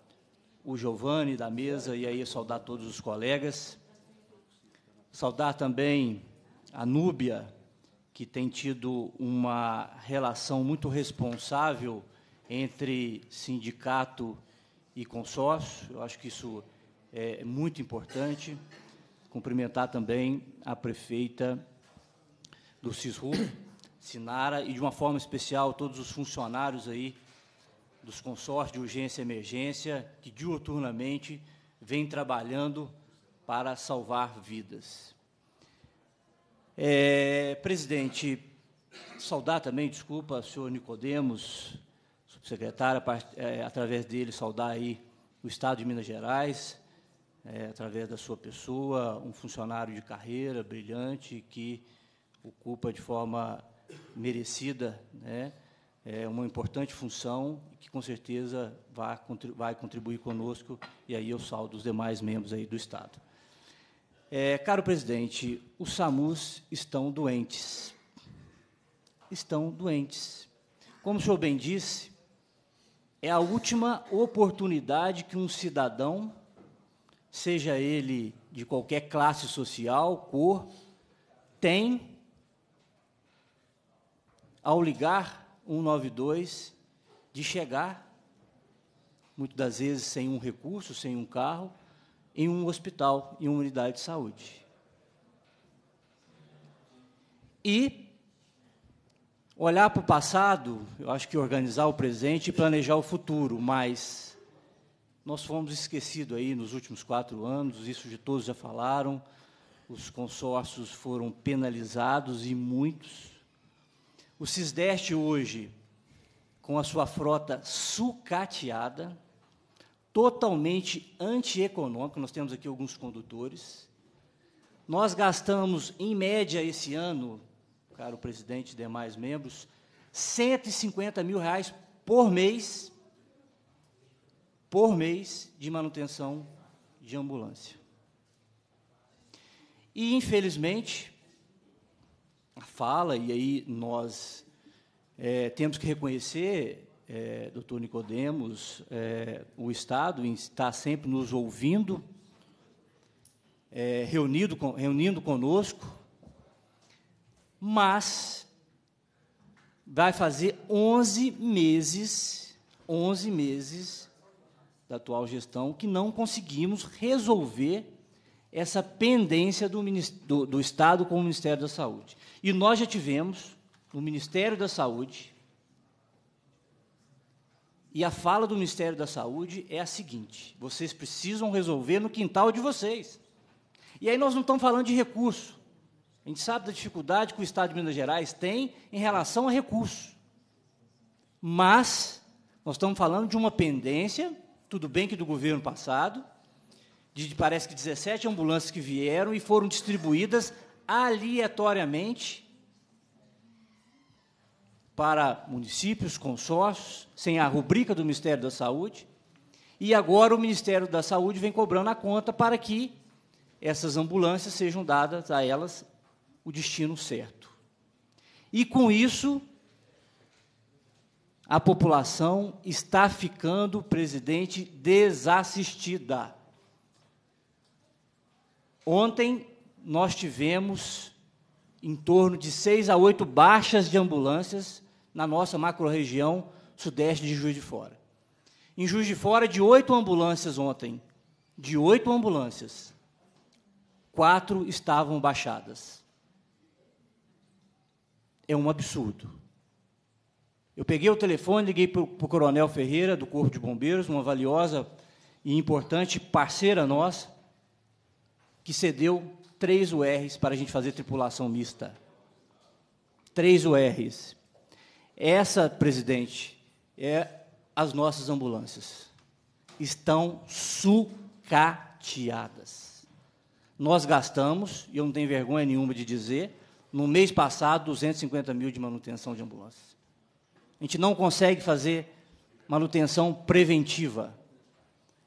o Giovanni da mesa e aí saudar todos os colegas. Saudar também a Núbia, que tem tido uma relação muito responsável entre sindicato e consórcio. Eu acho que isso é muito importante. Cumprimentar também a prefeita do CISRU, Sinara, e de uma forma especial todos os funcionários aí dos consórcios de urgência e emergência que diuturnamente vêm trabalhando para salvar vidas. É, presidente, saudar também, desculpa, senhor Nicodemos, secretário, é, através dele, saudar aí o Estado de Minas Gerais, é, através da sua pessoa, um funcionário de carreira brilhante que ocupa de forma merecida né, é, uma importante função que, com certeza, vai, vai contribuir conosco, e aí eu saldo os demais membros aí do Estado. É, caro presidente, os SAMUs estão doentes. Estão doentes. Como o senhor bem disse, é a última oportunidade que um cidadão, seja ele de qualquer classe social, cor, tem ao ligar 192 de chegar, muitas das vezes sem um recurso, sem um carro, em um hospital, em uma unidade de saúde. E Olhar para o passado, eu acho que organizar o presente e planejar o futuro, mas nós fomos esquecidos aí nos últimos quatro anos, isso de todos já falaram, os consórcios foram penalizados e muitos. O Cisdeste hoje, com a sua frota sucateada, totalmente antieconômica, nós temos aqui alguns condutores. Nós gastamos, em média, esse ano, caro presidente e demais membros, 150 mil reais por mês, por mês, de manutenção de ambulância. E, infelizmente, a fala, e aí nós é, temos que reconhecer, é, doutor Nicodemos, é, o Estado está sempre nos ouvindo, é, reunido, reunindo conosco, mas vai fazer 11 meses, 11 meses da atual gestão que não conseguimos resolver essa pendência do, do, do Estado com o Ministério da Saúde. E nós já tivemos no Ministério da Saúde e a fala do Ministério da Saúde é a seguinte: vocês precisam resolver no quintal de vocês. E aí nós não estamos falando de recurso, a gente sabe da dificuldade que o Estado de Minas Gerais tem em relação a recursos. Mas nós estamos falando de uma pendência, tudo bem que do governo passado, de parece que 17 ambulâncias que vieram e foram distribuídas aleatoriamente para municípios, consórcios, sem a rubrica do Ministério da Saúde. E agora o Ministério da Saúde vem cobrando a conta para que essas ambulâncias sejam dadas a elas o destino certo. E com isso, a população está ficando, presidente, desassistida. Ontem nós tivemos em torno de seis a oito baixas de ambulâncias na nossa macro-região sudeste de Juiz de Fora. Em Juiz de Fora, de oito ambulâncias ontem, de oito ambulâncias, quatro estavam baixadas é um absurdo. Eu peguei o telefone, liguei para o Coronel Ferreira, do Corpo de Bombeiros, uma valiosa e importante parceira nossa, que cedeu três URs para a gente fazer tripulação mista. Três URs. Essa, presidente, é as nossas ambulâncias. Estão sucateadas. Nós gastamos, e eu não tenho vergonha nenhuma de dizer, no mês passado, 250 mil de manutenção de ambulâncias. A gente não consegue fazer manutenção preventiva.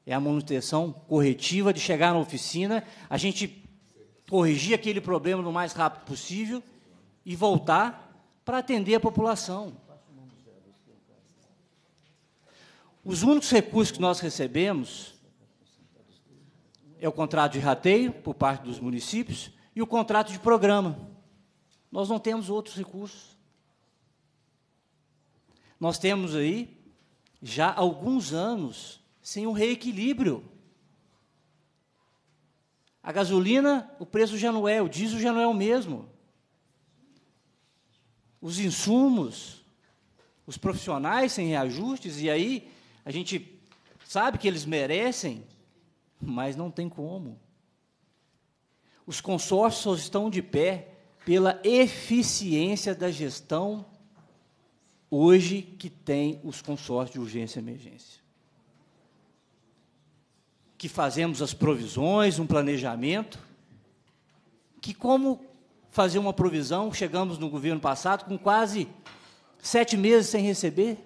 É a manutenção corretiva de chegar na oficina, a gente corrigir aquele problema no mais rápido possível e voltar para atender a população. Os únicos recursos que nós recebemos é o contrato de rateio por parte dos municípios e o contrato de programa. Nós não temos outros recursos. Nós temos aí já alguns anos sem um reequilíbrio. A gasolina, o preço já não é, o diesel já não é o mesmo. Os insumos, os profissionais sem reajustes, e aí a gente sabe que eles merecem, mas não tem como. Os consórcios estão de pé, pela eficiência da gestão hoje que tem os consórcios de urgência e emergência. Que fazemos as provisões, um planejamento, que como fazer uma provisão, chegamos no governo passado com quase sete meses sem receber.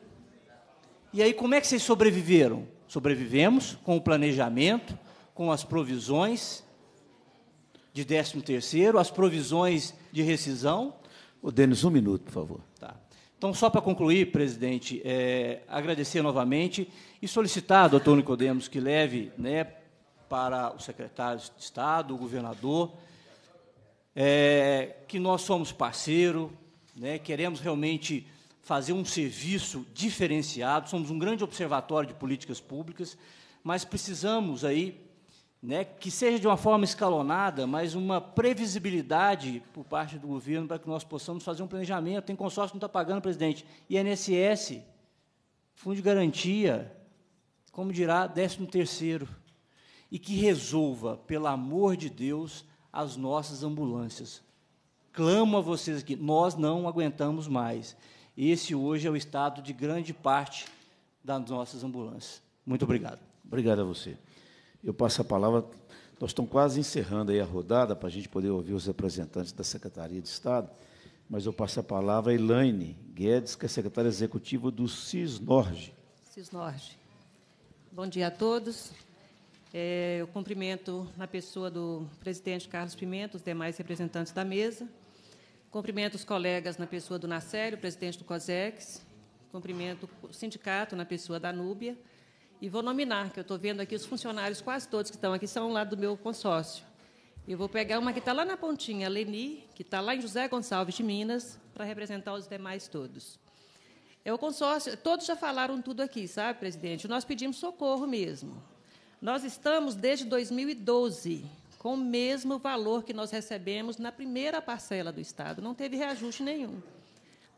E aí, como é que vocês sobreviveram? Sobrevivemos com o planejamento, com as provisões de 13 terceiro, as provisões de rescisão. O Denis, um minuto, por favor. Tá. Então, só para concluir, presidente, é, agradecer novamente e solicitar ao doutor Nicodemos que leve né, para o secretário de Estado, o governador, é, que nós somos parceiro, né, queremos realmente fazer um serviço diferenciado, somos um grande observatório de políticas públicas, mas precisamos aí né, que seja de uma forma escalonada, mas uma previsibilidade por parte do governo para que nós possamos fazer um planejamento. Tem consórcio que não está pagando, presidente. INSS, Fundo de Garantia, como dirá, 13 terceiro, E que resolva, pelo amor de Deus, as nossas ambulâncias. Clamo a vocês aqui, nós não aguentamos mais. Esse hoje é o estado de grande parte das nossas ambulâncias. Muito obrigado. Obrigado a você. Eu passo a palavra. Nós estamos quase encerrando aí a rodada para a gente poder ouvir os representantes da Secretaria de Estado, mas eu passo a palavra a Elaine Guedes, que é secretária executiva do CISNORGE. CISNORGE. Bom dia a todos. É, eu cumprimento na pessoa do presidente Carlos Pimenta, os demais representantes da mesa. Cumprimento os colegas na pessoa do Nacélio, presidente do COSEX. Cumprimento o sindicato na pessoa da Núbia e vou nominar, que eu estou vendo aqui os funcionários, quase todos que estão aqui são lá do meu consórcio. Eu vou pegar uma que está lá na pontinha, a Leni, que está lá em José Gonçalves de Minas, para representar os demais todos. É o consórcio, todos já falaram tudo aqui, sabe, presidente? Nós pedimos socorro mesmo. Nós estamos desde 2012 com o mesmo valor que nós recebemos na primeira parcela do Estado, não teve reajuste nenhum.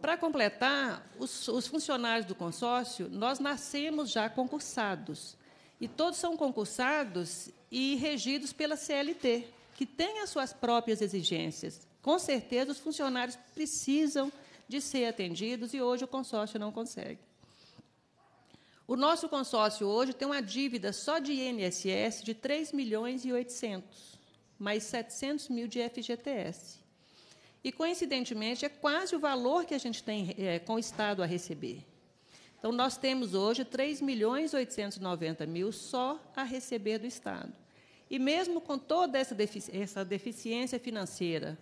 Para completar, os, os, funcionários do consórcio, nós nascemos já concursados. E todos são concursados e regidos pela CLT, que tem as suas próprias exigências. Com certeza, os funcionários precisam de ser atendidos e hoje o consórcio não consegue. O nosso consórcio hoje tem uma dívida só de INSS de 3 milhões e 800, mais 700 mil de FGTS. E, coincidentemente, é quase o valor que a gente tem é, com o Estado a receber. Então, nós temos hoje 3 milhões 890 mil só a receber do Estado. E mesmo com toda essa, defici essa deficiência financeira,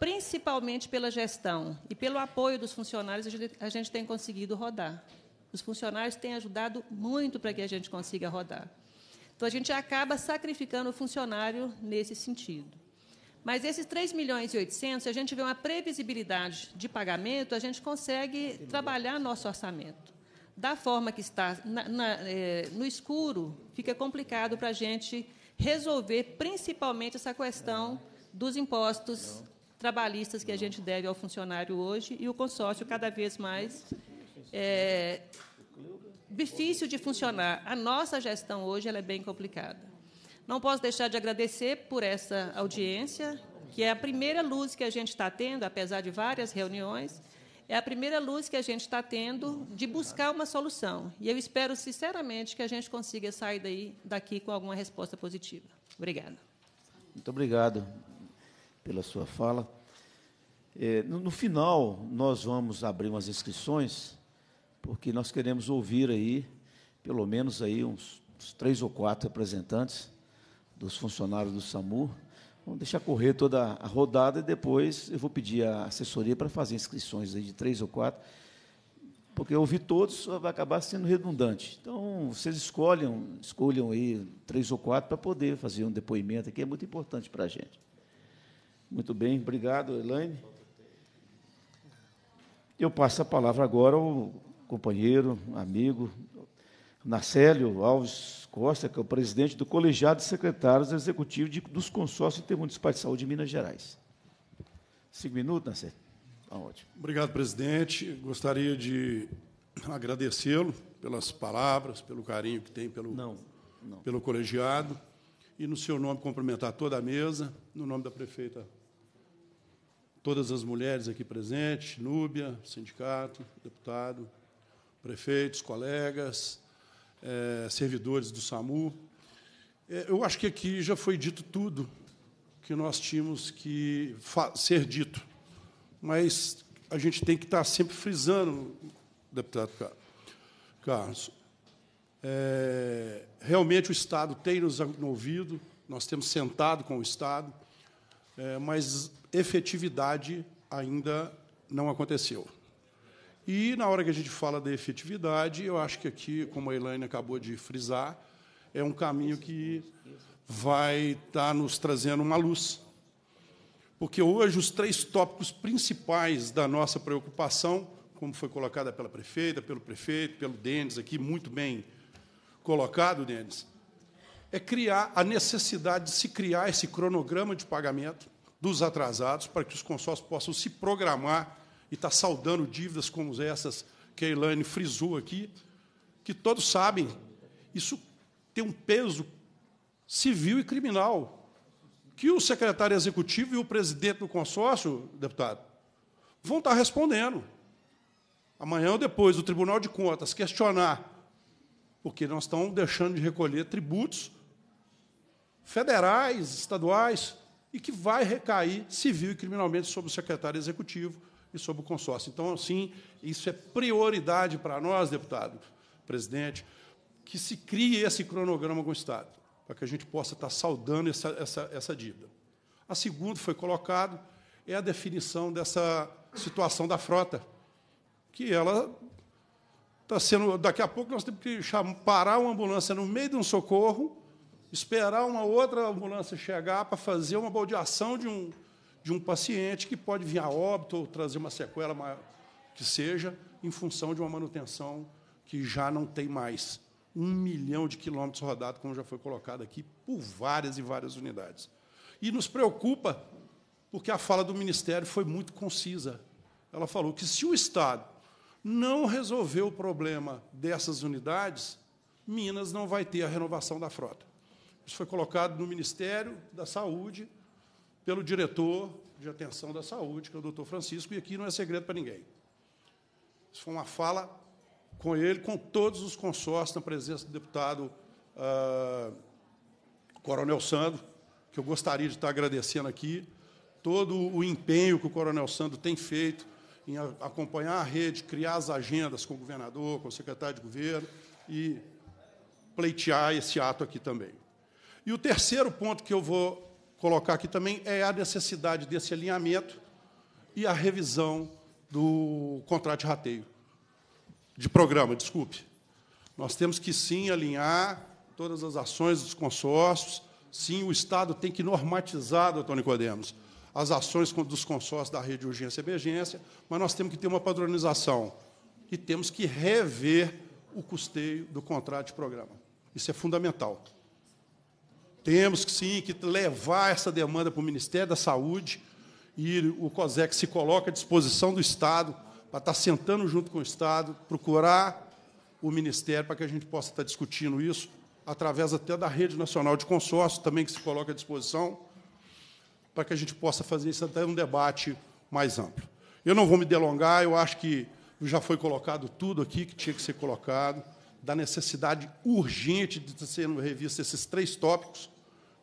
principalmente pela gestão e pelo apoio dos funcionários, a gente, a gente tem conseguido rodar. Os funcionários têm ajudado muito para que a gente consiga rodar. Então, a gente acaba sacrificando o funcionário nesse sentido. Mas esses 3 milhões e 800, se a gente vê uma previsibilidade de pagamento, a gente consegue trabalhar nosso orçamento. Da forma que está na, na, é, no escuro, fica complicado para a gente resolver principalmente essa questão dos impostos trabalhistas que a gente deve ao funcionário hoje e o consórcio cada vez mais é, difícil de funcionar. A nossa gestão hoje ela é bem complicada. Não posso deixar de agradecer por essa audiência, que é a primeira luz que a gente está tendo, apesar de várias reuniões, é a primeira luz que a gente está tendo de buscar uma solução. E eu espero, sinceramente, que a gente consiga sair daí, daqui com alguma resposta positiva. Obrigada. Muito obrigado pela sua fala. É, no, final, nós vamos abrir umas inscrições, porque nós queremos ouvir aí, pelo menos aí uns, uns três ou quatro representantes dos funcionários do SAMU. Vamos deixar correr toda a rodada e depois eu vou pedir a assessoria para fazer inscrições aí de três ou quatro, porque ouvir todos vai acabar sendo redundante. Então, vocês escolham, escolham aí três ou quatro para poder fazer um depoimento aqui, é muito importante para a gente. Muito bem, obrigado, Elaine. Eu passo a palavra agora ao companheiro, amigo, Narcélio Alves Costa, que é o presidente do Colegiado de Secretários Executivos dos Consórcios Intermunicipais de Saúde de Minas Gerais. Cinco minutos, Nasser. Tá ótimo. Obrigado, presidente. Gostaria de agradecê-lo pelas palavras, pelo carinho que tem pelo, não, não. pelo colegiado. E, no seu nome, cumprimentar toda a mesa, no nome da prefeita, todas as mulheres aqui presentes, Núbia, sindicato, deputado, prefeitos, colegas, é, servidores do SAMU. É, eu acho que aqui já foi dito tudo que nós tínhamos que ser dito, mas a gente tem que estar sempre frisando, deputado Carlos, é, realmente o Estado tem nos ouvido, nós temos sentado com o Estado, é, mas efetividade ainda não aconteceu. E na hora que a gente fala da efetividade, eu acho que aqui, como a Elaine acabou de frisar, é um caminho que vai estar tá nos trazendo uma luz. Porque hoje os três tópicos principais da nossa preocupação, como foi colocada pela prefeita, pelo prefeito, pelo Denis aqui, muito bem colocado, Denis, é criar a necessidade de se criar esse cronograma de pagamento dos atrasados para que os consórcios possam se programar e está saldando dívidas como essas que a Elaine frisou aqui, que todos sabem, isso tem um peso civil e criminal, que o secretário executivo e o presidente do consórcio, deputado, vão estar tá respondendo. Amanhã ou depois, o Tribunal de Contas questionar, porque nós estamos deixando de recolher tributos federais, estaduais, e que vai recair civil e criminalmente sobre o secretário executivo e sobre o consórcio. Então, assim, isso é prioridade para nós, deputado, presidente, que se crie esse cronograma com o Estado, para que a gente possa estar saudando essa, essa, essa dívida. A segunda foi colocado é a definição dessa situação da frota, que ela está sendo. Daqui a pouco nós temos que chamar, parar uma ambulância no meio de um socorro, esperar uma outra ambulância chegar para fazer uma baldeação de um, de um paciente que pode vir a óbito ou trazer uma sequela maior, que seja, em função de uma manutenção que já não tem mais um milhão de quilômetros rodados, como já foi colocado aqui, por várias e várias unidades. E nos preocupa, porque a fala do Ministério foi muito concisa. Ela falou que se o Estado não resolver o problema dessas unidades, Minas não vai ter a renovação da frota. Isso foi colocado no Ministério da Saúde, pelo diretor de atenção da saúde, que é o doutor Francisco, e aqui não é segredo para ninguém. Isso foi uma fala com ele, com todos os consórcios, na presença do deputado ah, Coronel Sandro, que eu gostaria de estar agradecendo aqui, todo o empenho que o Coronel Sandro tem feito em acompanhar a rede, criar as agendas com o governador, com o secretário de governo e pleitear esse ato aqui também. E o terceiro ponto que eu vou colocar aqui também é a necessidade desse alinhamento e a revisão do contrato de rateio, de programa, desculpe. Nós temos que, sim, alinhar todas as ações dos consórcios, sim, o Estado tem que normatizar, doutor Nicodemos, as ações dos consórcios da rede de urgência e emergência, mas nós temos que ter uma padronização e temos que rever o custeio do contrato de programa. Isso é fundamental. Temos que sim que levar essa demanda para o Ministério da Saúde e o COSEC se coloca à disposição do Estado para estar sentando junto com o Estado, procurar o Ministério para que a gente possa estar discutindo isso através até da Rede Nacional de Consórcio, também que se coloca à disposição, para que a gente possa fazer isso até um debate mais amplo. Eu não vou me delongar, eu acho que já foi colocado tudo aqui que tinha que ser colocado, da necessidade urgente de serem revista esses três tópicos,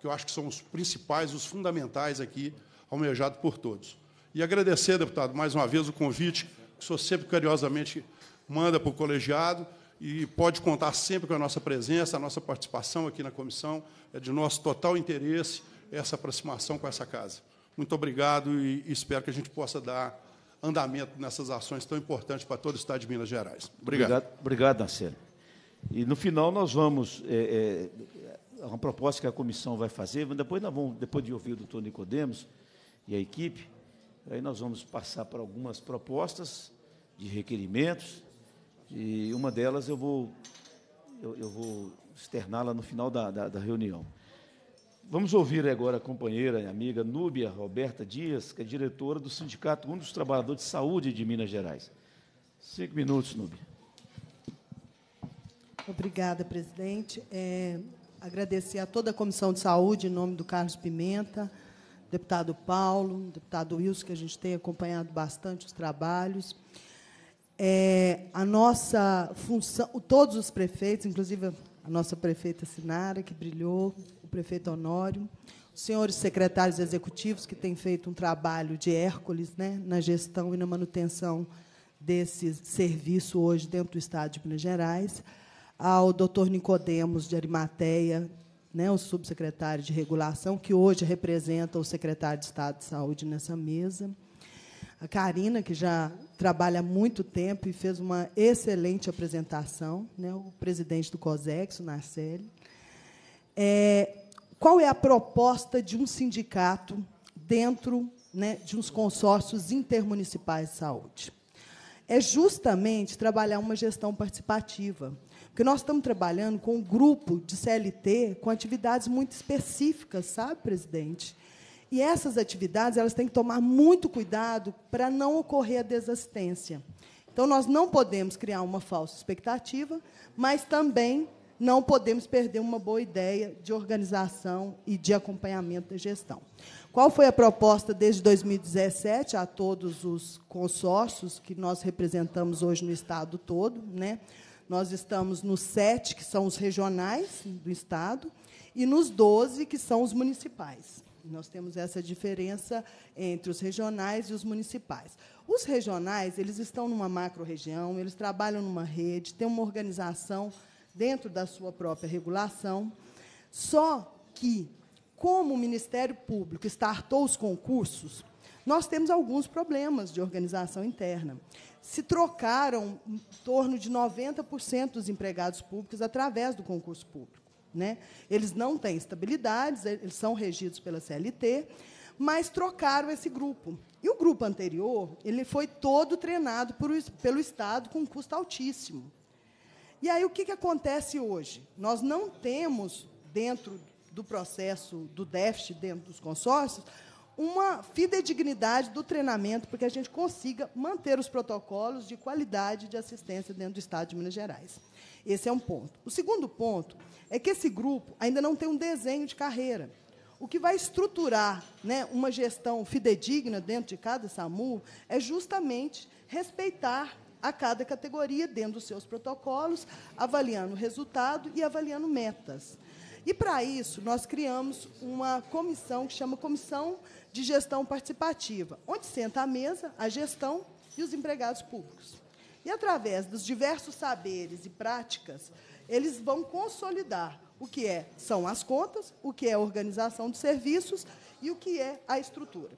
que eu acho que são os principais, os fundamentais aqui, almejado por todos. E agradecer, deputado, mais uma vez o convite que o senhor sempre caridosamente manda para o colegiado e pode contar sempre com a nossa presença, a nossa participação aqui na comissão. É de nosso total interesse essa aproximação com essa casa. Muito obrigado e espero que a gente possa dar andamento nessas ações tão importantes para todo o Estado de Minas Gerais. Obrigado. Obrigado, obrigado Marcelo. E, no final, nós vamos é, é, uma proposta que a comissão vai fazer, mas depois nós vamos, depois de ouvir o doutor Nicodemos e a equipe, aí nós vamos passar para algumas propostas de requerimentos, e uma delas eu vou, eu, eu vou externá-la no final da, da, da reunião. Vamos ouvir agora a companheira e amiga Núbia Roberta Dias, que é diretora do Sindicato Um dos Trabalhadores de Saúde de Minas Gerais. Cinco minutos, Núbia. Obrigada, presidente. É, agradecer a toda a Comissão de Saúde, em nome do Carlos Pimenta, deputado Paulo, deputado Wilson, que a gente tem acompanhado bastante os trabalhos. É, a nossa função, todos os prefeitos, inclusive a nossa prefeita Sinara, que brilhou, o prefeito Honório, os senhores secretários executivos, que têm feito um trabalho de Hércules né, na gestão e na manutenção desse serviço hoje dentro do Estado de Minas Gerais ao doutor Nicodemos de Arimateia, né, o subsecretário de Regulação, que hoje representa o secretário de Estado de Saúde nessa mesa. A Karina, que já trabalha há muito tempo e fez uma excelente apresentação, né, o presidente do COSEX, o Narcelli. É, qual é a proposta de um sindicato dentro né, de uns consórcios intermunicipais de saúde? É justamente trabalhar uma gestão participativa, porque nós estamos trabalhando com um grupo de CLT com atividades muito específicas, sabe, presidente? E essas atividades elas têm que tomar muito cuidado para não ocorrer a desassistência. Então, nós não podemos criar uma falsa expectativa, mas também não podemos perder uma boa ideia de organização e de acompanhamento da gestão. Qual foi a proposta desde 2017 a todos os consórcios que nós representamos hoje no Estado todo? Né? Nós estamos nos sete, que são os regionais do Estado, e nos 12, que são os municipais. Nós temos essa diferença entre os regionais e os municipais. Os regionais, eles estão numa macro-região, eles trabalham numa rede, têm uma organização dentro da sua própria regulação. Só que, como o Ministério Público startou os concursos, nós temos alguns problemas de organização interna. Se trocaram em torno de 90% dos empregados públicos através do concurso público. Né? Eles não têm estabilidades, eh, eles são regidos pela CLT, mas trocaram esse grupo. E o grupo anterior ele foi todo treinado por, pelo Estado com um custo altíssimo. E aí o que, que acontece hoje? Nós não temos, dentro do processo do déficit, dentro dos consórcios, uma fidedignidade do treinamento, porque a gente consiga manter os protocolos de qualidade de assistência dentro do Estado de Minas Gerais. Esse é um ponto. O segundo ponto é que esse grupo ainda não tem um desenho de carreira. O que vai estruturar né, uma gestão fidedigna dentro de cada SAMU é justamente respeitar a cada categoria dentro dos seus protocolos, avaliando o resultado e avaliando metas. E para isso, nós criamos uma comissão que chama Comissão de Gestão Participativa, onde senta a mesa a gestão e os empregados públicos. E através dos diversos saberes e práticas, eles vão consolidar o que é, são as contas, o que é a organização dos serviços e o que é a estrutura.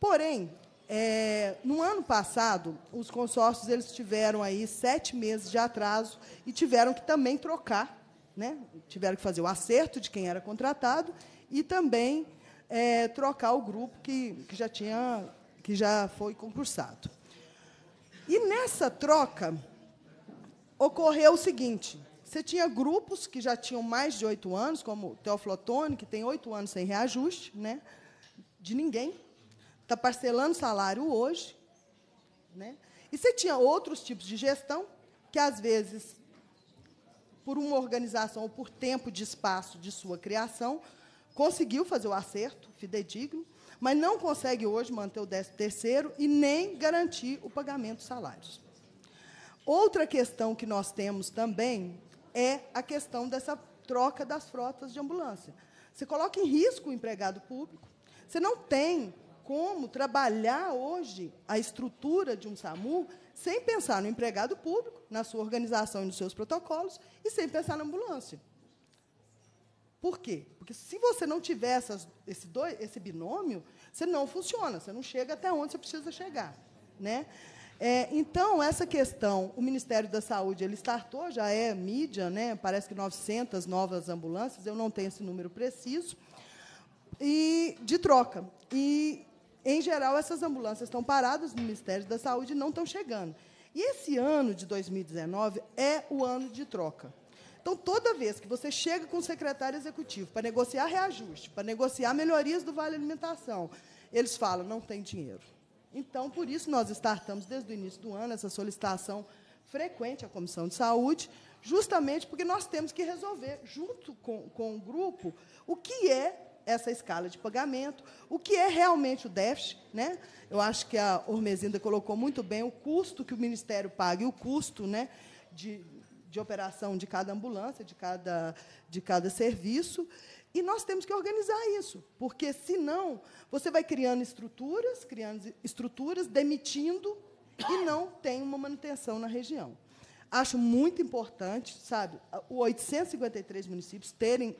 Porém, é, no ano passado, os consórcios eles tiveram aí sete meses de atraso e tiveram que também trocar né? tiveram que fazer o acerto de quem era contratado e também é, trocar o grupo que, que, já tinha, que já foi concursado. E nessa troca ocorreu o seguinte: você tinha grupos que já tinham mais de oito anos, como o Teoflotone, que tem oito anos sem reajuste, né? de ninguém, está parcelando salário hoje. Né? E você tinha outros tipos de gestão, que às vezes por uma organização ou por tempo de espaço de sua criação, conseguiu fazer o acerto fidedigno, mas não consegue hoje manter o 13 terceiro e nem garantir o pagamento dos salários. Outra questão que nós temos também é a questão dessa troca das frotas de ambulância. Você coloca em risco o empregado público, você não tem como trabalhar hoje a estrutura de um SAMU sem pensar no empregado público na sua organização e nos seus protocolos e sem pensar na ambulância. Por quê? Porque se você não tiver essas, esse, dois, esse binômio, você não funciona, você não chega até onde você precisa chegar. Né? É, então, essa questão, o Ministério da Saúde, ele startou, já é mídia, né? parece que 900 novas ambulâncias, eu não tenho esse número preciso, e de troca. E, em geral, essas ambulâncias estão paradas no Ministério da Saúde e não estão chegando. E esse ano de 2019 é o ano de troca. Então, toda vez que você chega com o secretário executivo para negociar reajuste, para negociar melhorias do Vale Alimentação, eles falam: não tem dinheiro. Então, por isso, nós startamos desde o início do ano essa solicitação frequente à Comissão de Saúde, justamente porque nós temos que resolver, junto com, com o grupo, o que é essa escala de pagamento, o que é realmente o déficit. Né? Eu acho que a Ormezinda colocou muito bem o custo que o Ministério paga e o custo né, de, de operação de cada ambulância, de cada, de cada serviço. E nós temos que organizar isso, porque, senão, você vai criando estruturas, criando estruturas, demitindo, e não tem uma manutenção na região. Acho muito importante, sabe, os 853 municípios terem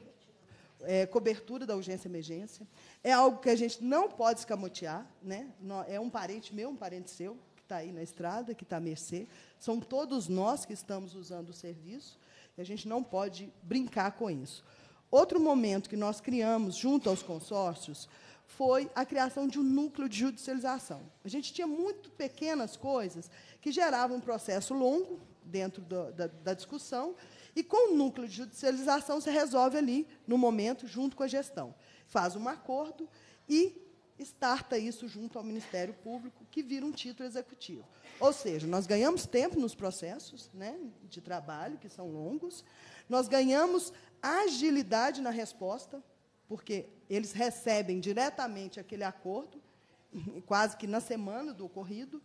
é, cobertura da urgência emergência. É algo que a gente não pode escamotear. Né? É um parente meu, um parente seu, que está aí na estrada, que está à mercê. São todos nós que estamos usando o serviço. E a gente não pode brincar com isso. Outro momento que nós criamos, junto aos consórcios, foi a criação de um núcleo de judicialização. A gente tinha muito pequenas coisas que geravam um processo longo dentro da, da discussão, e com o núcleo de judicialização se resolve ali, no momento, junto com a gestão. Faz um acordo e starta isso junto ao Ministério Público, que vira um título executivo. Ou seja, nós ganhamos tempo nos processos né, de trabalho, que são longos, nós ganhamos agilidade na resposta, porque eles recebem diretamente aquele acordo, *laughs* quase que na semana do ocorrido,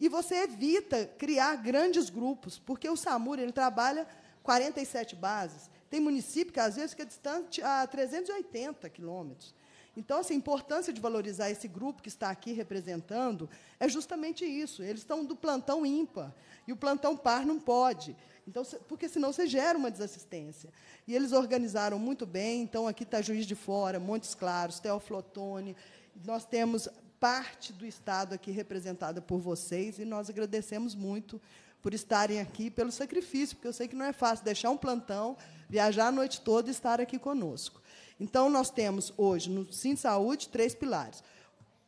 e você evita criar grandes grupos, porque o SAMUR ele trabalha 47 bases. Tem município que, às vezes, fica distante a 380 quilômetros. Então, assim, a importância de valorizar esse grupo que está aqui representando é justamente isso. Eles estão do plantão ímpar, e o plantão par não pode. Então, porque senão você gera uma desassistência. E eles organizaram muito bem, então aqui está Juiz de Fora, Montes Claros, Teoflotone, nós temos parte do Estado aqui representada por vocês, e nós agradecemos muito por estarem aqui, pelo sacrifício, porque eu sei que não é fácil deixar um plantão, viajar a noite toda e estar aqui conosco. Então, nós temos hoje, no Sim Saúde, três pilares: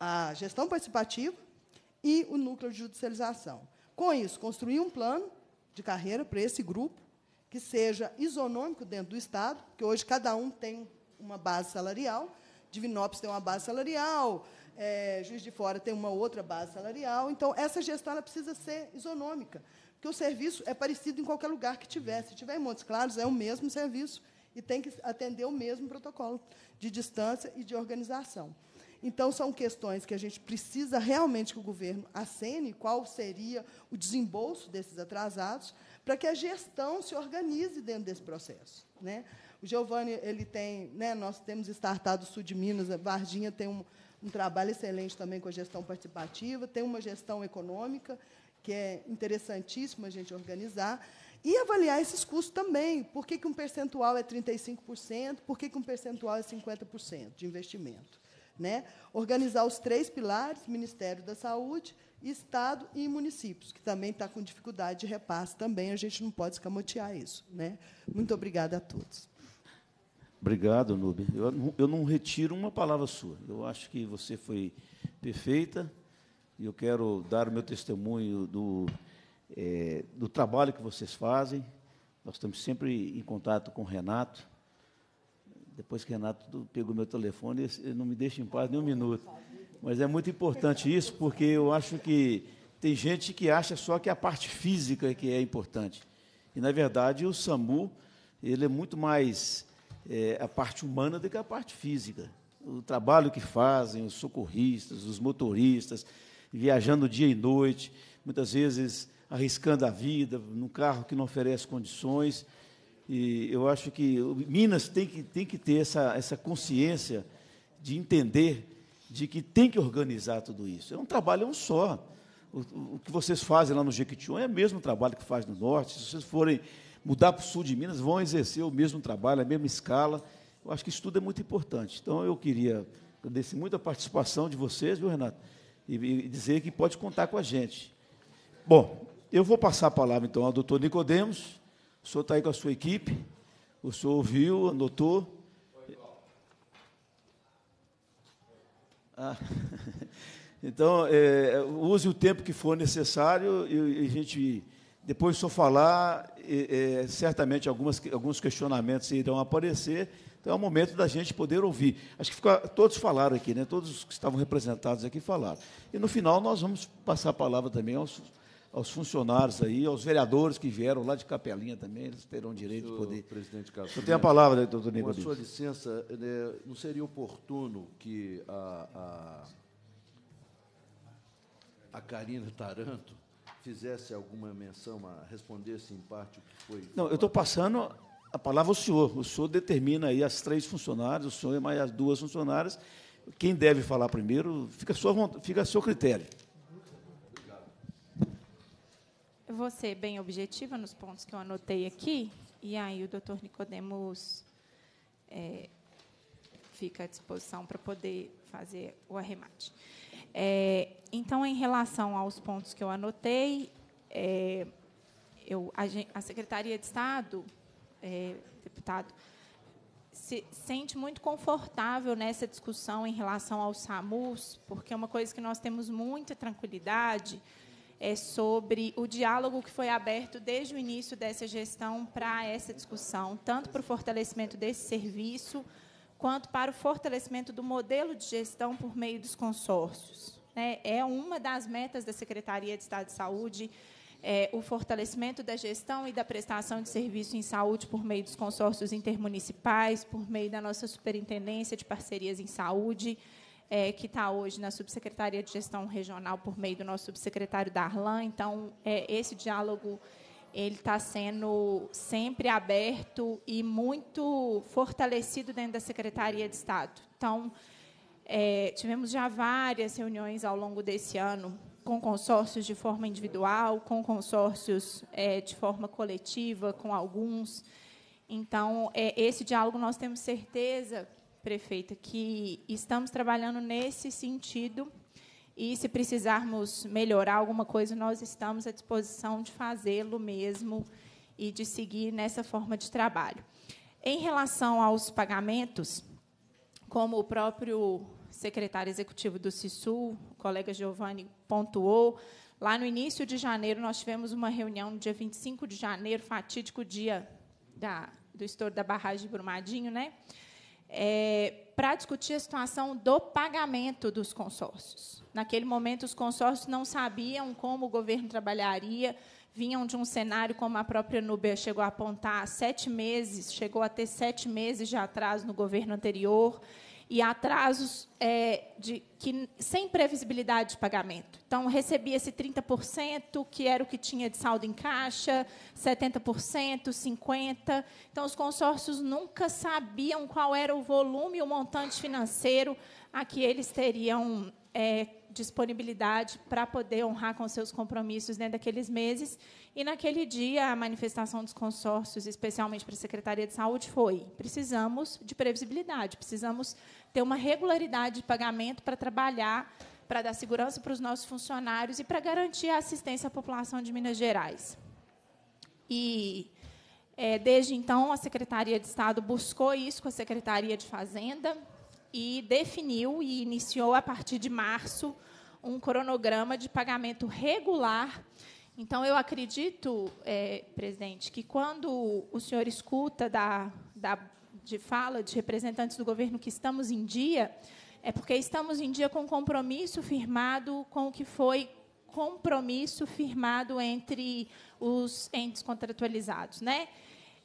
a gestão participativa e o núcleo de judicialização. Com isso, construir um plano de carreira para esse grupo, que seja isonômico dentro do Estado, que hoje cada um tem uma base salarial, Divinópolis tem uma base salarial, é, Juiz de Fora tem uma outra base salarial. Então, essa gestão ela precisa ser isonômica. Porque o serviço é parecido em qualquer lugar que tiver. Se tiver em Montes Claros, é o mesmo serviço e tem que atender o mesmo protocolo de distância e de organização. Então, são questões que a gente precisa realmente que o governo acene qual seria o desembolso desses atrasados, para que a gestão se organize dentro desse processo. Né? O Giovanni, ele tem, né, nós temos startado o sul de Minas, a Varginha tem um, um trabalho excelente também com a gestão participativa, tem uma gestão econômica, que é interessantíssimo a gente organizar, e avaliar esses custos também. Por que, que um percentual é 35%, por que, que um percentual é 50% de investimento? Né? Organizar os três pilares, Ministério da Saúde, Estado e municípios, que também está com dificuldade de repasse também, a gente não pode escamotear isso. Né? Muito obrigada a todos. Obrigado, Nube. Eu, eu não retiro uma palavra sua. Eu acho que você foi perfeita e eu quero dar o meu testemunho do, é, do trabalho que vocês fazem. Nós estamos sempre em contato com o Renato. Depois que o Renato pegou meu telefone, ele não me deixa em paz nem um minuto. Mas é muito importante isso, porque eu acho que tem gente que acha só que a parte física que é importante. E, na verdade, o SAMU ele é muito mais é, a parte humana do que a parte física. O trabalho que fazem os socorristas, os motoristas, viajando dia e noite, muitas vezes arriscando a vida, num carro que não oferece condições. E eu acho que Minas tem que, tem que ter essa, essa consciência de entender de que tem que organizar tudo isso. É um trabalho, é um só. O, o que vocês fazem lá no Jequitinhon é o mesmo trabalho que faz no Norte. Se vocês forem mudar para o Sul de Minas, vão exercer o mesmo trabalho, a mesma escala. Eu acho que isso tudo é muito importante. Então, eu queria agradecer muito a participação de vocês, viu, Renato? e, dizer que pode contar com a gente. Bom, eu vou passar a palavra então ao doutor Nicodemos. O senhor está aí com a sua equipe. O senhor ouviu, anotou. Ah, *laughs* então, é, use o tempo que for necessário e, e a gente, depois, só falar, é, é, certamente algumas, alguns questionamentos irão aparecer então é o momento da gente poder ouvir. Acho que ficou, todos falaram aqui, né? todos que estavam representados aqui falaram. E no final nós vamos passar a palavra também aos, aos funcionários aí, aos vereadores que vieram lá de Capelinha também, eles terão direito Senhor de poder. Presidente Carlos, eu tenho a palavra, né, doutor Nico. Com a sua licença, né, não seria oportuno que a, a, a Karina Taranto fizesse alguma menção, a, respondesse em parte o que foi. Não, eu estou passando a palavra é o senhor. O senhor determina aí as três funcionárias, o senhor e mais as duas funcionárias. Quem deve falar primeiro, fica a, sua, vontade, fica a seu critério. Eu vou ser bem objetiva nos pontos que eu anotei aqui, e aí o doutor Nicodemos é, fica à disposição para poder fazer o arremate. É, então, em relação aos pontos que eu anotei, é, eu, a, a Secretaria de Estado é, deputado, se sente muito confortável nessa discussão em relação ao SAMUS, porque uma coisa que nós temos muita tranquilidade é sobre o diálogo que foi aberto desde o início dessa gestão para essa discussão, tanto para o fortalecimento desse serviço, quanto para o fortalecimento do modelo de gestão por meio dos consórcios. Né? É uma das metas da Secretaria de Estado de Saúde é, o fortalecimento da gestão e da prestação de serviço em saúde por meio dos consórcios intermunicipais, por meio da nossa superintendência de parcerias em saúde, é, que está hoje na Subsecretaria de Gestão Regional por meio do nosso subsecretário Darlan. Então, é, esse diálogo ele está sendo sempre aberto e muito fortalecido dentro da Secretaria de Estado. Então, é, tivemos já várias reuniões ao longo desse ano com consórcios de forma individual, com consórcios é, de forma coletiva, com alguns. Então, é, esse diálogo nós temos certeza, prefeita, que estamos trabalhando nesse sentido e, se precisarmos melhorar alguma coisa, nós estamos à disposição de fazê-lo mesmo e de seguir nessa forma de trabalho. Em relação aos pagamentos, como o próprio secretário executivo do Cisu, o colega Giovanni pontuou, lá no início de janeiro nós tivemos uma reunião no dia 25 de janeiro, fatídico dia da, do estouro da barragem de Brumadinho, né? É, para discutir a situação do pagamento dos consórcios. Naquele momento, os consórcios não sabiam como o governo trabalharia, vinham de um cenário, como a própria Nubia chegou a apontar, sete meses, chegou a ter sete meses de atraso no governo anterior e atrasos é, de, que, sem previsibilidade de pagamento. Então, recebia esse 30%, que era o que tinha de saldo em caixa, 70%, 50%. Então, os consórcios nunca sabiam qual era o volume e o montante financeiro a que eles teriam é, disponibilidade para poder honrar com seus compromissos dentro daqueles meses. E, naquele dia, a manifestação dos consórcios, especialmente para a Secretaria de Saúde, foi: precisamos de previsibilidade, precisamos ter uma regularidade de pagamento para trabalhar, para dar segurança para os nossos funcionários e para garantir a assistência à população de Minas Gerais. E eh, desde então, a Secretaria de Estado buscou isso com a Secretaria de Fazenda, e definiu e iniciou a partir de março um cronograma de pagamento regular. Então, eu acredito, é, presidente, que quando o senhor escuta da, da, de fala de representantes do governo que estamos em dia, é porque estamos em dia com compromisso firmado com o que foi compromisso firmado entre os entes contratualizados, né?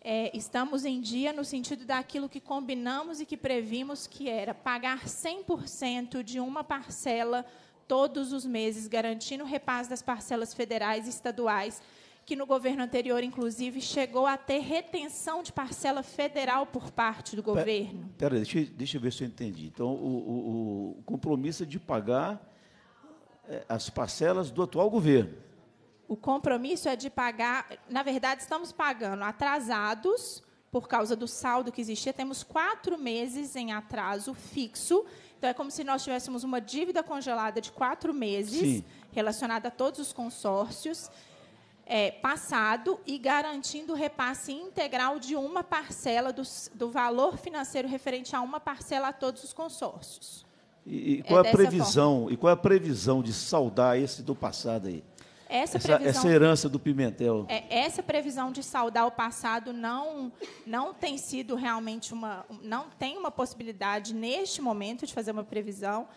é, estamos em dia no sentido daquilo que combinamos e que previmos, que era pagar 100% de uma parcela todos os meses, garantindo o repasse das parcelas federais e estaduais, que no governo anterior, inclusive, chegou a ter retenção de parcela federal por parte do governo. Pera, deixa, deixa eu ver se eu entendi. Então, o, o, o compromisso é de pagar é, as parcelas do atual governo. O compromisso é de pagar. Na verdade, estamos pagando atrasados por causa do saldo que existia. Temos quatro meses em atraso fixo. Então, é como se nós tivéssemos uma dívida congelada de quatro meses Sim. relacionada a todos os consórcios. É, passado e garantindo o repasse integral de uma parcela do, do valor financeiro referente a uma parcela a todos os consórcios. E, e qual é a previsão? Forma. E qual é a previsão de saldar esse do passado aí? Essa, essa, previsão, essa é herança do Pimentel. É, essa previsão de saudar o passado não, não tem sido realmente uma. Não tem uma possibilidade, neste momento, de fazer uma previsão.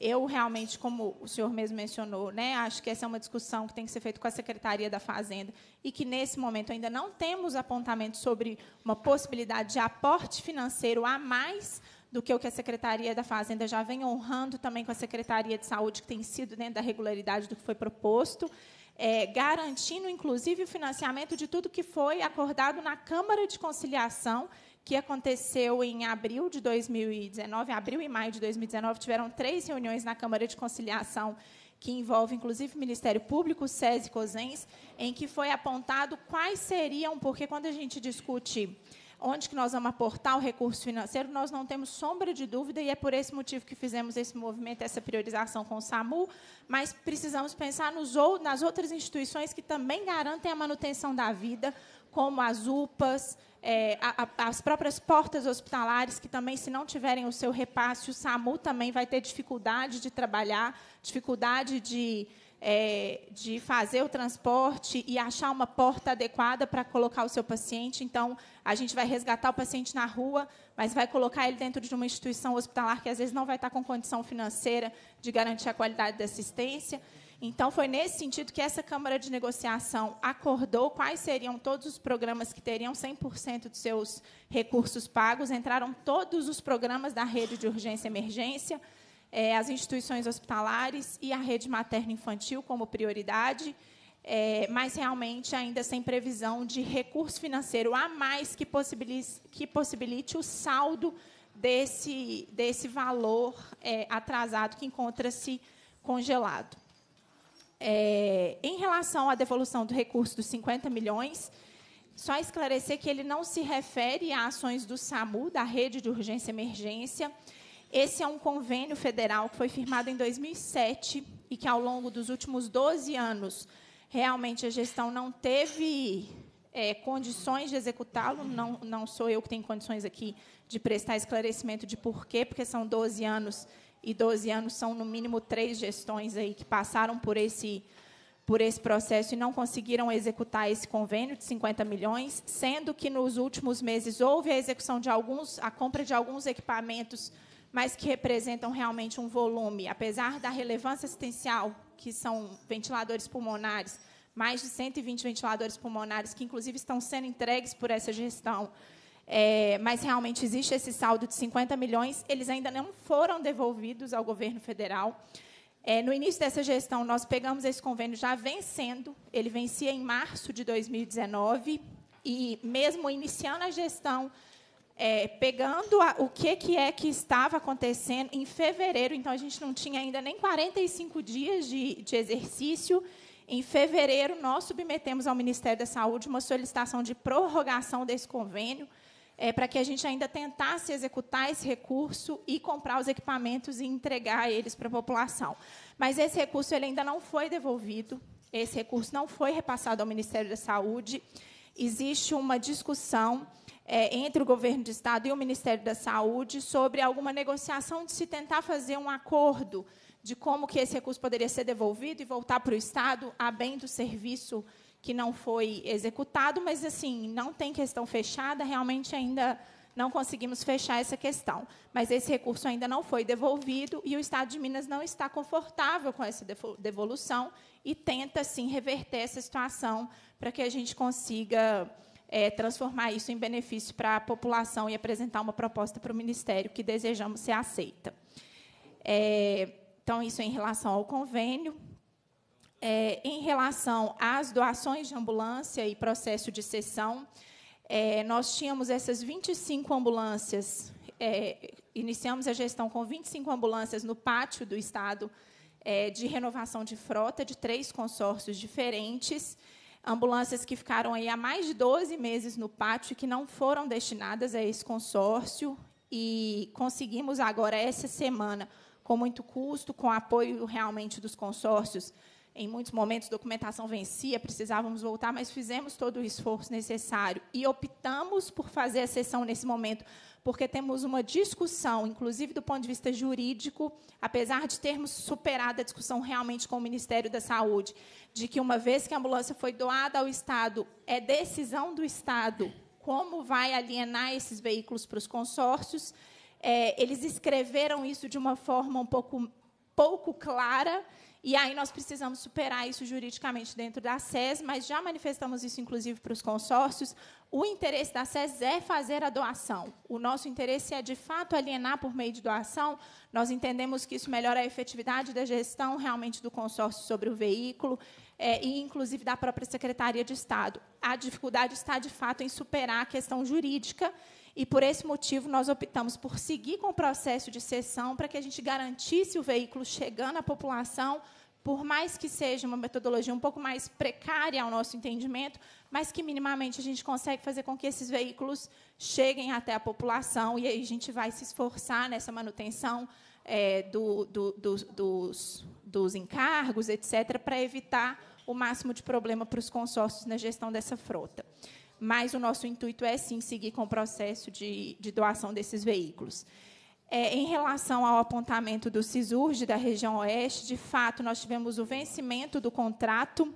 Eu realmente, como o senhor mesmo mencionou, né, acho que essa é uma discussão que tem que ser feita com a Secretaria da Fazenda e que, nesse momento, ainda não temos apontamento sobre uma possibilidade de aporte financeiro a mais do que o que a Secretaria da Fazenda já vem honrando também com a Secretaria de Saúde, que tem sido dentro né, da regularidade do que foi proposto é, garantindo, inclusive, o financiamento de tudo que foi acordado na Câmara de Conciliação, que aconteceu em abril de 2019, abril e maio de 2019, tiveram três reuniões na Câmara de Conciliação que envolve inclusive o Ministério Público, SESI e COSENS, em que foi apontado quais seriam, porque quando a gente discute onde que nós vamos aportar o recurso financeiro, nós não temos sombra de dúvida, e é por esse motivo que fizemos esse movimento, essa priorização com o SAMU, mas precisamos pensar nos ou, nas outras instituições que também garantem a manutenção da vida, como as UPAs, é, a, a, as próprias portas hospitalares, que também, se não tiverem o seu repasse, o SAMU também vai ter dificuldade de trabalhar, dificuldade de é, de fazer o transporte e achar uma porta adequada para colocar o seu paciente. Então, a gente vai resgatar o paciente na rua, mas vai colocar ele dentro de uma instituição hospitalar que às vezes não vai estar tá com condição financeira de garantir a qualidade da assistência. Então, foi nesse sentido que essa Câmara de Negociação acordou quais seriam todos os programas que teriam 100% de seus recursos pagos. Entraram todos os programas da rede de urgência e emergência é, as instituições hospitalares e a rede materno-infantil como prioridade, é, mas realmente ainda sem previsão de recurso financeiro a mais que possibilite, que possibilite o saldo desse, desse valor é, atrasado que encontra-se congelado. É, em relação à devolução do recurso dos 50 milhões, só esclarecer que ele não se refere a ações do SAMU, da rede de urgência e emergência, esse é um convênio federal que foi firmado em 2007 e que, ao longo dos últimos 12 anos, realmente a gestão não teve é, condições de executá-lo. Não, não sou eu que tenho condições aqui de prestar esclarecimento de porquê, porque são 12 anos e 12 anos são, no mínimo, três gestões aí que passaram por esse por esse processo e não conseguiram executar esse convênio de 50 milhões, sendo que nos últimos meses houve a execução de alguns, a compra de alguns equipamentos mas que representam realmente um volume, apesar da relevância assistencial, que são ventiladores pulmonares, mais de 120 ventiladores pulmonares, que inclusive estão sendo entregues por essa gestão, é, mas realmente existe esse saldo de 50 milhões, eles ainda não foram devolvidos ao governo federal. É, no início dessa gestão, nós pegamos esse convênio já vencendo, ele vencia em março de 2019, e mesmo iniciando a gestão, é, pegando a, o que, que é que estava acontecendo em fevereiro, então a gente não tinha ainda nem 45 dias de, de exercício. Em fevereiro, nós submetemos ao Ministério da Saúde uma solicitação de prorrogação desse convênio. É, para que a gente ainda tentasse executar esse recurso e comprar os equipamentos e entregar eles para a população. Mas esse recurso ele ainda não foi devolvido, esse recurso não foi repassado ao Ministério da Saúde. Existe uma discussão é, entre o governo de Estado e o Ministério da Saúde sobre alguma negociação de se tentar fazer um acordo de como que esse recurso poderia ser devolvido e voltar para o Estado a bem do serviço que não foi executado, mas assim não tem questão fechada. Realmente ainda não conseguimos fechar essa questão, mas esse recurso ainda não foi devolvido e o Estado de Minas não está confortável com essa devolução e tenta sim reverter essa situação para que a gente consiga é, transformar isso em benefício para a população e apresentar uma proposta para o Ministério que desejamos ser aceita. É, então, isso é em relação ao convênio. É, em relação às doações de ambulância e processo de cessão, é, nós tínhamos essas 25 ambulâncias, é, iniciamos a gestão com 25 ambulâncias no pátio do Estado é, de renovação de frota de três consórcios diferentes ambulâncias que ficaram aí há mais de 12 meses no pátio e que não foram destinadas a esse consórcio. E conseguimos agora, essa semana, com muito custo, com apoio realmente dos consórcios, em muitos momentos documentação vencia, precisávamos voltar, mas fizemos todo o esforço necessário e optamos por fazer a sessão nesse momento porque temos uma discussão, inclusive do ponto de vista jurídico, apesar de termos superado a discussão realmente com o Ministério da Saúde, de que uma vez que a ambulância foi doada ao Estado, é decisão do Estado como vai alienar esses veículos para os consórcios. É, eles escreveram isso de uma forma um pouco pouco clara e aí nós precisamos superar isso juridicamente dentro da SES, mas já manifestamos isso, inclusive, para os consórcios. O interesse da SES é fazer a doação. O nosso interesse é, de fato, alienar por meio de doação. Nós entendemos que isso melhora a efetividade da gestão realmente do consórcio sobre o veículo é, e, inclusive, da própria Secretaria de Estado. A dificuldade está, de fato, em superar a questão jurídica e por esse motivo nós optamos por seguir com o processo de cessão para que a gente garantisse o veículo chegando à população, por mais que seja uma metodologia um pouco mais precária ao nosso entendimento, mas que minimamente a gente consegue fazer com que esses veículos cheguem até a população e aí a gente vai se esforçar nessa manutenção é, do, do, do, dos, dos encargos, etc., para evitar o máximo de problema para os consórcios na gestão dessa frota mas o nosso intuito é sim seguir com o processo de, de doação desses veículos. É, em relação ao apontamento do Cisurge da região oeste, de fato, nós tivemos o vencimento do contrato,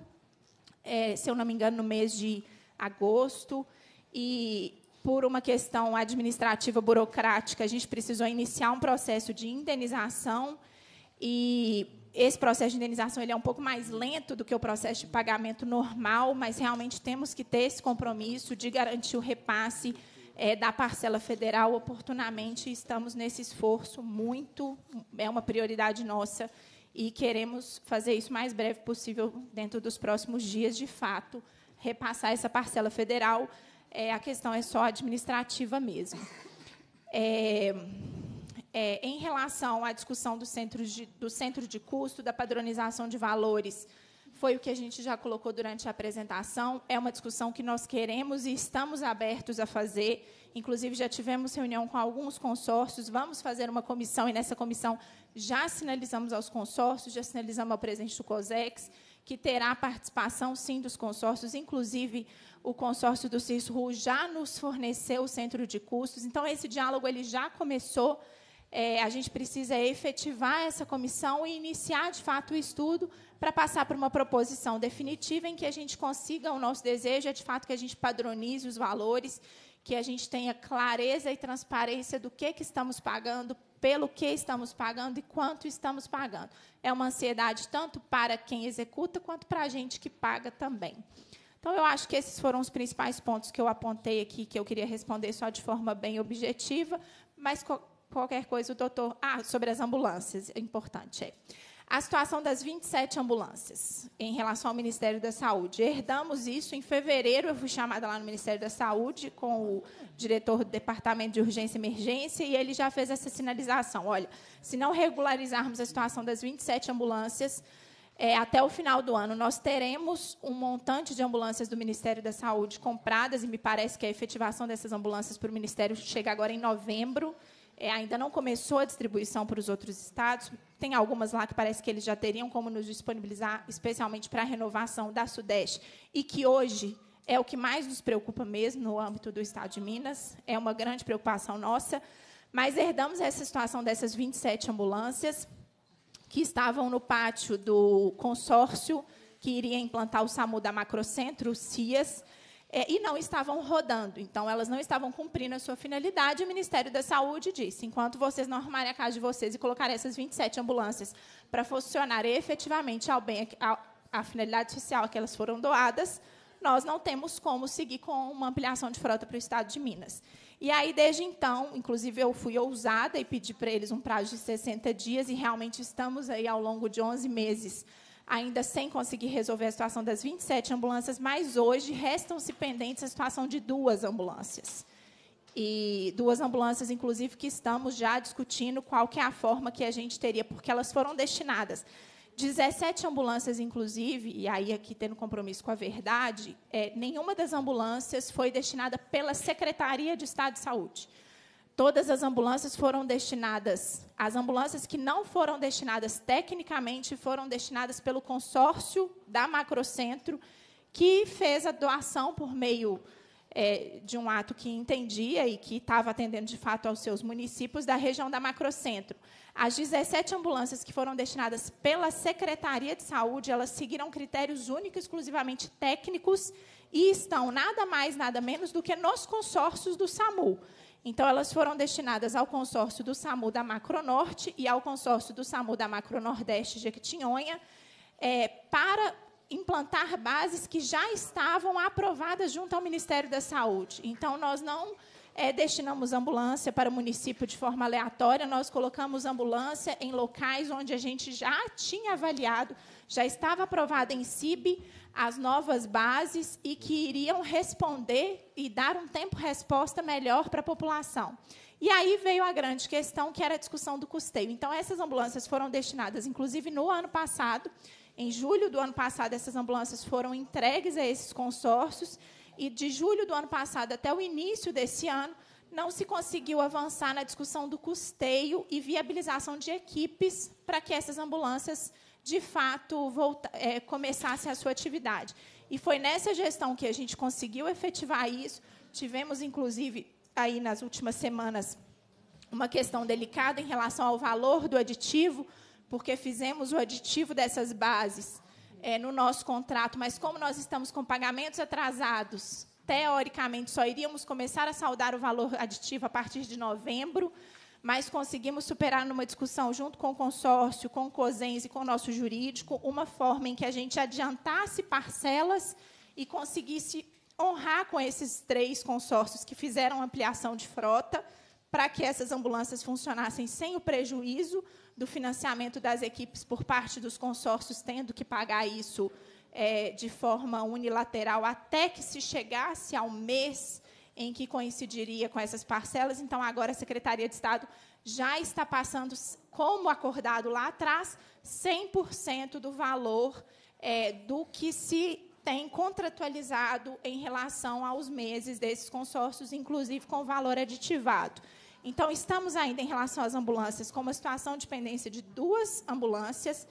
é, se eu não me engano, no mês de agosto, e por uma questão administrativa burocrática, a gente precisou iniciar um processo de indenização e esse processo de indenização ele é um pouco mais lento do que o processo de pagamento normal, mas realmente temos que ter esse compromisso de garantir o repasse é, da parcela federal oportunamente. Estamos nesse esforço muito, é uma prioridade nossa e queremos fazer isso o mais breve possível dentro dos próximos dias, de fato, repassar essa parcela federal. É, a questão é só administrativa mesmo. É, é, em relação à discussão do centro, de, do centro de custo, da padronização de valores, foi o que a gente já colocou durante a apresentação. É uma discussão que nós queremos e estamos abertos a fazer. Inclusive, já tivemos reunião com alguns consórcios, vamos fazer uma comissão, e nessa comissão já sinalizamos aos consórcios, já sinalizamos ao presidente do COSEX, que terá participação, sim, dos consórcios. Inclusive, o consórcio do CISRU já nos forneceu o centro de custos. Então, esse diálogo ele já começou é, a gente precisa efetivar essa comissão e iniciar, de fato, o estudo para passar para uma proposição definitiva em que a gente consiga o nosso desejo, é, de fato, que a gente padronize os valores, que a gente tenha clareza e transparência do que, que estamos pagando, pelo que estamos pagando e quanto estamos pagando. É uma ansiedade tanto para quem executa quanto para a gente que paga também. Então, eu acho que esses foram os principais pontos que eu apontei aqui, que eu queria responder só de forma bem objetiva, mas qualquer coisa, o doutor. Ah, sobre as ambulâncias, é importante. É. A situação das 27 ambulâncias em relação ao Ministério da Saúde. Herdamos isso em fevereiro. Eu fui chamada lá no Ministério da Saúde com o diretor do Departamento de Urgência e Emergência e ele já fez essa sinalização. Olha, se não regularizarmos a situação das 27 ambulâncias, é, até o final do ano, nós teremos um montante de ambulâncias do Ministério da Saúde compradas, e me parece que a efetivação dessas ambulâncias para o Ministério chega agora em novembro. É, ainda não começou a distribuição para os outros estados. Tem algumas lá que parece que eles já teriam como nos disponibilizar, especialmente para a renovação da Sudeste, e que hoje é o que mais nos preocupa mesmo no âmbito do estado de Minas, é uma grande preocupação nossa. Mas herdamos essa situação dessas 27 ambulâncias que estavam no pátio do consórcio que iria implantar o SAMU da Macrocentro, o CIAS é, e não estavam rodando. Então, elas não estavam cumprindo a sua finalidade. O Ministério da Saúde disse: enquanto vocês não arrumarem a casa de vocês e colocarem essas 27 ambulâncias para funcionar efetivamente ao bem, à finalidade social que elas foram doadas, nós não temos como seguir com uma ampliação de frota para o estado de Minas. E aí, desde então, inclusive eu fui ousada e pedi para eles um prazo de 60 dias, e realmente estamos aí ao longo de 11 meses ainda sem conseguir resolver a situação das 27 ambulâncias, mas hoje restam-se pendentes a situação de duas ambulâncias. E duas ambulâncias, inclusive, que estamos já discutindo qual que é a forma que a gente teria, porque elas foram destinadas. 17 ambulâncias, inclusive, e aí aqui tendo compromisso com a verdade, é, nenhuma das ambulâncias foi destinada pela Secretaria de Estado de Saúde todas as ambulâncias foram destinadas, as ambulâncias que não foram destinadas tecnicamente foram destinadas pelo consórcio da Macrocentro, que fez a doação por meio é, de um ato que entendia e que estava atendendo de fato aos seus municípios da região da Macrocentro. As 17 ambulâncias que foram destinadas pela Secretaria de Saúde, elas seguiram critérios únicos, exclusivamente técnicos, e estão nada mais, nada menos do que nos consórcios do SAMU. Então, elas foram destinadas ao consórcio do SAMU da Macronorte e ao consórcio do SAMU da Macronordeste de Jequitinhonha, é, para implantar bases que já estavam aprovadas junto ao Ministério da Saúde. Então, nós não é, destinamos ambulância para o município de forma aleatória, nós colocamos ambulância em locais onde a gente já tinha avaliado, já estava aprovada em CIB as novas bases e que iriam responder e dar um tempo-resposta melhor para a população. E aí veio a grande questão, que era a discussão do custeio. Então, essas ambulâncias foram destinadas, inclusive, no ano passado. Em julho do ano passado, essas ambulâncias foram entregues a esses consórcios. E de julho do ano passado até o início desse ano, não se conseguiu avançar na discussão do custeio e viabilização de equipes para que essas ambulâncias de fato, volta, é, começasse a sua atividade. E foi nessa gestão que a gente conseguiu efetivar isso. Tivemos, inclusive, aí nas últimas semanas, uma questão delicada em relação ao valor do aditivo, porque fizemos o aditivo dessas bases é, no nosso contrato, mas como nós estamos com pagamentos atrasados, teoricamente só iríamos começar a saldar o valor aditivo a partir de novembro mas conseguimos superar numa discussão junto com o consórcio, com o COSENS e com o nosso jurídico, uma forma em que a gente adiantasse parcelas e conseguisse honrar com esses três consórcios que fizeram ampliação de frota para que essas ambulâncias funcionassem sem o prejuízo do financiamento das equipes por parte dos consórcios, tendo que pagar isso é, de forma unilateral até que se chegasse ao mês em que coincidiria com essas parcelas. Então, agora a Secretaria de Estado já está passando, como acordado lá atrás, 100% do valor é, do que se tem contratualizado em relação aos meses desses consórcios, inclusive com valor aditivado. Então, estamos ainda, em relação às ambulâncias, com uma situação de dependência de duas ambulâncias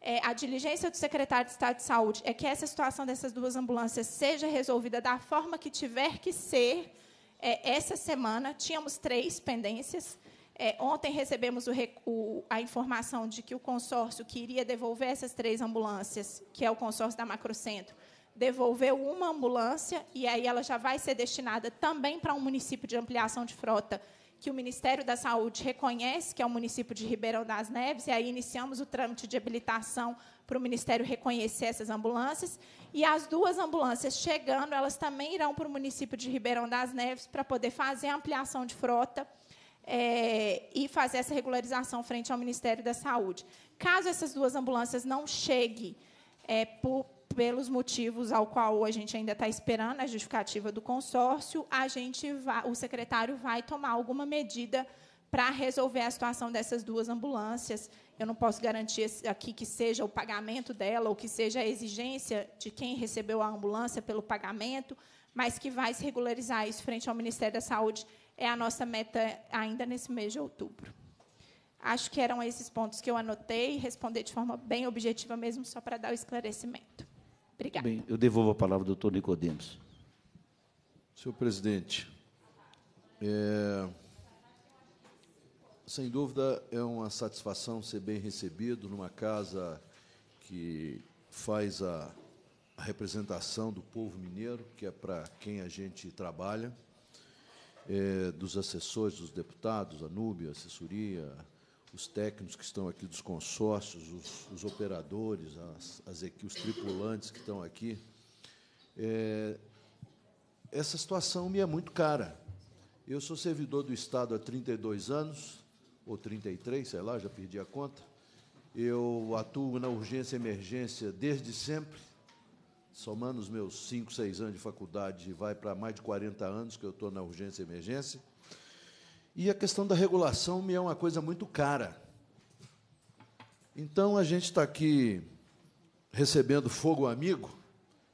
é, a diligência do secretário de Estado de Saúde é que essa situação dessas duas ambulâncias seja resolvida da forma que tiver que ser é, essa semana. Tínhamos três pendências. É, ontem recebemos o, a informação de que o consórcio que iria devolver essas três ambulâncias, que é o consórcio da Macrocentro, devolveu uma ambulância e aí ela já vai ser destinada também para um município de ampliação de frota que o Ministério da Saúde reconhece, que é o município de Ribeirão das Neves, e aí iniciamos o trâmite de habilitação para o Ministério reconhecer essas ambulâncias. E as duas ambulâncias chegando, elas também irão para o município de Ribeirão das Neves para poder fazer a ampliação de frota. É, e fazer essa regularização frente ao Ministério da Saúde. Caso essas duas ambulâncias não cheguem é, por, pelos motivos ao qual a gente ainda está esperando a justificativa do consórcio, a gente vai, o secretário vai tomar alguma medida para resolver a situação dessas duas ambulâncias. Eu não posso garantir aqui que seja o pagamento dela ou que seja a exigência de quem recebeu a ambulância pelo pagamento, mas que vai se regularizar isso frente ao Ministério da Saúde é a nossa meta ainda nesse mês de outubro. Acho que eram esses pontos que eu anotei, responder de forma bem objetiva mesmo, só para dar o esclarecimento. Obrigada. Bem, eu devolvo a palavra ao doutor Nicodemos. Senhor presidente, é, sem dúvida é uma satisfação ser bem recebido numa casa que faz a, a representação do povo mineiro, que é para quem a gente trabalha, é, dos assessores, dos deputados, a Núbia, a assessoria, os técnicos que estão aqui dos consórcios, os, os operadores, as, as, os tripulantes que estão aqui, é, essa situação me é muito cara. Eu sou servidor do Estado há 32 anos, ou 33, sei lá, já perdi a conta. Eu atuo na urgência e emergência desde sempre, somando os meus 5, 6 anos de faculdade, vai para mais de 40 anos que eu estou na urgência e emergência. E a questão da regulação me é uma coisa muito cara. Então a gente está aqui recebendo fogo amigo,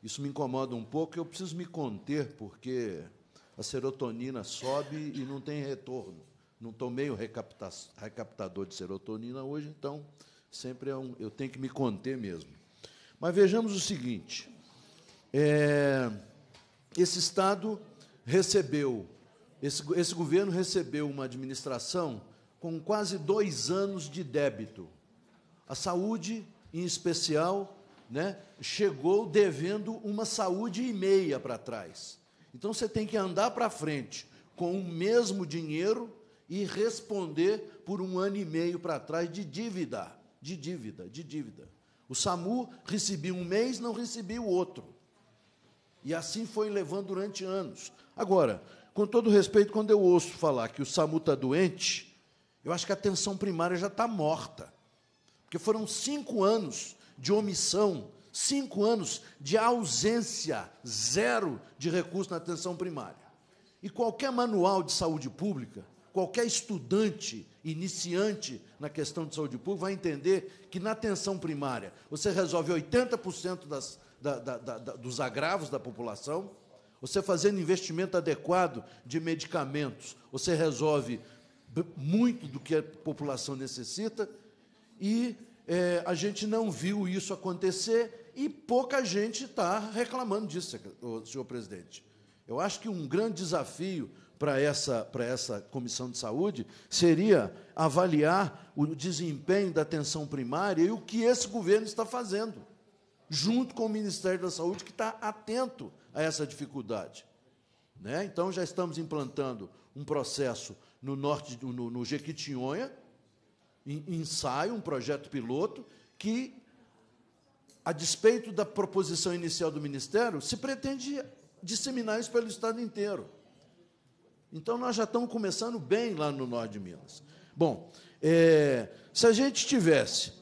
isso me incomoda um pouco, eu preciso me conter, porque a serotonina sobe e não tem retorno. Não tomei o recaptador de serotonina hoje, então sempre é um, eu tenho que me conter mesmo. Mas vejamos o seguinte: é, esse Estado recebeu esse, esse governo recebeu uma administração com quase dois anos de débito. A saúde, em especial, né, chegou devendo uma saúde e meia para trás. Então você tem que andar para frente com o mesmo dinheiro e responder por um ano e meio para trás de dívida, de dívida, de dívida. O SAMU recebia um mês, não recebia o outro. E assim foi levando durante anos. Agora, com todo respeito, quando eu ouço falar que o SAMU está doente, eu acho que a atenção primária já está morta. Porque foram cinco anos de omissão, cinco anos de ausência, zero de recurso na atenção primária. E qualquer manual de saúde pública, qualquer estudante iniciante na questão de saúde pública vai entender que na atenção primária você resolve 80% das, da, da, da, dos agravos da população, você fazendo investimento adequado de medicamentos, você resolve muito do que a população necessita e é, a gente não viu isso acontecer e pouca gente está reclamando disso, senhor presidente. Eu acho que um grande desafio para essa, para essa comissão de saúde seria avaliar o desempenho da atenção primária e o que esse governo está fazendo, junto com o Ministério da Saúde, que está atento a essa dificuldade. Né? Então, já estamos implantando um processo no norte, no, no Jequitinhonha, em, ensaio, um projeto piloto, que, a despeito da proposição inicial do Ministério, se pretende disseminar isso pelo Estado inteiro. Então, nós já estamos começando bem lá no norte de Minas. Bom, é, se a gente tivesse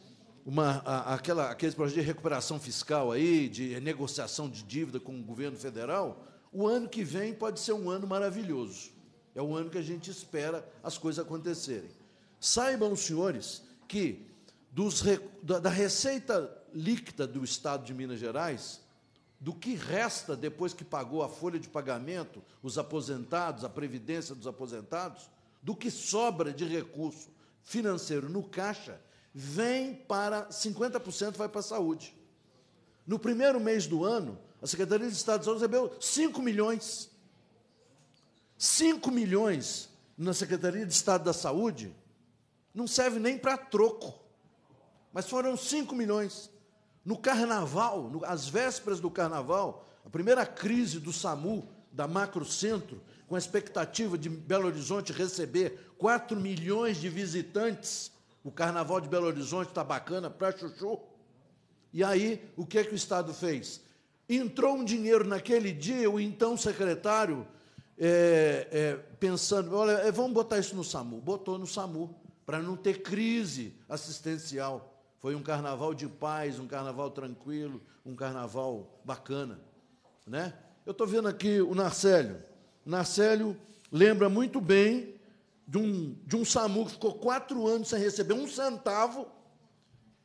uma, a, aquela, aqueles projetos de recuperação fiscal aí, de negociação de dívida com o governo federal, o ano que vem pode ser um ano maravilhoso. É o ano que a gente espera as coisas acontecerem. Saibam os senhores que dos, da, da receita líquida do Estado de Minas Gerais, do que resta depois que pagou a folha de pagamento, os aposentados, a previdência dos aposentados, do que sobra de recurso financeiro no caixa, vem para 50% vai para a saúde. No primeiro mês do ano, a Secretaria de Estado de Saúde recebeu 5 milhões. 5 milhões na Secretaria de Estado da Saúde não serve nem para troco. Mas foram 5 milhões. No carnaval, no, às vésperas do carnaval, a primeira crise do SAMU, da Macrocentro, com a expectativa de Belo Horizonte receber 4 milhões de visitantes o carnaval de Belo Horizonte está bacana para chuchu. E aí, o que, é que o Estado fez? Entrou um dinheiro naquele dia, o então secretário, é, é, pensando, olha, é, vamos botar isso no SAMU. Botou no SAMU, para não ter crise assistencial. Foi um carnaval de paz, um carnaval tranquilo, um carnaval bacana. Né? Eu estou vendo aqui o Narcélio. Narcélio lembra muito bem de um, de um SAMU que ficou quatro anos sem receber um centavo,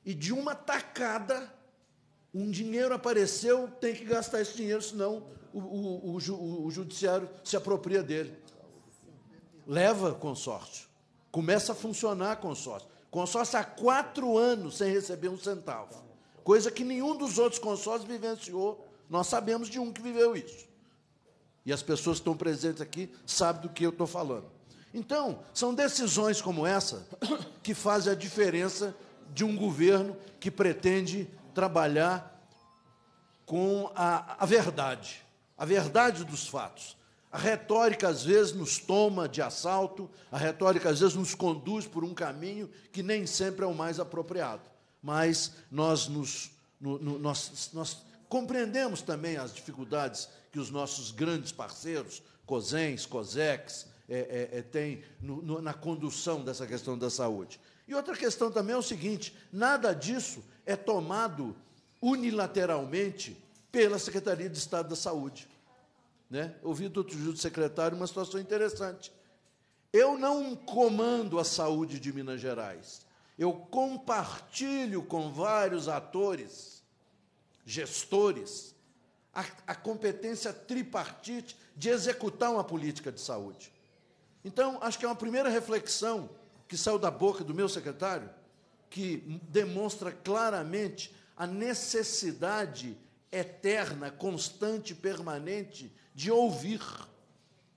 e de uma tacada, um dinheiro apareceu, tem que gastar esse dinheiro, senão o, o, o, o judiciário se apropria dele. Leva consórcio. Começa a funcionar consórcio. Consórcio há quatro anos sem receber um centavo. Coisa que nenhum dos outros consórcios vivenciou. Nós sabemos de um que viveu isso. E as pessoas que estão presentes aqui sabem do que eu estou falando. Então, são decisões como essa que fazem a diferença de um governo que pretende trabalhar com a, a verdade, a verdade dos fatos. A retórica, às vezes, nos toma de assalto, a retórica, às vezes, nos conduz por um caminho que nem sempre é o mais apropriado. Mas nós, nos, no, no, nós, nós compreendemos também as dificuldades que os nossos grandes parceiros, COSENS, COSEX, é, é, é, tem no, no, na condução dessa questão da saúde. E outra questão também é o seguinte: nada disso é tomado unilateralmente pela Secretaria de Estado da Saúde. Né? Ouvi do outro dia do secretário uma situação interessante. Eu não comando a saúde de Minas Gerais. Eu compartilho com vários atores, gestores, a, a competência tripartite de executar uma política de saúde. Então, acho que é uma primeira reflexão que saiu da boca do meu secretário, que demonstra claramente a necessidade eterna, constante, permanente de ouvir.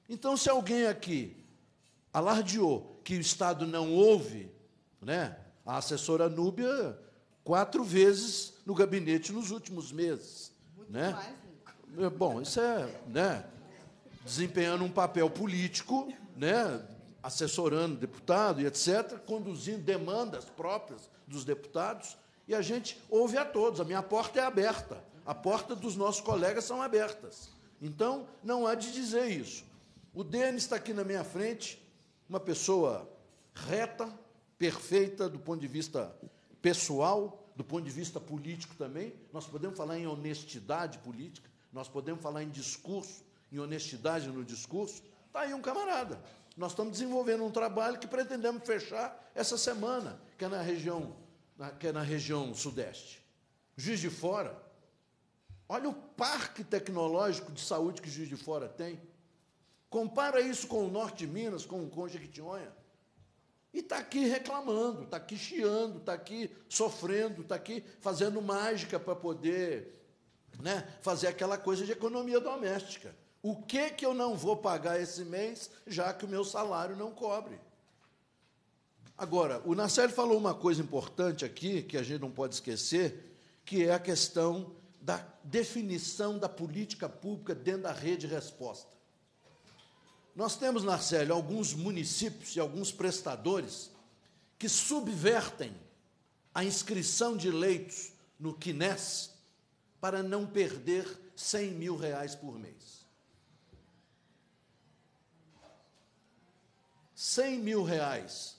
Então, se alguém aqui alardeou que o Estado não ouve, né? a assessora Núbia quatro vezes no gabinete nos últimos meses. Muito né? mais, é, Bom, isso é né? desempenhando um papel político né, assessorando deputado e etc., conduzindo demandas próprias dos deputados, e a gente ouve a todos. A minha porta é aberta, a porta dos nossos colegas são abertas. Então, não há de dizer isso. O Denis está aqui na minha frente, uma pessoa reta, perfeita do ponto de vista pessoal, do ponto de vista político também. Nós podemos falar em honestidade política, nós podemos falar em discurso, em honestidade no discurso, Está aí um camarada. Nós estamos desenvolvendo um trabalho que pretendemos fechar essa semana, que é na região, que é na região sudeste. Juiz de Fora. Olha o parque tecnológico de saúde que Juiz de Fora tem. Compara isso com o norte de Minas, com o Conjequitinhonha. E está aqui reclamando, está aqui chiando, está aqui sofrendo, está aqui fazendo mágica para poder né, fazer aquela coisa de economia doméstica. O que que eu não vou pagar esse mês, já que o meu salário não cobre? Agora, o Narcélio falou uma coisa importante aqui, que a gente não pode esquecer, que é a questão da definição da política pública dentro da rede resposta. Nós temos, Narcel, alguns municípios e alguns prestadores que subvertem a inscrição de leitos no Kines para não perder 100 mil reais por mês. 100 mil reais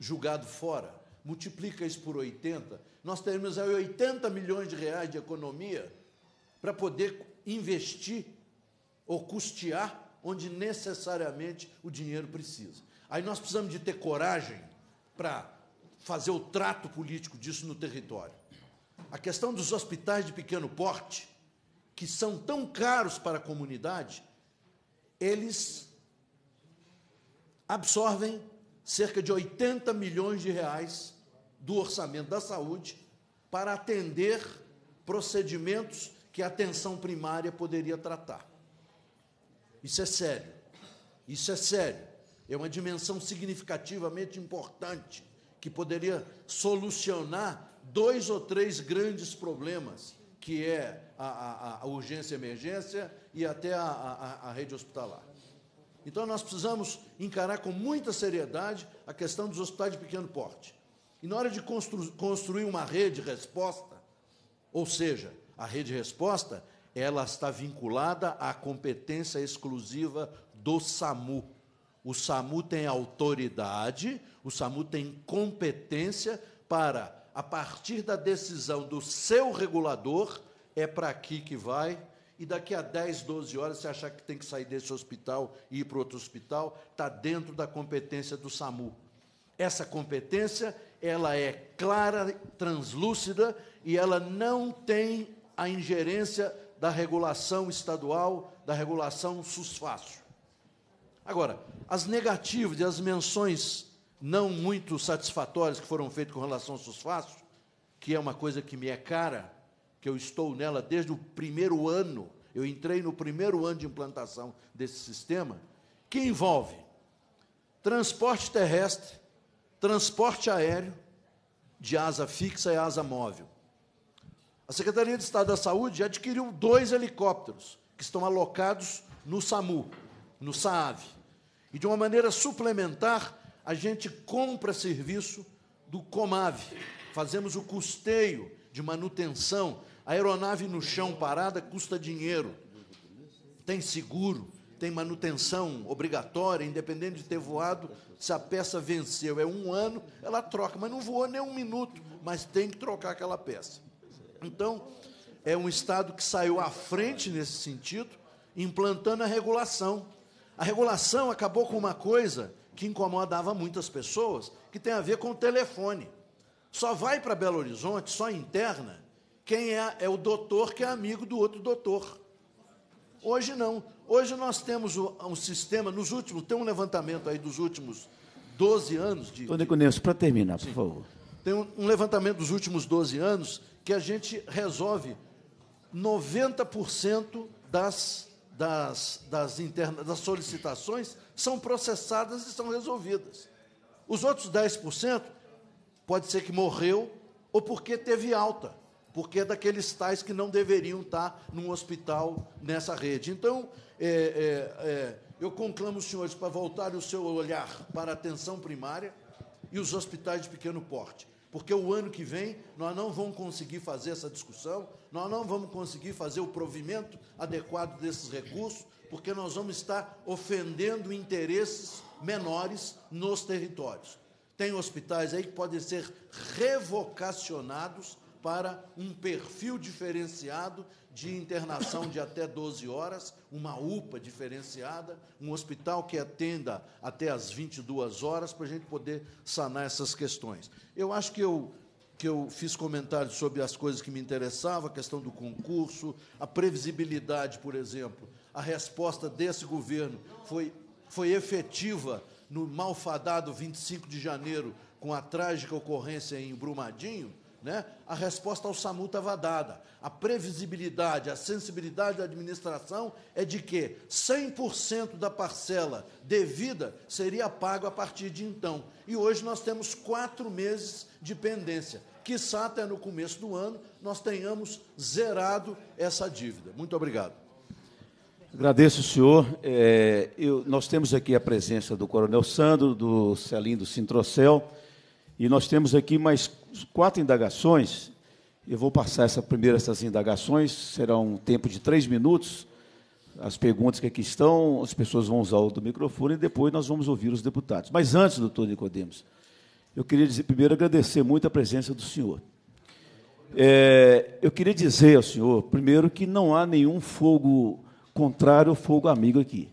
julgado fora, multiplica isso por 80, nós teremos aí 80 milhões de reais de economia para poder investir ou custear onde necessariamente o dinheiro precisa. Aí nós precisamos de ter coragem para fazer o trato político disso no território. A questão dos hospitais de pequeno porte, que são tão caros para a comunidade, eles absorvem cerca de 80 milhões de reais do orçamento da saúde para atender procedimentos que a atenção primária poderia tratar. Isso é sério. Isso é sério. É uma dimensão significativamente importante que poderia solucionar dois ou três grandes problemas, que é a, a, a urgência emergência e até a, a rede hospitalar. Então nós precisamos encarar com muita seriedade a questão dos hospitais de pequeno porte. E na hora de constru construir uma rede resposta, ou seja, a rede resposta, ela está vinculada à competência exclusiva do SAMU. O SAMU tem autoridade, o SAMU tem competência para, a partir da decisão do seu regulador, é para aqui que vai, e daqui a 10, 12 horas você achar que tem que sair desse hospital e ir para outro hospital, está dentro da competência do SAMU. Essa competência, ela é clara, translúcida e ela não tem a ingerência da regulação estadual, da regulação susfácio. Agora, as negativas e as menções não muito satisfatórias que foram feitas com relação ao susfácio, que é uma coisa que me é cara, que eu estou nela desde o primeiro ano, eu entrei no primeiro ano de implantação desse sistema, que envolve transporte terrestre, transporte aéreo, de asa fixa e asa móvel. A Secretaria de Estado da Saúde adquiriu dois helicópteros que estão alocados no SAMU, no SAAV. E de uma maneira suplementar, a gente compra serviço do COMAV. Fazemos o custeio de manutenção a aeronave no chão parada custa dinheiro, tem seguro, tem manutenção obrigatória, independente de ter voado. Se a peça venceu, é um ano, ela troca, mas não voou nem um minuto, mas tem que trocar aquela peça. Então, é um Estado que saiu à frente nesse sentido, implantando a regulação. A regulação acabou com uma coisa que incomodava muitas pessoas, que tem a ver com o telefone. Só vai para Belo Horizonte, só interna, quem é, é o doutor que é amigo do outro doutor. Hoje não. Hoje nós temos um, um sistema, nos últimos, tem um levantamento aí dos últimos 12 anos de. Dona Econenso, para terminar, por favor. Tem um, um levantamento dos últimos 12 anos que a gente resolve 90% das, das, das, interna, das solicitações são processadas e são resolvidas. Os outros 10% pode ser que morreu ou porque teve alta porque é daqueles tais que não deveriam estar num hospital nessa rede. Então, é, é, é, eu conclamo os senhores para voltar o seu olhar para a atenção primária e os hospitais de pequeno porte, porque o ano que vem nós não vamos conseguir fazer essa discussão, nós não vamos conseguir fazer o provimento adequado desses recursos, porque nós vamos estar ofendendo interesses menores nos territórios. Tem hospitais aí que podem ser revocacionados para um perfil diferenciado de internação de até 12 horas, uma UPA diferenciada, um hospital que atenda até as 22 horas, para a gente poder sanar essas questões. Eu acho que eu que eu fiz comentários sobre as coisas que me interessavam, a questão do concurso, a previsibilidade, por exemplo. A resposta desse governo foi, foi efetiva no malfadado 25 de janeiro, com a trágica ocorrência em Brumadinho. Né? A resposta ao SAMU estava dada. A previsibilidade, a sensibilidade da administração é de que 100% da parcela devida seria pago a partir de então. E hoje nós temos quatro meses de pendência. Quiçá até no começo do ano nós tenhamos zerado essa dívida. Muito obrigado. Agradeço, senhor. É, eu, nós temos aqui a presença do Coronel Sandro, do Celindo do Sintrocel, e nós temos aqui mais quatro indagações, eu vou passar essa primeira essas indagações, será um tempo de três minutos. As perguntas que aqui estão, as pessoas vão usar o do microfone e depois nós vamos ouvir os deputados. Mas antes, doutor Nicodemos, eu queria dizer, primeiro agradecer muito a presença do senhor. É, eu queria dizer ao senhor, primeiro, que não há nenhum fogo contrário ou fogo amigo aqui.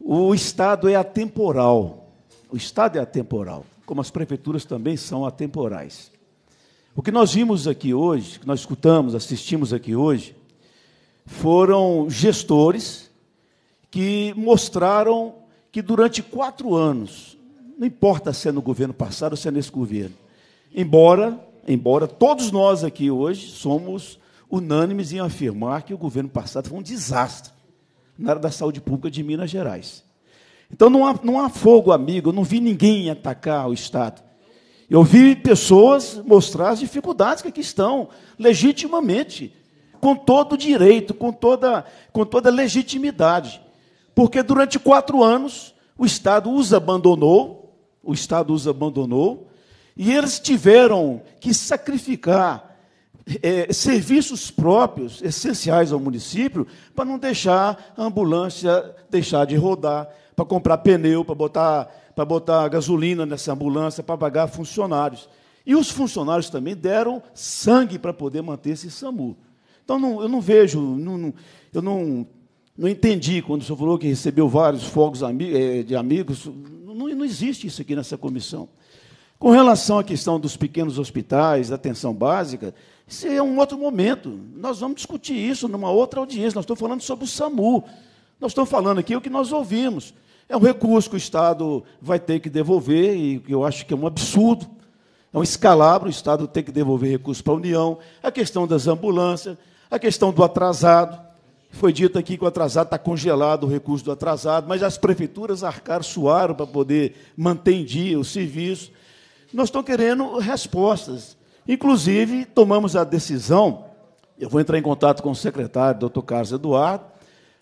O Estado é atemporal. O Estado é atemporal como as prefeituras também são atemporais. O que nós vimos aqui hoje, que nós escutamos, assistimos aqui hoje, foram gestores que mostraram que durante quatro anos, não importa se é no governo passado ou se é nesse governo, embora, embora todos nós aqui hoje somos unânimes em afirmar que o governo passado foi um desastre na área da saúde pública de Minas Gerais. Então não há, não há fogo amigo, eu não vi ninguém atacar o Estado. Eu vi pessoas mostrar as dificuldades que aqui estão, legitimamente, com todo direito, com toda, com toda legitimidade. Porque durante quatro anos o Estado os abandonou, o Estado os abandonou, e eles tiveram que sacrificar é, serviços próprios, essenciais ao município, para não deixar a ambulância deixar de rodar, para comprar pneu, para botar, para botar gasolina nessa ambulância, para pagar funcionários. E os funcionários também deram sangue para poder manter esse SAMU. Então, não, eu não vejo, não, não, eu não, não entendi quando o senhor falou que recebeu vários fogos eh, de amigos. Não, não existe isso aqui nessa comissão. Com relação à questão dos pequenos hospitais, da atenção básica, isso é um outro momento. Nós vamos discutir isso numa outra audiência. Nós estamos falando sobre o SAMU. Nós estamos falando aqui o que nós ouvimos. É um recurso que o Estado vai ter que devolver, e eu acho que é um absurdo, é um escalabro o Estado ter que devolver recursos para a União, a questão das ambulâncias, a questão do atrasado. Foi dito aqui que o atrasado está congelado, o recurso do atrasado, mas as prefeituras arcaram, suaram para poder manter em dia o serviço. Nós estamos querendo respostas. Inclusive, tomamos a decisão, eu vou entrar em contato com o secretário, doutor Carlos Eduardo,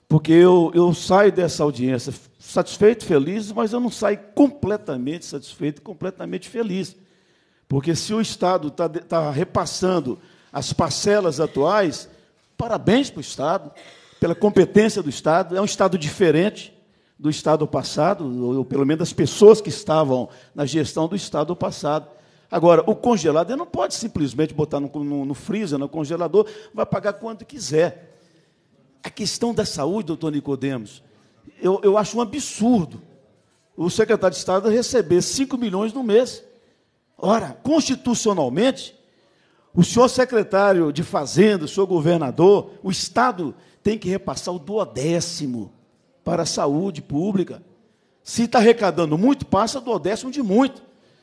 porque eu, eu saio dessa audiência satisfeito, feliz, mas eu não saio completamente satisfeito, completamente feliz. Porque se o Estado está tá repassando as parcelas atuais, parabéns para o Estado, pela competência do Estado, é um Estado diferente do Estado passado, ou pelo menos das pessoas que estavam na gestão do Estado passado. Agora, o congelado ele não pode simplesmente botar no, no, no freezer, no congelador, vai pagar quanto quiser. A questão da saúde, doutor Nicodemos, eu, eu acho um absurdo o secretário de Estado receber 5 milhões no mês. Ora, constitucionalmente, o senhor secretário de Fazenda, o senhor governador, o Estado tem que repassar o duodécimo para a saúde pública. Se está arrecadando muito, passa do décimo de muito.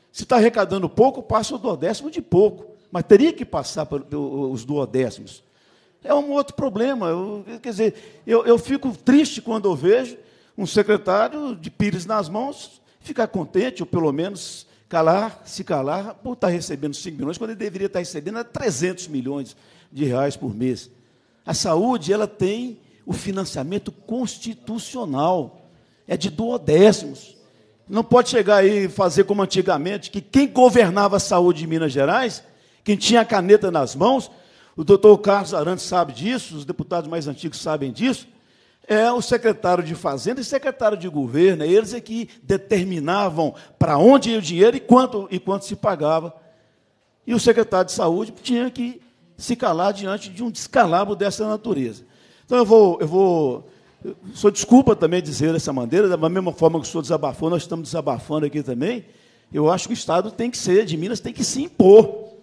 Se está arrecadando pouco, passa do décimo de pouco. Mas teria que passar pelos duodécimos é um outro problema. Eu, quer dizer, eu, eu fico triste quando eu vejo um secretário de Pires nas mãos ficar contente, ou pelo menos calar, se calar, por estar recebendo 5 milhões, quando ele deveria estar recebendo 300 milhões de reais por mês. A saúde ela tem o financiamento constitucional, é de duodécimos. Não pode chegar aí e fazer como antigamente, que quem governava a saúde de Minas Gerais, quem tinha a caneta nas mãos, o doutor Carlos Arantes sabe disso, os deputados mais antigos sabem disso. É o secretário de Fazenda e secretário de Governo, eles é que determinavam para onde ia o dinheiro e quanto, e quanto se pagava. E o secretário de Saúde tinha que se calar diante de um descalabro dessa natureza. Então, eu vou, eu vou Sou desculpa também dizer dessa maneira, da mesma forma que o senhor desabafou, nós estamos desabafando aqui também. Eu acho que o Estado tem que ser, de Minas tem que se impor.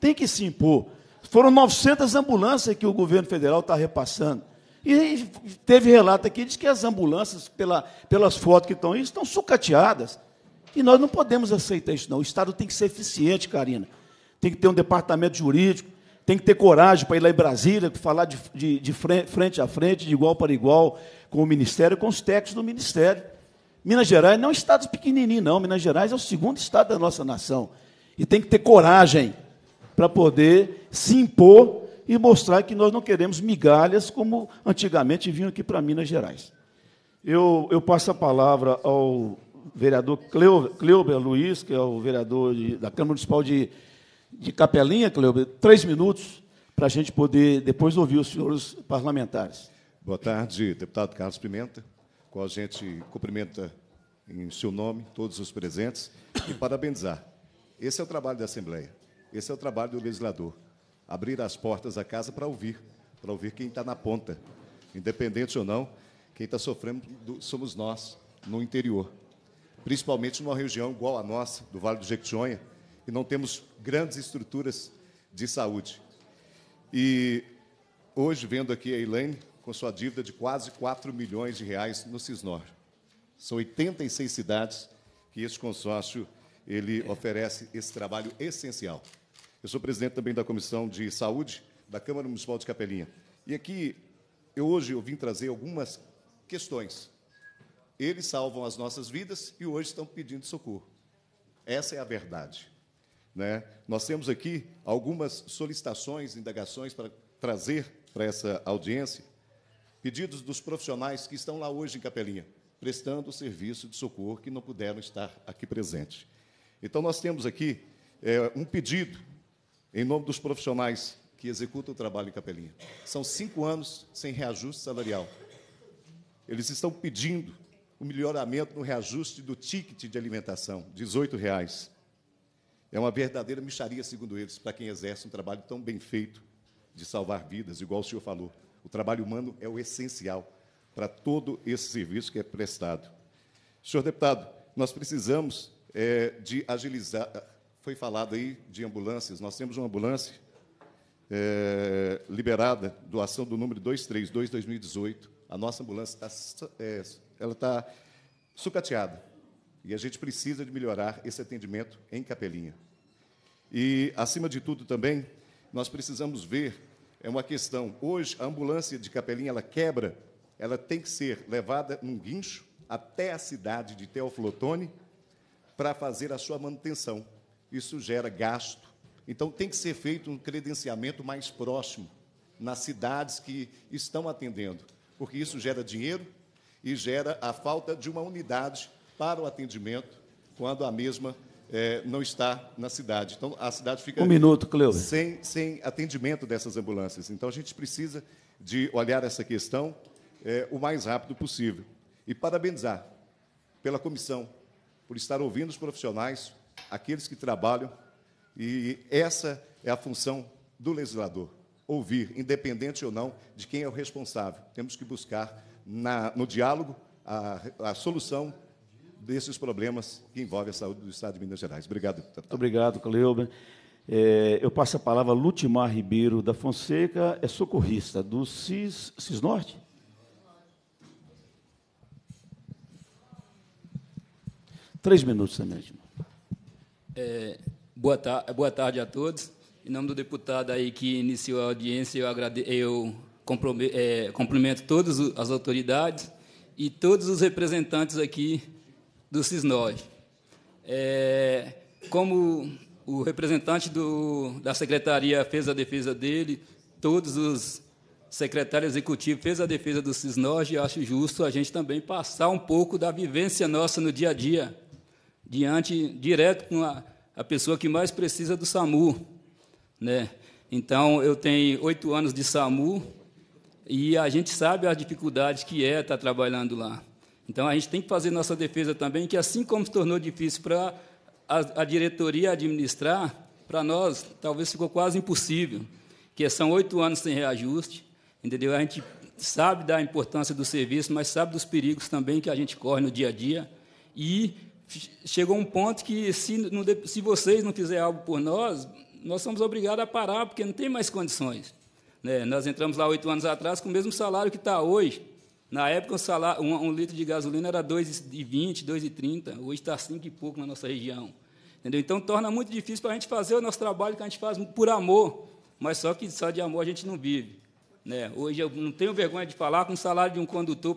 Tem que se impor. Foram 900 ambulâncias que o governo federal está repassando. E teve relato aqui de que as ambulâncias, pela, pelas fotos que estão aí, estão sucateadas. E nós não podemos aceitar isso, não. O Estado tem que ser eficiente, Karina. Tem que ter um departamento jurídico, tem que ter coragem para ir lá em Brasília, falar de, de, de frente a frente, de igual para igual, com o Ministério, com os técnicos do Ministério. Minas Gerais não é um Estado pequenininho, não. Minas Gerais é o segundo Estado da nossa nação. E tem que ter coragem para poder se impor e mostrar que nós não queremos migalhas como antigamente vinham aqui para Minas Gerais. Eu, eu passo a palavra ao vereador Cleo Cleober Luiz, que é o vereador de, da Câmara Municipal de, de Capelinha, Cleober, três minutos, para a gente poder depois ouvir os senhores parlamentares. Boa tarde, deputado Carlos Pimenta, com a gente cumprimenta em seu nome todos os presentes e parabenizar. Esse é o trabalho da Assembleia esse é o trabalho do legislador: abrir as portas da casa para ouvir, para ouvir quem está na ponta. Independente ou não, quem está sofrendo somos nós, no interior. Principalmente numa região igual à nossa, do Vale do Jequitinhonha, e não temos grandes estruturas de saúde. E hoje, vendo aqui a Elaine com sua dívida de quase 4 milhões de reais no Cisnor. São 86 cidades que esse consórcio ele oferece esse trabalho essencial. Eu sou presidente também da Comissão de Saúde da Câmara Municipal de Capelinha. E aqui, eu hoje eu vim trazer algumas questões. Eles salvam as nossas vidas e hoje estão pedindo socorro. Essa é a verdade. Né? Nós temos aqui algumas solicitações, indagações para trazer para essa audiência pedidos dos profissionais que estão lá hoje em Capelinha, prestando o serviço de socorro que não puderam estar aqui presente. Então, nós temos aqui é, um pedido em nome dos profissionais que executam o trabalho em Capelinha. São cinco anos sem reajuste salarial. Eles estão pedindo o melhoramento no reajuste do ticket de alimentação, R$ reais. É uma verdadeira micharia, segundo eles, para quem exerce um trabalho tão bem feito de salvar vidas, igual o senhor falou. O trabalho humano é o essencial para todo esse serviço que é prestado. Senhor deputado, nós precisamos é, de agilizar, foi falado aí de ambulâncias. Nós temos uma ambulância é, liberada, doação do número 232-2018. A nossa ambulância está é, ela tá sucateada. E a gente precisa de melhorar esse atendimento em Capelinha. E, acima de tudo, também, nós precisamos ver é uma questão. Hoje, a ambulância de Capelinha, ela quebra, ela tem que ser levada num guincho até a cidade de Teoflotone para fazer a sua manutenção isso gera gasto. Então, tem que ser feito um credenciamento mais próximo nas cidades que estão atendendo, porque isso gera dinheiro e gera a falta de uma unidade para o atendimento quando a mesma é, não está na cidade. Então, a cidade fica um minuto, Cleusa, Sem, sem atendimento dessas ambulâncias. Então, a gente precisa de olhar essa questão é, o mais rápido possível. E parabenizar pela comissão, por estar ouvindo os profissionais, aqueles que trabalham, e essa é a função do legislador: ouvir, independente ou não de quem é o responsável. Temos que buscar na, no diálogo a, a solução desses problemas que envolvem a saúde do Estado de Minas Gerais. Obrigado, deputado. Muito obrigado, Cleuber. É, eu passo a palavra a Lutimar Ribeiro da Fonseca, é socorrista do CIS, CIS Norte. Três minutos também, né, é, boa, ta boa tarde a todos. Em nome do deputado aí que iniciou a audiência, eu, eu é, cumprimento todas as autoridades e todos os representantes aqui do Cisnoi. É, como o representante do, da secretaria fez a defesa dele, todos os secretários executivos fez a defesa do Cisnoi, e acho justo a gente também passar um pouco da vivência nossa no dia a dia diante direto com a, a pessoa que mais precisa do SAMU, né? Então eu tenho oito anos de SAMU e a gente sabe as dificuldades que é estar trabalhando lá. Então a gente tem que fazer nossa defesa também, que assim como se tornou difícil para a, a diretoria administrar, para nós talvez ficou quase impossível, que são oito anos sem reajuste, entendeu? A gente sabe da importância do serviço, mas sabe dos perigos também que a gente corre no dia a dia e chegou um ponto que, se, não, se vocês não fizerem algo por nós, nós somos obrigados a parar, porque não tem mais condições. Né? Nós entramos lá oito anos atrás com o mesmo salário que está hoje. Na época, um, salário, um, um litro de gasolina era 2,20, 2,30. Hoje está cinco e pouco na nossa região. Entendeu? Então, torna muito difícil para a gente fazer o nosso trabalho que a gente faz por amor, mas só que só de amor a gente não vive. Né? Hoje, eu não tenho vergonha de falar com o salário de um condutor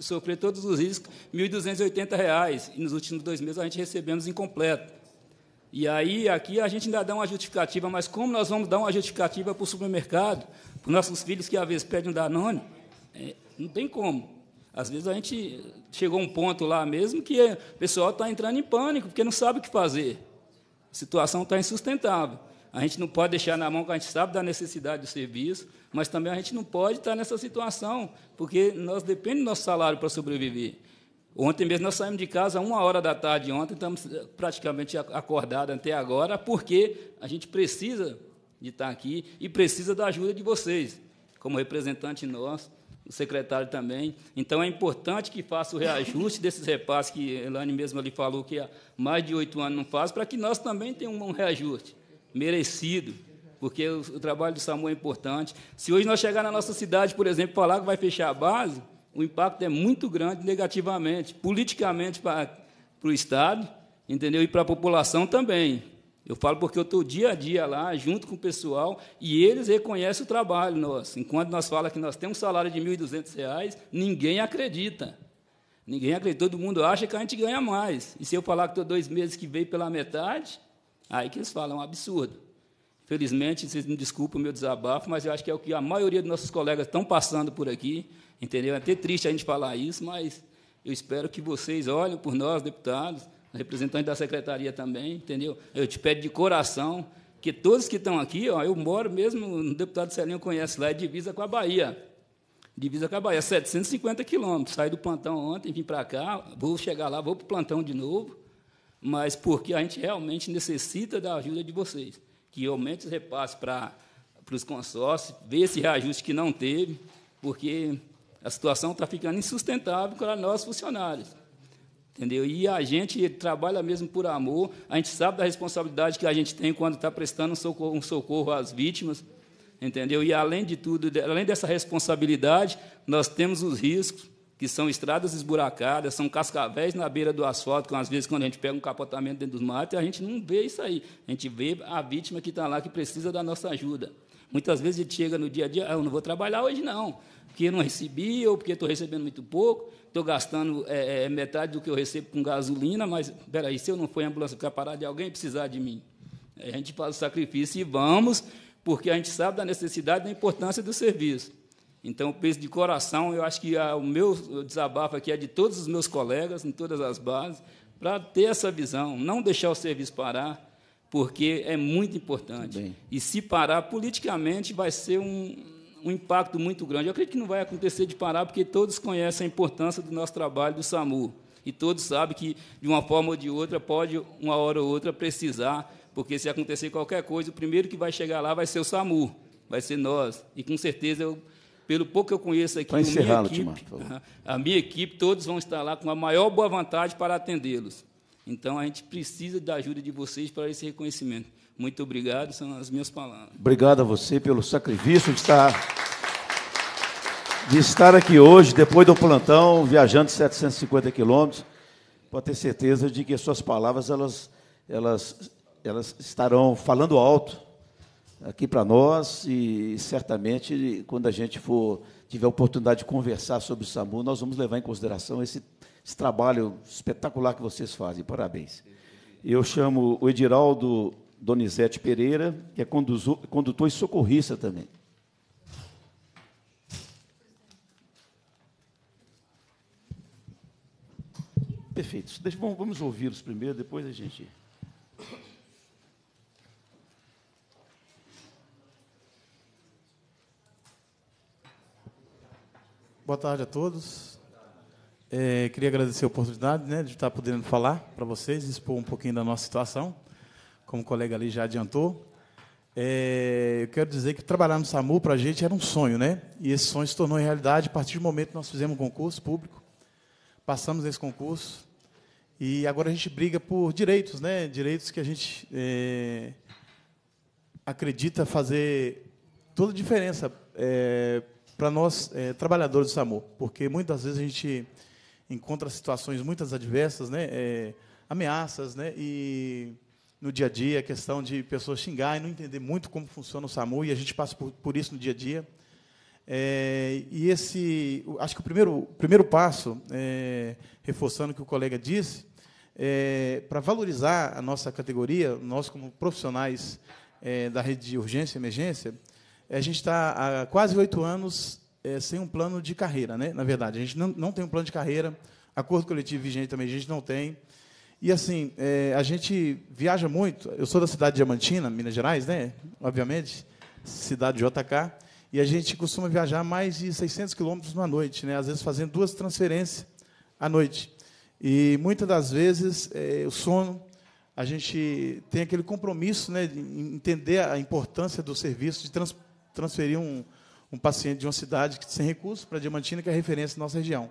sofrer todos os riscos, R$ 1.280, e nos últimos dois meses a gente recebemos incompleto. E aí, aqui a gente ainda dá uma justificativa, mas como nós vamos dar uma justificativa para o supermercado, para os nossos filhos que às vezes pedem um Danone? É, não tem como. Às vezes a gente chegou a um ponto lá mesmo que o pessoal está entrando em pânico, porque não sabe o que fazer. A situação está insustentável. A gente não pode deixar na mão, que a gente sabe da necessidade do serviço, mas também a gente não pode estar nessa situação, porque nós dependemos do nosso salário para sobreviver. Ontem mesmo nós saímos de casa uma hora da tarde ontem, estamos eh, praticamente acordados até agora, porque a gente precisa de estar aqui e precisa da ajuda de vocês, como representante nosso, o secretário também. Então, é importante que faça o reajuste desses repasses que a Elane mesmo ali falou que há mais de oito anos não faz, para que nós também tenhamos um reajuste merecido, porque o, o trabalho do SAMU é importante. Se hoje nós chegarmos na nossa cidade, por exemplo, falar que vai fechar a base, o impacto é muito grande negativamente, politicamente para, para o Estado, entendeu? E para a população também. Eu falo porque eu estou dia a dia lá, junto com o pessoal, e eles reconhecem o trabalho nosso. Enquanto nós falamos que nós temos um salário de R$ 1.200, ninguém acredita. Ninguém acredita, todo mundo acha que a gente ganha mais. E se eu falar que estou dois meses que veio pela metade, Aí que eles falam, é um absurdo. Felizmente, vocês me desculpem o meu desabafo, mas eu acho que é o que a maioria dos nossos colegas estão passando por aqui, entendeu? É até triste a gente falar isso, mas eu espero que vocês olhem por nós, deputados, representantes da secretaria também, entendeu? Eu te peço de coração que todos que estão aqui, ó, eu moro mesmo, o deputado Celinho conhece lá, é divisa com a Bahia. Divisa com a Bahia, 750 quilômetros. Saí do plantão ontem, vim para cá, vou chegar lá, vou para o plantão de novo, mas porque a gente realmente necessita da ajuda de vocês, que aumente os repasses para, para os consórcios, ver esse reajuste que não teve, porque a situação está ficando insustentável para nós funcionários. Entendeu? E a gente trabalha mesmo por amor, a gente sabe da responsabilidade que a gente tem quando está prestando um socorro, um socorro às vítimas, entendeu? E além de tudo, além dessa responsabilidade, nós temos os riscos que são estradas esburacadas, são cascavéis na beira do asfalto, que às vezes, quando a gente pega um capotamento dentro dos matos, a gente não vê isso aí. A gente vê a vítima que está lá, que precisa da nossa ajuda. Muitas vezes a gente chega no dia a dia, ah, eu não vou trabalhar hoje, não, porque não recebi, ou porque estou recebendo muito pouco, estou gastando é, é, metade do que eu recebo com gasolina, mas, peraí, se eu não for em ambulância para parar de alguém precisar de mim? A gente faz o sacrifício e vamos, porque a gente sabe da necessidade e da importância do serviço. Então, eu penso de coração, eu acho que a, o meu desabafo aqui é de todos os meus colegas, em todas as bases, para ter essa visão, não deixar o serviço parar, porque é muito importante. Bem. E se parar politicamente, vai ser um, um impacto muito grande. Eu acredito que não vai acontecer de parar, porque todos conhecem a importância do nosso trabalho do SAMU. E todos sabem que, de uma forma ou de outra, pode, uma hora ou outra, precisar, porque se acontecer qualquer coisa, o primeiro que vai chegar lá vai ser o SAMU, vai ser nós. E, com certeza, eu pelo pouco que eu conheço aqui, a minha, equipe, *laughs* a minha equipe, todos vão estar lá com a maior boa vontade para atendê-los. Então, a gente precisa da ajuda de vocês para esse reconhecimento. Muito obrigado, são as minhas palavras. Obrigado a você pelo sacrifício de estar, de estar aqui hoje, depois do plantão, viajando 750 quilômetros. Pode ter certeza de que suas palavras elas, elas, elas estarão falando alto aqui para nós e certamente quando a gente for tiver a oportunidade de conversar sobre o SAMU, nós vamos levar em consideração esse, esse trabalho espetacular que vocês fazem. Parabéns. Eu chamo o Ediraldo Donizete Pereira, que é condutor e socorrista também. Perfeito. Vamos ouvi-los primeiro, depois a gente. Boa tarde a todos. É, queria agradecer a oportunidade né, de estar podendo falar para vocês, expor um pouquinho da nossa situação, como o colega ali já adiantou. É, eu quero dizer que trabalhar no SAMU para a gente era um sonho, né? E esse sonho se tornou realidade a partir do momento que nós fizemos um concurso público, passamos esse concurso e agora a gente briga por direitos, né? Direitos que a gente é, acredita fazer toda a diferença é, para nós, é, trabalhadores do SAMU, porque muitas vezes a gente encontra situações muitas adversas, né, é, ameaças, né, e no dia a dia a questão de pessoas xingar e não entender muito como funciona o SAMU, e a gente passa por, por isso no dia a dia. É, e esse, acho que o primeiro, primeiro passo, é, reforçando o que o colega disse, é, para valorizar a nossa categoria, nós como profissionais é, da rede de urgência e emergência, é, a gente está há quase oito anos é, sem um plano de carreira, né? na verdade. A gente não, não tem um plano de carreira, acordo coletivo vigente também a gente não tem. E, assim, é, a gente viaja muito. Eu sou da cidade de Diamantina, Minas Gerais, né? obviamente, cidade JK, e a gente costuma viajar mais de 600 quilômetros numa noite, né? às vezes fazendo duas transferências à noite. E, muitas das vezes, é, o sono a gente tem aquele compromisso né, de entender a importância do serviço de transporte transferir um, um paciente de uma cidade que, sem recursos para Diamantina, que é referência na nossa região.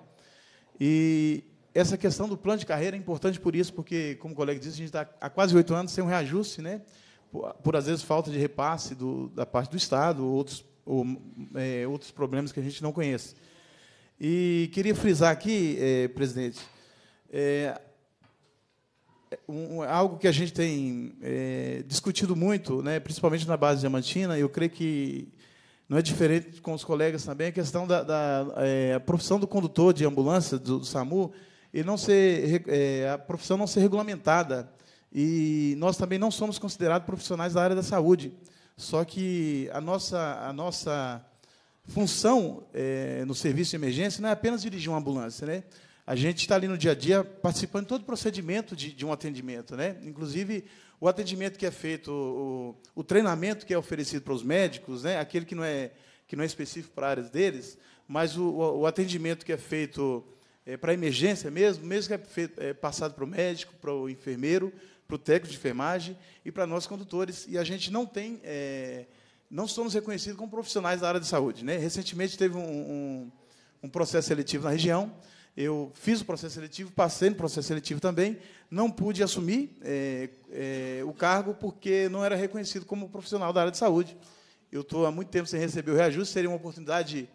E essa questão do plano de carreira é importante por isso, porque, como o colega disse, a gente está há quase oito anos sem um reajuste, né? por, por às vezes falta de repasse do, da parte do Estado, ou outros, ou, é, outros problemas que a gente não conhece. E queria frisar aqui, é, presidente, é, um, algo que a gente tem é, discutido muito, né, principalmente na base diamantina, eu creio que não é diferente com os colegas também, a questão da, da é, a profissão do condutor de ambulância, do, do SAMU, e não ser, é, a profissão não ser regulamentada. E nós também não somos considerados profissionais da área da saúde. Só que a nossa, a nossa função é, no serviço de emergência não é apenas dirigir uma ambulância. Né? A gente está ali no dia a dia participando de todo o procedimento de, de um atendimento. Né? Inclusive, o atendimento que é feito, o, o treinamento que é oferecido para os médicos, né, aquele que não é que não é específico para áreas deles, mas o, o atendimento que é feito é, para emergência mesmo, mesmo que é, feito, é passado para o médico, para o enfermeiro, para o técnico de enfermagem e para nós condutores. E a gente não tem, é, não somos reconhecidos como profissionais da área de saúde. Né? Recentemente teve um, um, um processo seletivo na região eu fiz o processo seletivo, passei no processo seletivo também, não pude assumir é, é, o cargo porque não era reconhecido como profissional da área de saúde. Eu estou há muito tempo sem receber o reajuste, seria uma oportunidade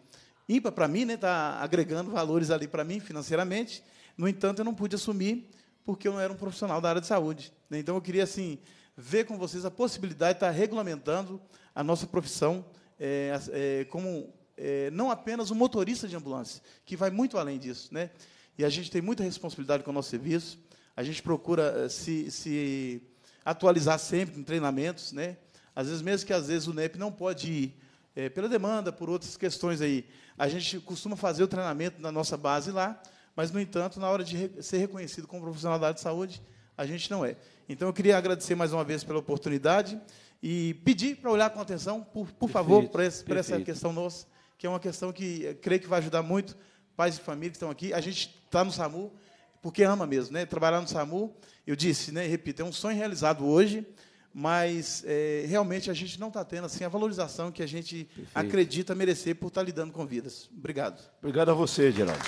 ímpar para mim, né? Está agregando valores ali para mim financeiramente. No entanto, eu não pude assumir porque eu não era um profissional da área de saúde. Né. Então, eu queria assim ver com vocês a possibilidade de estar tá regulamentando a nossa profissão é, é, como é, não apenas o motorista de ambulância, que vai muito além disso. Né? E a gente tem muita responsabilidade com o nosso serviço, a gente procura eh, se, se atualizar sempre em treinamentos. Né? Às vezes, mesmo que às vezes o NEP não pode ir, é, pela demanda, por outras questões aí. A gente costuma fazer o treinamento na nossa base lá, mas, no entanto, na hora de re ser reconhecido como profissional da área de saúde, a gente não é. Então, eu queria agradecer mais uma vez pela oportunidade e pedir para olhar com atenção, por, por perfeito, favor, para essa questão nossa que é uma questão que eh, creio que vai ajudar muito pais e família que estão aqui. A gente está no SAMU porque ama mesmo, né? Trabalhar no SAMU, eu disse, né? Repito, é um sonho realizado hoje, mas é, realmente a gente não está tendo assim a valorização que a gente Perfeito. acredita merecer por estar tá lidando com vidas. Obrigado. Obrigado a você, Geraldo.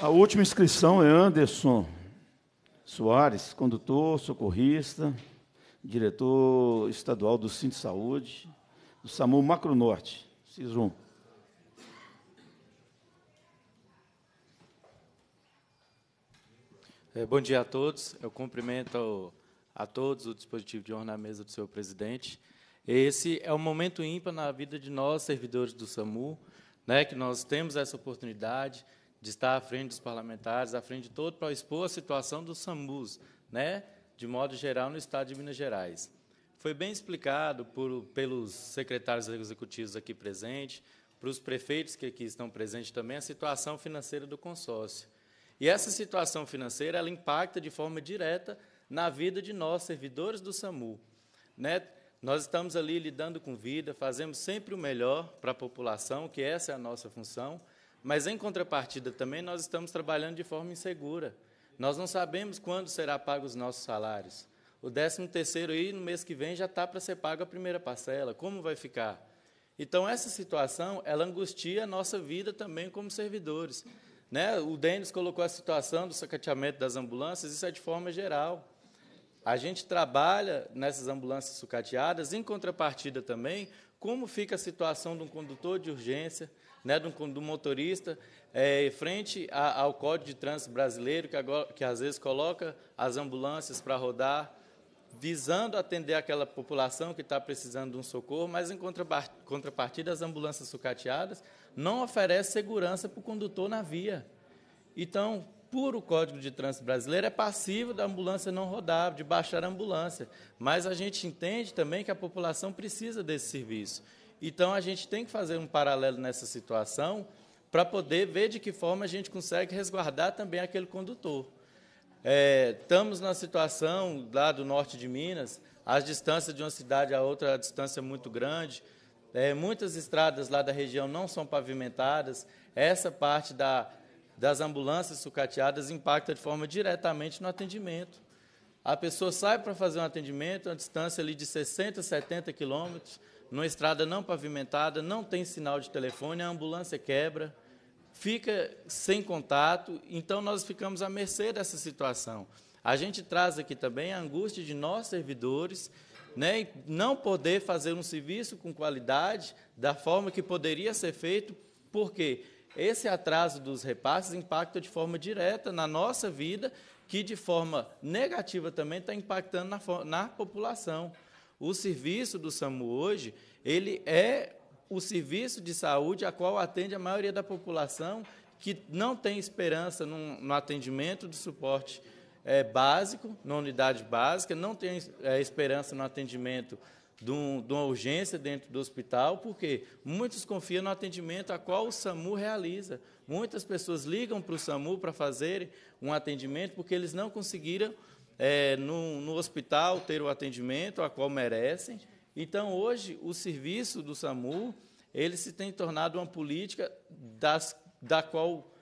A última inscrição é Anderson Soares, condutor, socorrista diretor estadual do Cinto Saúde, do SAMU Macro Norte, CISUM. É, bom dia a todos. Eu cumprimento a todos o dispositivo de honra na mesa do senhor presidente. Esse é um momento ímpar na vida de nós, servidores do SAMU, né, que nós temos essa oportunidade de estar à frente dos parlamentares, à frente de todos para expor a situação dos SAMUs, né, de modo geral, no Estado de Minas Gerais. Foi bem explicado por, pelos secretários executivos aqui presentes, para os prefeitos que aqui estão presentes também, a situação financeira do consórcio. E essa situação financeira ela impacta de forma direta na vida de nós, servidores do SAMU. Né? Nós estamos ali lidando com vida, fazemos sempre o melhor para a população, que essa é a nossa função, mas, em contrapartida, também nós estamos trabalhando de forma insegura. Nós não sabemos quando será pago os nossos salários. O 13º aí no mês que vem já está para ser pago a primeira parcela. Como vai ficar? Então essa situação, ela angustia a nossa vida também como servidores, né? O Denis colocou a situação do sucateamento das ambulâncias, isso é de forma geral. A gente trabalha nessas ambulâncias sucateadas, em contrapartida também, como fica a situação de um condutor de urgência, né, do, do motorista, é, frente a, ao Código de Trânsito Brasileiro, que, agora, que às vezes coloca as ambulâncias para rodar, visando atender aquela população que está precisando de um socorro, mas em contrapartida, as ambulâncias sucateadas não oferecem segurança para o condutor na via. Então, puro Código de Trânsito Brasileiro é passivo da ambulância não rodar, de baixar a ambulância. Mas a gente entende também que a população precisa desse serviço. Então, a gente tem que fazer um paralelo nessa situação para poder ver de que forma a gente consegue resguardar também aquele condutor. É, estamos na situação lá do norte de Minas, as distâncias de uma cidade a outra, a distância é muito grande. É, muitas estradas lá da região não são pavimentadas. Essa parte da, das ambulâncias sucateadas impacta de forma diretamente no atendimento. A pessoa sai para fazer um atendimento a distância ali de 60, 70 quilômetros numa estrada não pavimentada, não tem sinal de telefone, a ambulância quebra, fica sem contato, então nós ficamos à mercê dessa situação. A gente traz aqui também a angústia de nós servidores, né, não poder fazer um serviço com qualidade da forma que poderia ser feito, porque esse atraso dos repasses impacta de forma direta na nossa vida, que de forma negativa também está impactando na, na população. O serviço do SAMU hoje, ele é o serviço de saúde a qual atende a maioria da população que não tem esperança no, no atendimento do suporte é, básico, na unidade básica, não tem é, esperança no atendimento de, um, de uma urgência dentro do hospital, porque muitos confiam no atendimento a qual o SAMU realiza. Muitas pessoas ligam para o SAMU para fazerem um atendimento porque eles não conseguiram é, no, no hospital ter o atendimento a qual merecem. Então, hoje, o serviço do SAMU ele se tem tornado uma política das, da qual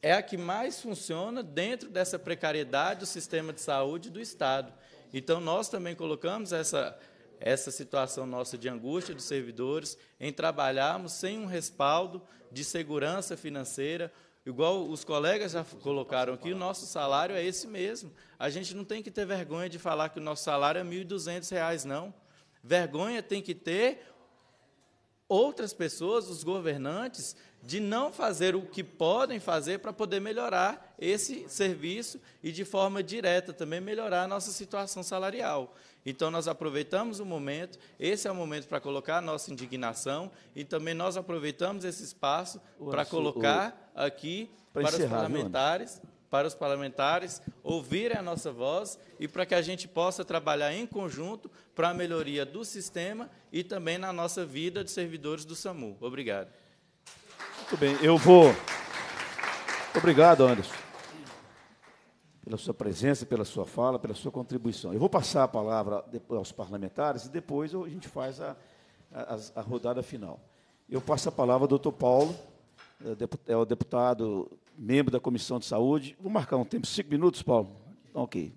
é a que mais funciona dentro dessa precariedade do sistema de saúde do Estado. Então, nós também colocamos essa, essa situação nossa de angústia dos servidores em trabalharmos sem um respaldo de segurança financeira Igual os colegas já colocaram aqui, o nosso salário é esse mesmo. A gente não tem que ter vergonha de falar que o nosso salário é R$ 1.200, não. Vergonha tem que ter outras pessoas, os governantes, de não fazer o que podem fazer para poder melhorar esse serviço e, de forma direta, também melhorar a nossa situação salarial. Então, nós aproveitamos o momento, esse é o momento para colocar a nossa indignação, e também nós aproveitamos esse espaço para colocar o... aqui para, encerrar, os parlamentares. para os parlamentares ouvirem a nossa voz e para que a gente possa trabalhar em conjunto para a melhoria do sistema e também na nossa vida de servidores do SAMU. Obrigado. Muito bem, eu vou. Obrigado, Anderson pela sua presença, pela sua fala, pela sua contribuição. Eu vou passar a palavra aos parlamentares e depois a gente faz a, a, a rodada final. Eu passo a palavra ao doutor Paulo, é, é o deputado, membro da Comissão de Saúde. Vou marcar um tempo, cinco minutos, Paulo? Ok.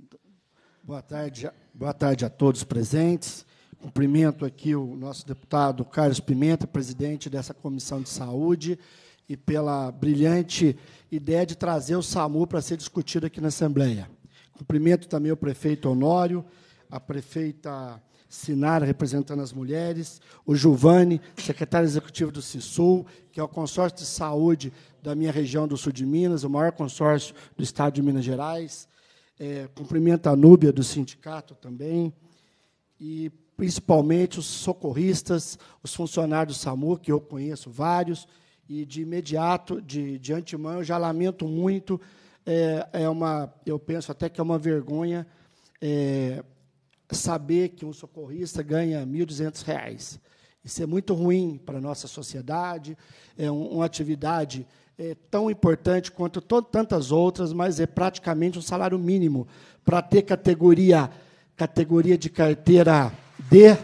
Boa tarde, boa tarde a todos presentes. Cumprimento aqui o nosso deputado Carlos Pimenta, presidente dessa Comissão de Saúde e pela brilhante ideia de trazer o SAMU para ser discutido aqui na Assembleia. Cumprimento também o prefeito Honório, a prefeita Sinara, representando as mulheres, o Giovanni, secretário executivo do CISUL, que é o consórcio de saúde da minha região do sul de Minas, o maior consórcio do estado de Minas Gerais. É, cumprimento a Núbia, do sindicato também. E, principalmente, os socorristas, os funcionários do SAMU, que eu conheço vários, e de imediato, de, de antemão, eu já lamento muito. É, é uma, eu penso até que é uma vergonha é, saber que um socorrista ganha R$ 1.200. Isso é muito ruim para a nossa sociedade, é um, uma atividade é, tão importante quanto tantas outras, mas é praticamente um salário mínimo. Para ter categoria, categoria de carteira D,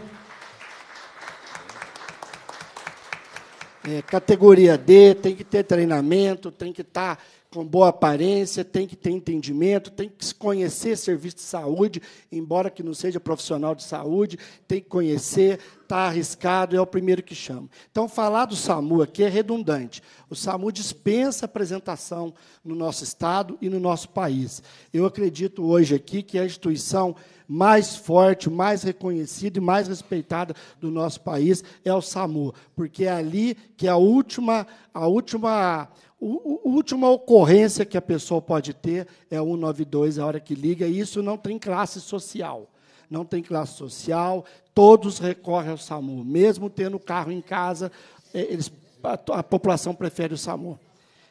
É, categoria D, tem que ter treinamento, tem que estar tá com boa aparência, tem que ter entendimento, tem que conhecer serviço de saúde, embora que não seja profissional de saúde, tem que conhecer, está arriscado, é o primeiro que chama. Então, falar do SAMU aqui é redundante. O SAMU dispensa apresentação no nosso Estado e no nosso país. Eu acredito hoje aqui que é a instituição mais forte, mais reconhecida e mais respeitada do nosso país é o SAMU, porque é ali que é a última, a última a última ocorrência que a pessoa pode ter é 192, a hora que liga, e isso não tem classe social. Não tem classe social, todos recorrem ao SAMU. Mesmo tendo carro em casa, é, eles, a, a população prefere o SAMU.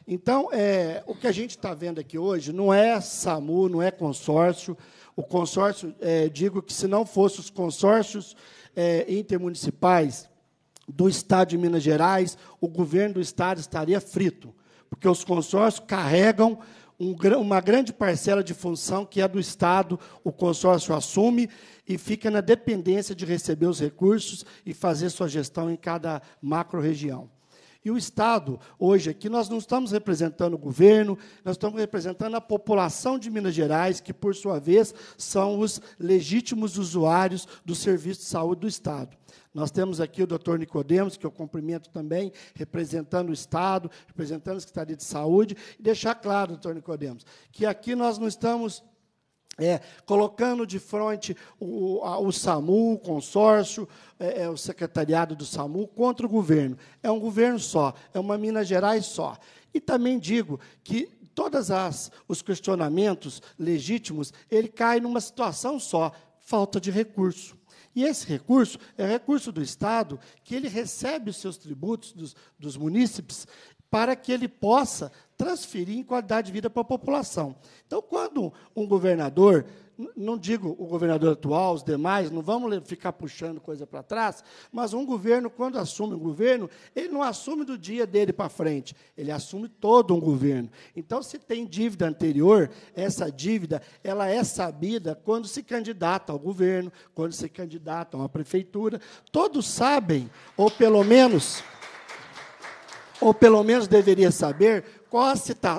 Então, é, o que a gente está vendo aqui hoje não é SAMU, não é consórcio. O consórcio, é, digo que se não fossem os consórcios é, intermunicipais do Estado de Minas Gerais, o governo do Estado estaria frito porque os consórcios carregam um, uma grande parcela de função que é do Estado, o consórcio assume e fica na dependência de receber os recursos e fazer sua gestão em cada macro-região e o Estado. Hoje aqui nós não estamos representando o governo, nós estamos representando a população de Minas Gerais, que, por sua vez, são os legítimos usuários do serviço de saúde do Estado. Nós temos aqui o doutor Nicodemos, que eu cumprimento também, representando o Estado, representando a Secretaria de Saúde, e deixar claro, doutor Nicodemos, que aqui nós não estamos é, colocando de frente o, a, o SAMU, o consórcio, é, é, o secretariado do SAMU contra o governo. É um governo só, é uma Minas Gerais só. E também digo que todas as os questionamentos legítimos, ele cai numa situação só, falta de recurso. E esse recurso é recurso do Estado, que ele recebe os seus tributos dos, dos munícipes para que ele possa transferir em qualidade de vida para a população. Então, quando um governador, não digo o governador atual, os demais, não vamos ficar puxando coisa para trás, mas um governo, quando assume um governo, ele não assume do dia dele para frente, ele assume todo um governo. Então, se tem dívida anterior, essa dívida ela é sabida quando se candidata ao governo, quando se candidata a uma prefeitura. Todos sabem, ou pelo menos ou pelo menos deveria saber, qual a,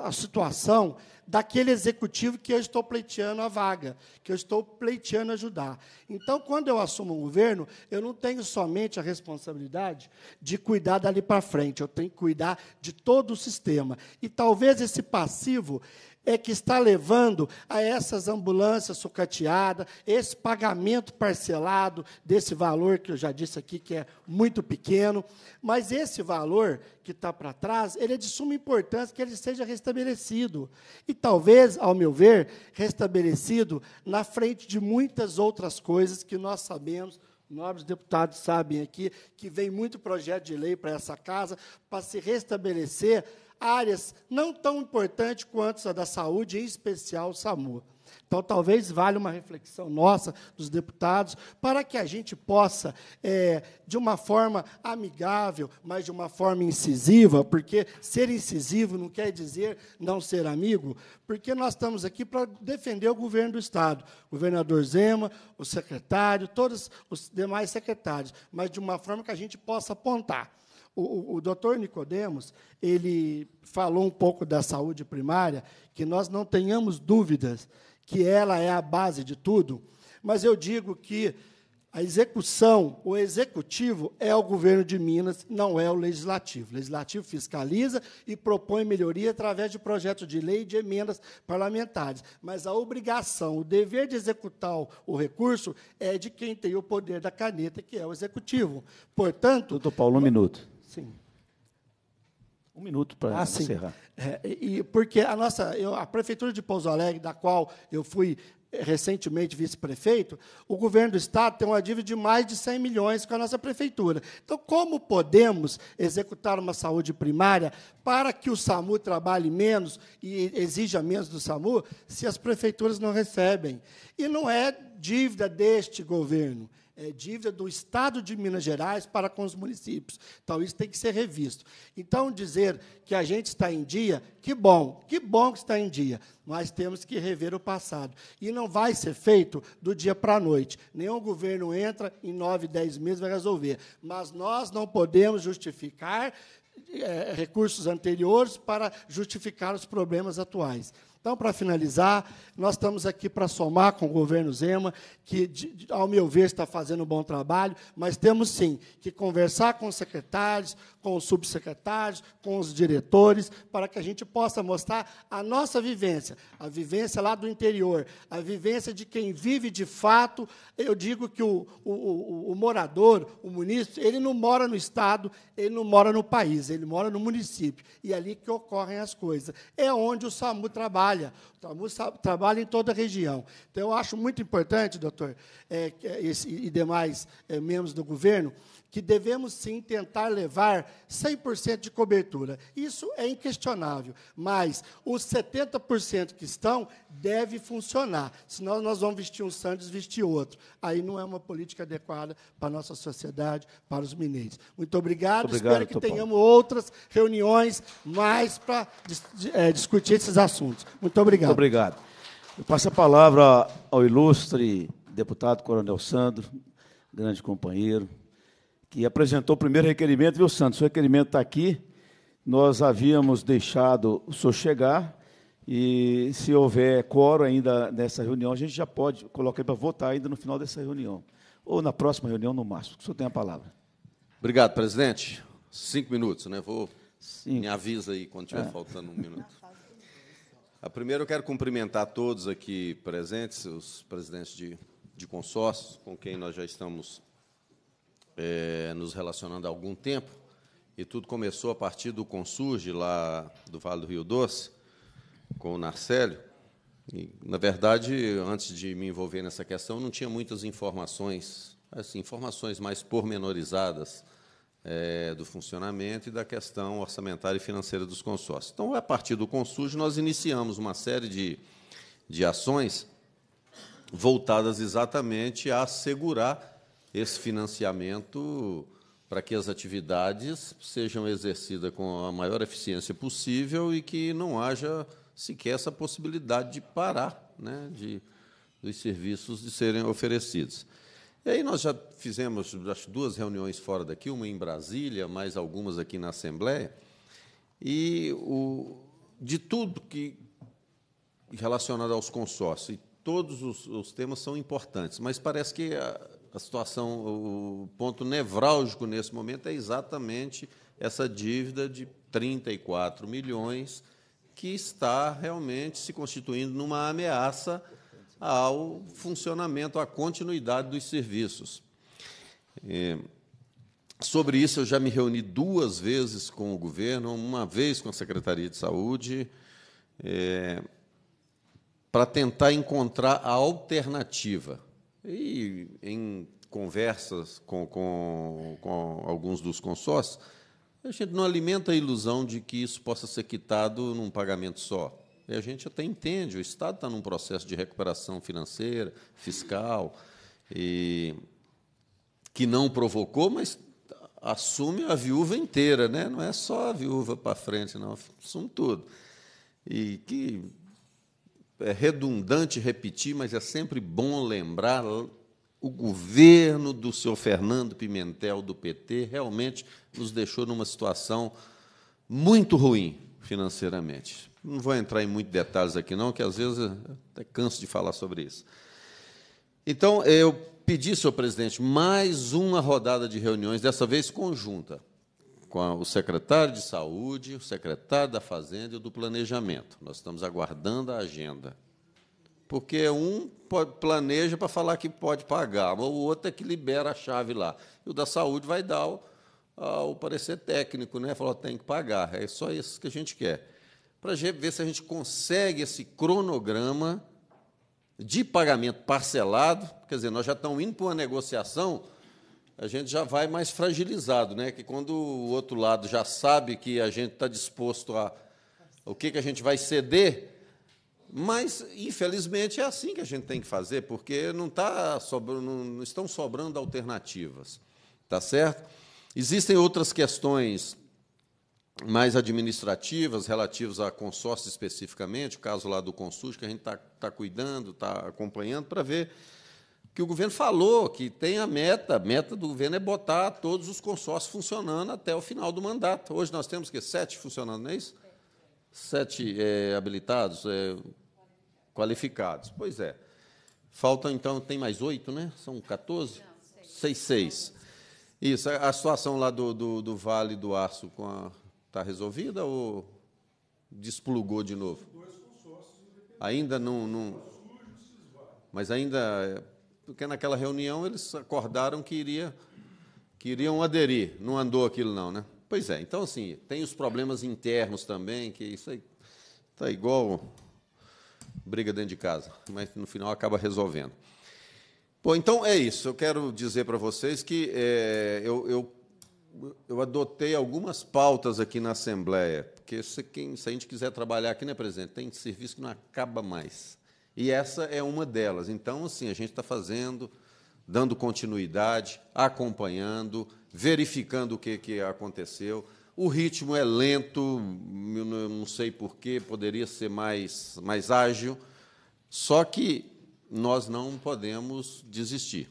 a situação daquele executivo que eu estou pleiteando a vaga, que eu estou pleiteando ajudar. Então, quando eu assumo um governo, eu não tenho somente a responsabilidade de cuidar dali para frente, eu tenho que cuidar de todo o sistema. E talvez esse passivo é que está levando a essas ambulâncias sucateadas, esse pagamento parcelado desse valor que eu já disse aqui que é muito pequeno, mas esse valor que está para trás, ele é de suma importância que ele seja restabelecido. E talvez, ao meu ver, restabelecido na frente de muitas outras coisas que nós sabemos nobres deputados sabem aqui que vem muito projeto de lei para essa casa para se restabelecer áreas não tão importantes quanto a da saúde, em especial o SAMU. Então, talvez valha uma reflexão nossa, dos deputados, para que a gente possa, é, de uma forma amigável, mas de uma forma incisiva, porque ser incisivo não quer dizer não ser amigo, porque nós estamos aqui para defender o governo do Estado, o governador Zema, o secretário, todos os demais secretários, mas de uma forma que a gente possa apontar. O, o, o doutor Nicodemos, ele falou um pouco da saúde primária, que nós não tenhamos dúvidas que ela é a base de tudo, mas eu digo que a execução, o executivo é o governo de Minas, não é o legislativo. O legislativo fiscaliza e propõe melhoria através de projetos de lei e de emendas parlamentares. Mas a obrigação, o dever de executar o recurso é de quem tem o poder da caneta, que é o executivo. Portanto. Doutor Paulo, um minuto. Sim. Um minuto para ah, encerrar. É, e porque a nossa, eu, a prefeitura de Pouso Alegre, da qual eu fui eh, recentemente vice-prefeito, o governo do Estado tem uma dívida de mais de 100 milhões com a nossa prefeitura. Então, como podemos executar uma saúde primária para que o SAMU trabalhe menos e exija menos do SAMU se as prefeituras não recebem? E não é dívida deste governo, é, dívida do Estado de Minas Gerais para com os municípios. Então, isso tem que ser revisto. Então, dizer que a gente está em dia, que bom, que bom que está em dia, mas temos que rever o passado. E não vai ser feito do dia para a noite. Nenhum governo entra em nove, dez meses vai resolver. Mas nós não podemos justificar é, recursos anteriores para justificar os problemas atuais. Então, para finalizar, nós estamos aqui para somar com o governo Zema, que, ao meu ver, está fazendo um bom trabalho, mas temos sim que conversar com os secretários, com os subsecretários, com os diretores, para que a gente possa mostrar a nossa vivência, a vivência lá do interior, a vivência de quem vive de fato. Eu digo que o, o, o, o morador, o munícipe, ele não mora no Estado, ele não mora no país, ele mora no município. E é ali que ocorrem as coisas. É onde o SAMU trabalha. O SAMU trabalha em toda a região. Então, eu acho muito importante, doutor, é, esse, e demais é, membros do governo, que devemos sim tentar levar 100% de cobertura. Isso é inquestionável, mas os 70% que estão deve funcionar, senão nós vamos vestir um Santos, vestir outro. Aí não é uma política adequada para a nossa sociedade, para os mineiros. Muito obrigado, obrigado espero que tenhamos bom. outras reuniões mais para é, discutir esses assuntos. Muito obrigado. Muito obrigado. Eu passo a palavra ao ilustre deputado Coronel Sandro, grande companheiro, que apresentou o primeiro requerimento, viu, Santos? O requerimento está aqui. Nós havíamos deixado o senhor chegar e, se houver quórum ainda nessa reunião, a gente já pode colocar para votar ainda no final dessa reunião. Ou na próxima reunião, no máximo. O senhor tem a palavra. Obrigado, presidente. Cinco minutos, né? Vou. Me avisa aí quando estiver é. faltando um minuto. A primeiro, eu quero cumprimentar todos aqui presentes, os presidentes de, de consórcios, com quem nós já estamos é, nos relacionando há algum tempo, e tudo começou a partir do Consurge, lá do Vale do Rio Doce, com o Narcélio. E, na verdade, antes de me envolver nessa questão, não tinha muitas informações, assim, informações mais pormenorizadas é, do funcionamento e da questão orçamentária e financeira dos consórcios. Então, a partir do Consurge, nós iniciamos uma série de, de ações voltadas exatamente a assegurar esse financiamento para que as atividades sejam exercidas com a maior eficiência possível e que não haja sequer essa possibilidade de parar né, de, dos serviços de serem oferecidos. E aí nós já fizemos as duas reuniões fora daqui, uma em Brasília, mais algumas aqui na Assembleia, e o, de tudo que relacionado aos consórcios, todos os, os temas são importantes, mas parece que a, a situação, o ponto nevrálgico nesse momento é exatamente essa dívida de 34 milhões que está realmente se constituindo numa ameaça ao funcionamento, à continuidade dos serviços. sobre isso, eu já me reuni duas vezes com o governo, uma vez com a Secretaria de Saúde, é, para tentar encontrar a alternativa. E em conversas com, com, com alguns dos consórcios, a gente não alimenta a ilusão de que isso possa ser quitado num pagamento só. E a gente até entende, o Estado está num processo de recuperação financeira, fiscal, e que não provocou, mas assume a viúva inteira, né? não é só a viúva para frente, não, assume tudo. E que é redundante repetir, mas é sempre bom lembrar: o governo do senhor Fernando Pimentel, do PT, realmente nos deixou numa situação muito ruim financeiramente. Não vou entrar em muitos detalhes aqui, não, que às vezes até canso de falar sobre isso. Então, eu pedi, senhor presidente, mais uma rodada de reuniões, dessa vez conjunta com a, o secretário de Saúde, o secretário da Fazenda e o do Planejamento. Nós estamos aguardando a agenda. Porque um pode, planeja para falar que pode pagar, o outro é que libera a chave lá. E o da saúde vai dar o, a, o parecer técnico, né? Falou, tem que pagar. É só isso que a gente quer. Para ver se a gente consegue esse cronograma de pagamento parcelado, quer dizer, nós já estamos indo para uma negociação a gente já vai mais fragilizado, né? Que quando o outro lado já sabe que a gente está disposto a o que, que a gente vai ceder, mas infelizmente é assim que a gente tem que fazer, porque não, tá sobrando, não estão sobrando alternativas, tá certo? Existem outras questões mais administrativas relativas a consórcio especificamente, o caso lá do consul que a gente está tá cuidando, está acompanhando para ver que o governo falou que tem a meta, a meta do governo é botar todos os consórcios funcionando até o final do mandato. Hoje nós temos que sete funcionando, não é isso? Sete é, habilitados, é, qualificados. Pois é. Faltam, então, tem mais oito, né? São 14? Não, seis. seis, seis. Isso. A situação lá do, do, do Vale do Aço está resolvida ou desplugou de novo? Ainda não, não. Mas ainda é porque naquela reunião eles acordaram que, iria, que iriam aderir. Não andou aquilo, não, né? Pois é, então, assim, tem os problemas internos também, que isso aí está igual briga dentro de casa, mas no final acaba resolvendo. Bom, então é isso. Eu quero dizer para vocês que é, eu, eu, eu, adotei algumas pautas aqui na Assembleia, porque se, quem, se a gente quiser trabalhar aqui, né, presidente, tem serviço que não acaba mais. E essa é uma delas. Então, assim, a gente está fazendo, dando continuidade, acompanhando, verificando o que, que aconteceu. O ritmo é lento, não sei porquê, poderia ser mais, mais ágil, só que nós não podemos desistir.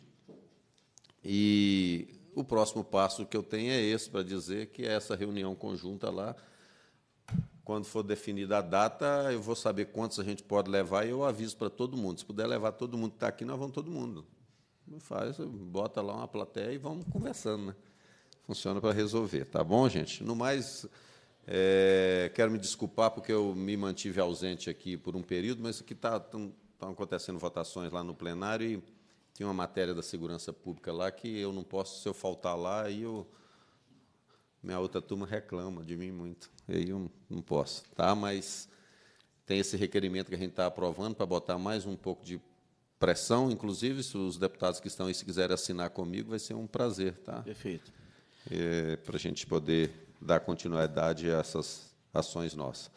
E o próximo passo que eu tenho é esse, para dizer que é essa reunião conjunta lá quando for definida a data, eu vou saber quantos a gente pode levar e eu aviso para todo mundo. Se puder levar todo mundo que está aqui, nós vamos todo mundo. Faz, bota lá uma plateia e vamos conversando. Né? Funciona para resolver, tá bom, gente? No mais, é, quero me desculpar porque eu me mantive ausente aqui por um período, mas aqui estão tá, acontecendo votações lá no plenário e tinha uma matéria da segurança pública lá que eu não posso, se eu faltar lá, aí eu minha outra turma reclama de mim muito. E aí eu não posso, tá? Mas tem esse requerimento que a gente está aprovando para botar mais um pouco de pressão, inclusive se os deputados que estão aí se quiserem assinar comigo, vai ser um prazer, tá? Perfeito. É, para a gente poder dar continuidade a essas ações nossas.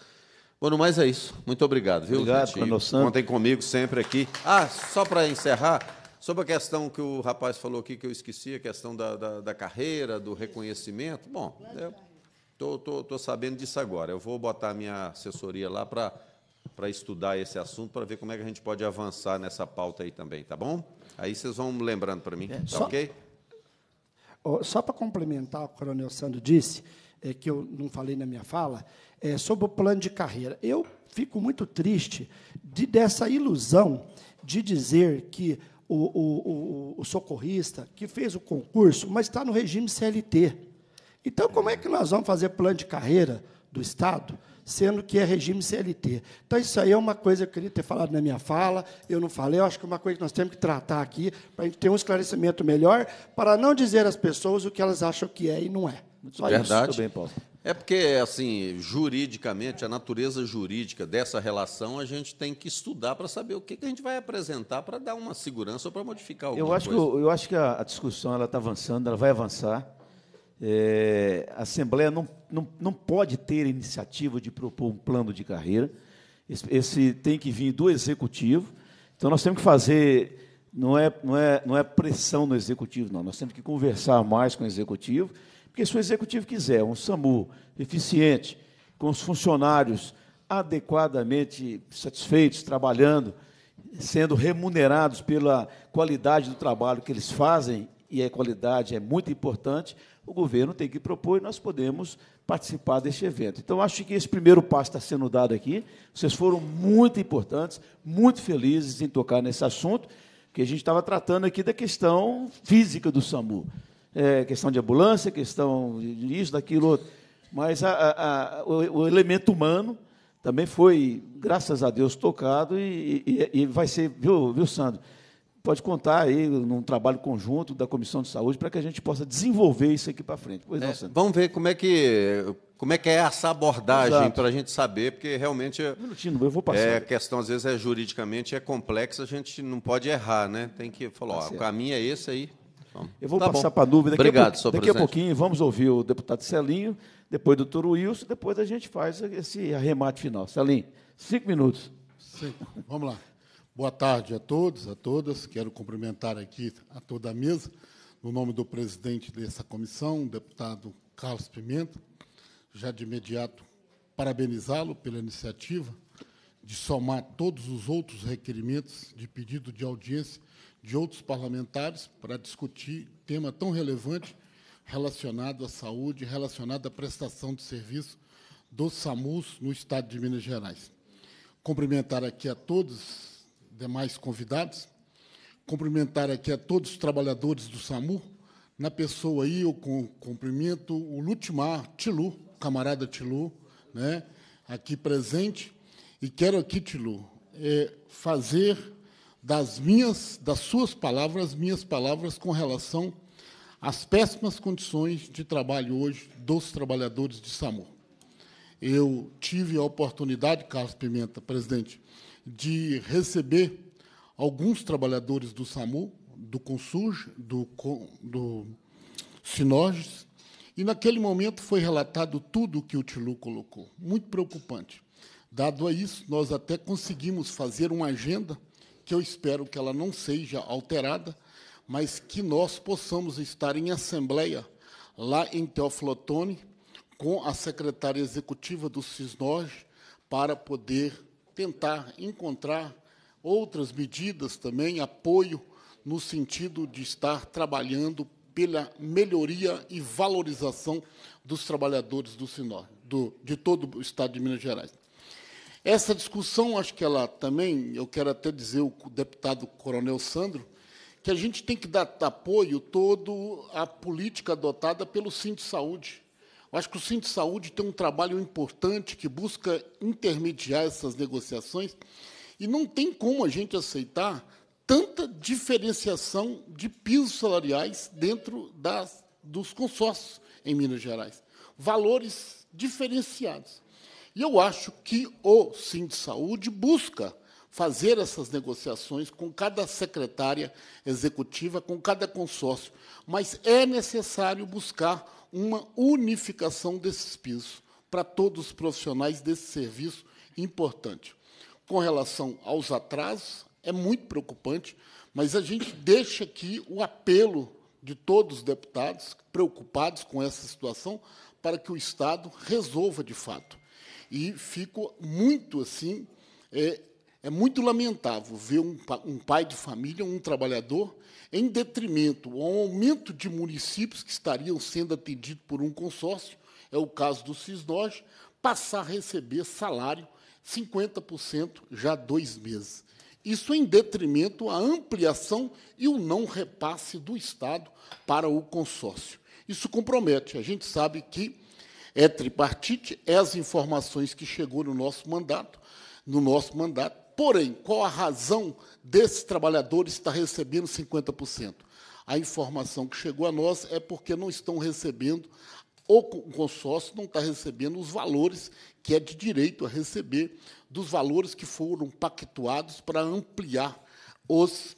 Bom, no mais é isso. Muito obrigado, viu? Obrigado, Contem comigo sempre aqui. Ah, só para encerrar, Sobre a questão que o rapaz falou aqui, que eu esqueci, a questão da, da, da carreira, do reconhecimento, bom, estou sabendo disso agora. Eu vou botar a minha assessoria lá para estudar esse assunto, para ver como é que a gente pode avançar nessa pauta aí também, tá bom? Aí vocês vão lembrando para mim, é, tá só, ok? só para complementar o que o Coronel Sandro disse, é, que eu não falei na minha fala, é, sobre o plano de carreira. Eu fico muito triste de, dessa ilusão de dizer que o, o, o, o socorrista que fez o concurso, mas está no regime CLT. Então, como é que nós vamos fazer plano de carreira do Estado, sendo que é regime CLT? Então, isso aí é uma coisa que eu queria ter falado na minha fala, eu não falei, eu acho que é uma coisa que nós temos que tratar aqui, para a gente ter um esclarecimento melhor, para não dizer às pessoas o que elas acham que é e não é. Só Verdade. Isso. bem, Paulo. É porque, assim, juridicamente, a natureza jurídica dessa relação, a gente tem que estudar para saber o que, que, a gente vai apresentar para dar uma segurança ou para modificar alguma eu acho coisa. Que, eu acho que a, a discussão está avançando, ela vai avançar. É, a Assembleia não, não, não pode ter iniciativa de propor um plano de carreira. Esse, esse, tem que vir do Executivo. Então, nós temos que fazer. Não é, não, é, não é pressão no Executivo, não. Nós temos que conversar mais com o Executivo porque se o executivo quiser um SAMU eficiente, com os funcionários adequadamente satisfeitos, trabalhando, sendo remunerados pela qualidade do trabalho que eles fazem, e a qualidade é muito importante, o governo tem que propor e nós podemos participar deste evento. Então, acho que esse primeiro passo está sendo dado aqui. Vocês foram muito importantes, muito felizes em tocar nesse assunto, porque a gente estava tratando aqui da questão física do SAMU é, questão de ambulância, questão disso, daquilo, outro. Mas a, a, a, o, o, elemento humano também foi, graças a Deus, tocado e, e, e vai ser, viu, viu, Sandro? Pode contar aí num trabalho conjunto da Comissão de Saúde para que a gente possa desenvolver isso aqui para frente. Pois é, não, Vamos ver como é que como é que é essa abordagem para a gente saber, porque realmente Minutinho, eu vou passar. É, a questão às vezes é juridicamente é complexa, a gente não pode errar, né? Tem que falar, tá ó, o caminho é esse aí. Eu vou tá passar para a dúvida. Daqui Obrigado, a, Daqui a pouquinho vamos ouvir o deputado Celinho, depois o doutor Wilson, depois a gente faz esse arremate final. Celinho, cinco minutos. Sim, Vamos lá. Boa tarde a todos, a todas. Quero cumprimentar aqui a toda a mesa, no nome do presidente dessa comissão, o deputado Carlos Pimenta. Já de imediato, parabenizá-lo pela iniciativa de somar todos os outros requerimentos de pedido de audiência de outros parlamentares para discutir tema tão relevante relacionado à saúde, relacionado à prestação de serviço do SAMUS no Estado de Minas Gerais. Cumprimentar aqui a todos demais convidados, cumprimentar aqui a todos os trabalhadores do SAMU. Na pessoa aí, eu cumprimento o Lutimar Tilu, camarada Tilu, né, aqui presente. E quero aqui, Tilu, é, fazer das minhas, das suas palavras, minhas palavras com relação às péssimas condições de trabalho hoje dos trabalhadores de SAMU. Eu tive a oportunidade, Carlos Pimenta, presidente, de receber alguns trabalhadores do SAMU, do Consurge, do, do Sinorges, e naquele momento foi relatado tudo o que o Tilu colocou, muito preocupante. Dado a isso, nós até conseguimos fazer uma agenda que eu espero que ela não seja alterada, mas que nós possamos estar em assembleia lá em Teoflotone com a secretária executiva do CISNOG para poder tentar encontrar outras medidas também, apoio no sentido de estar trabalhando pela melhoria e valorização dos trabalhadores do Sinor, do, de todo o Estado de Minas Gerais. Essa discussão, acho que ela também, eu quero até dizer o deputado Coronel Sandro, que a gente tem que dar apoio todo à política adotada pelo Cinto de Saúde. Eu acho que o Cinto de Saúde tem um trabalho importante que busca intermediar essas negociações e não tem como a gente aceitar tanta diferenciação de pisos salariais dentro das, dos consórcios em Minas Gerais. Valores diferenciados. E eu acho que o Sim de Saúde busca fazer essas negociações com cada secretária executiva, com cada consórcio, mas é necessário buscar uma unificação desses pisos para todos os profissionais desse serviço importante. Com relação aos atrasos, é muito preocupante, mas a gente deixa aqui o apelo de todos os deputados preocupados com essa situação para que o Estado resolva de fato. E fico muito assim. É, é muito lamentável ver um, um, pai de família, um trabalhador, em detrimento ao aumento de municípios que estariam sendo atendidos por um consórcio, é o caso do Cisnós, passar a receber salário 50% já dois meses. Isso em detrimento à ampliação e o não repasse do Estado para o consórcio. Isso compromete. A gente sabe que é tripartite, é as informações que chegou no nosso mandato, no nosso mandato. Porém, qual a razão desses trabalhadores estar recebendo 50%? A informação que chegou a nós é porque não estão recebendo, ou o consórcio não está recebendo os valores que é de direito a receber, dos valores que foram pactuados para ampliar os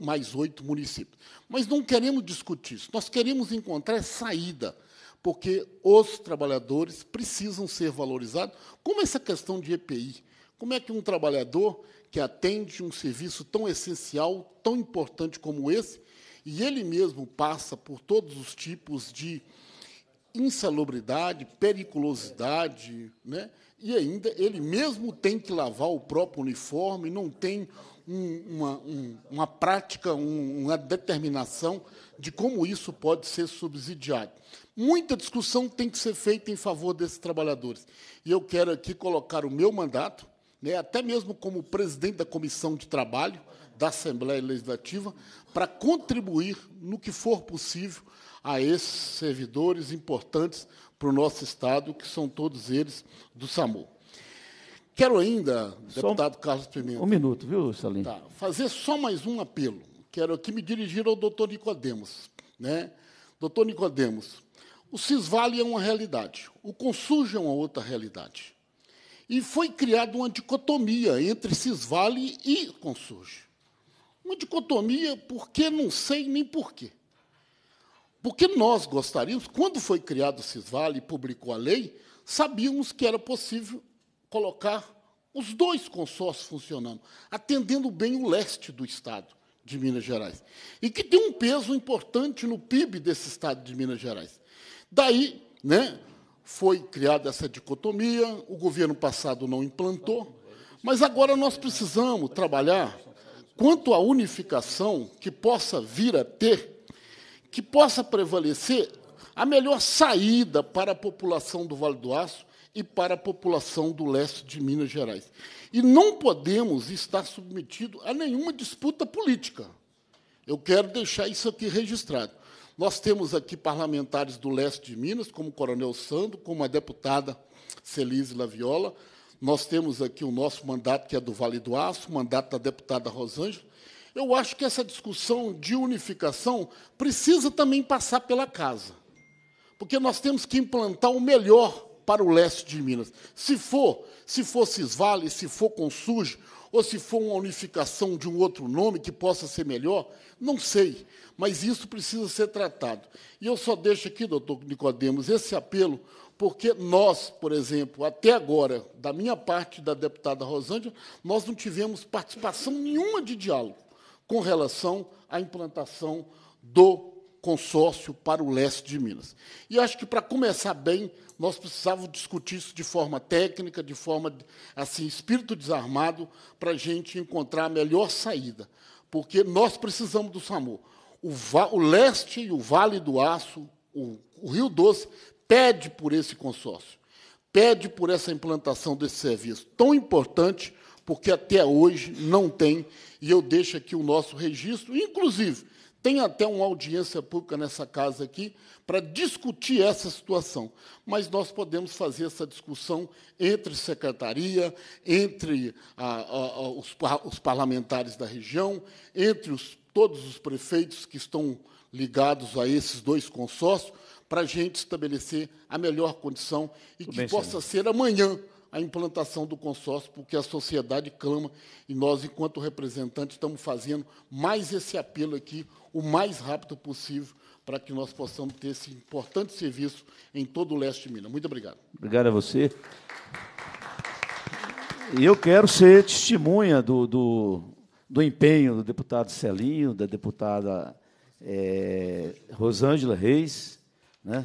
mais oito municípios. Mas não queremos discutir isso, nós queremos encontrar saída porque os trabalhadores precisam ser valorizados. Como essa questão de EPI? Como é que um trabalhador que atende um serviço tão essencial, tão importante como esse, e ele mesmo passa por todos os tipos de insalubridade, periculosidade, né? e ainda ele mesmo tem que lavar o próprio uniforme, não tem um, uma, um, uma prática, um, uma determinação de como isso pode ser subsidiado. Muita discussão tem que ser feita em favor desses trabalhadores. E eu quero aqui colocar o meu mandato, né, até mesmo como presidente da Comissão de Trabalho da Assembleia Legislativa, para contribuir no que for possível a esses servidores importantes para o nosso Estado, que são todos eles do SAMU. Quero ainda, deputado Carlos Pimenta. Um minuto, viu, Salim? Tá, fazer só mais um apelo. Quero aqui me dirigir ao doutor Nicodemos. Né? Doutor Nicodemos, o Cisvale é uma realidade, o Consurge é uma outra realidade. E foi criada uma dicotomia entre Cisvale e Consurge. Uma dicotomia porque não sei nem porquê. Porque nós gostaríamos, quando foi criado o Cisvale e publicou a lei, sabíamos que era possível colocar os dois consórcios funcionando, atendendo bem o leste do Estado de Minas Gerais. E que tem um peso importante no PIB desse Estado de Minas Gerais. Daí, né, foi criada essa dicotomia, o governo passado não implantou, mas agora nós precisamos trabalhar quanto à unificação que possa vir a ter, que possa prevalecer a melhor saída para a população do Vale do Aço e para a população do leste de Minas Gerais. E não podemos estar submetidos a nenhuma disputa política. Eu quero deixar isso aqui registrado. Nós temos aqui parlamentares do leste de Minas, como o Coronel Sando, como a deputada Celise Laviola. Nós temos aqui o nosso mandato, que é do Vale do Aço, o mandato da deputada Rosângela. Eu acho que essa discussão de unificação precisa também passar pela casa, porque nós temos que implantar o melhor para o leste de Minas. Se for, se for Cisvale, se for Consuj, ou se for uma unificação de um outro nome que possa ser melhor, não sei, mas isso precisa ser tratado. E eu só deixo aqui, doutor Nicodemos, esse apelo, porque nós, por exemplo, até agora, da minha parte, da deputada Rosângela, nós não tivemos participação nenhuma de diálogo com relação à implantação do consórcio para o leste de Minas. E acho que, para começar bem, nós precisávamos discutir isso de forma técnica, de forma, assim, espírito desarmado, para a gente encontrar a melhor saída. Porque nós precisamos do SAMU. O, o leste e o Vale do Aço, o, o Rio Doce, pede por esse consórcio, pede por essa implantação desse serviço tão importante, porque até hoje não tem, e eu deixo aqui o nosso registro, inclusive tem até uma audiência pública nessa casa aqui para discutir essa situação. Mas nós podemos fazer essa discussão entre secretaria, entre a, a, os, os, parlamentares da região, entre os, todos os prefeitos que estão ligados a esses dois consórcios, para a gente estabelecer a melhor condição e Tudo que bem, possa senhor. ser amanhã a implantação do consórcio, porque a sociedade clama e nós, enquanto representantes, estamos fazendo mais esse apelo aqui o mais rápido possível para que nós possamos ter esse importante serviço em todo o leste de Minas. Muito obrigado. Obrigado a você. E eu quero ser testemunha do, do, do empenho do deputado Celinho, da deputada é, Rosângela Reis, né?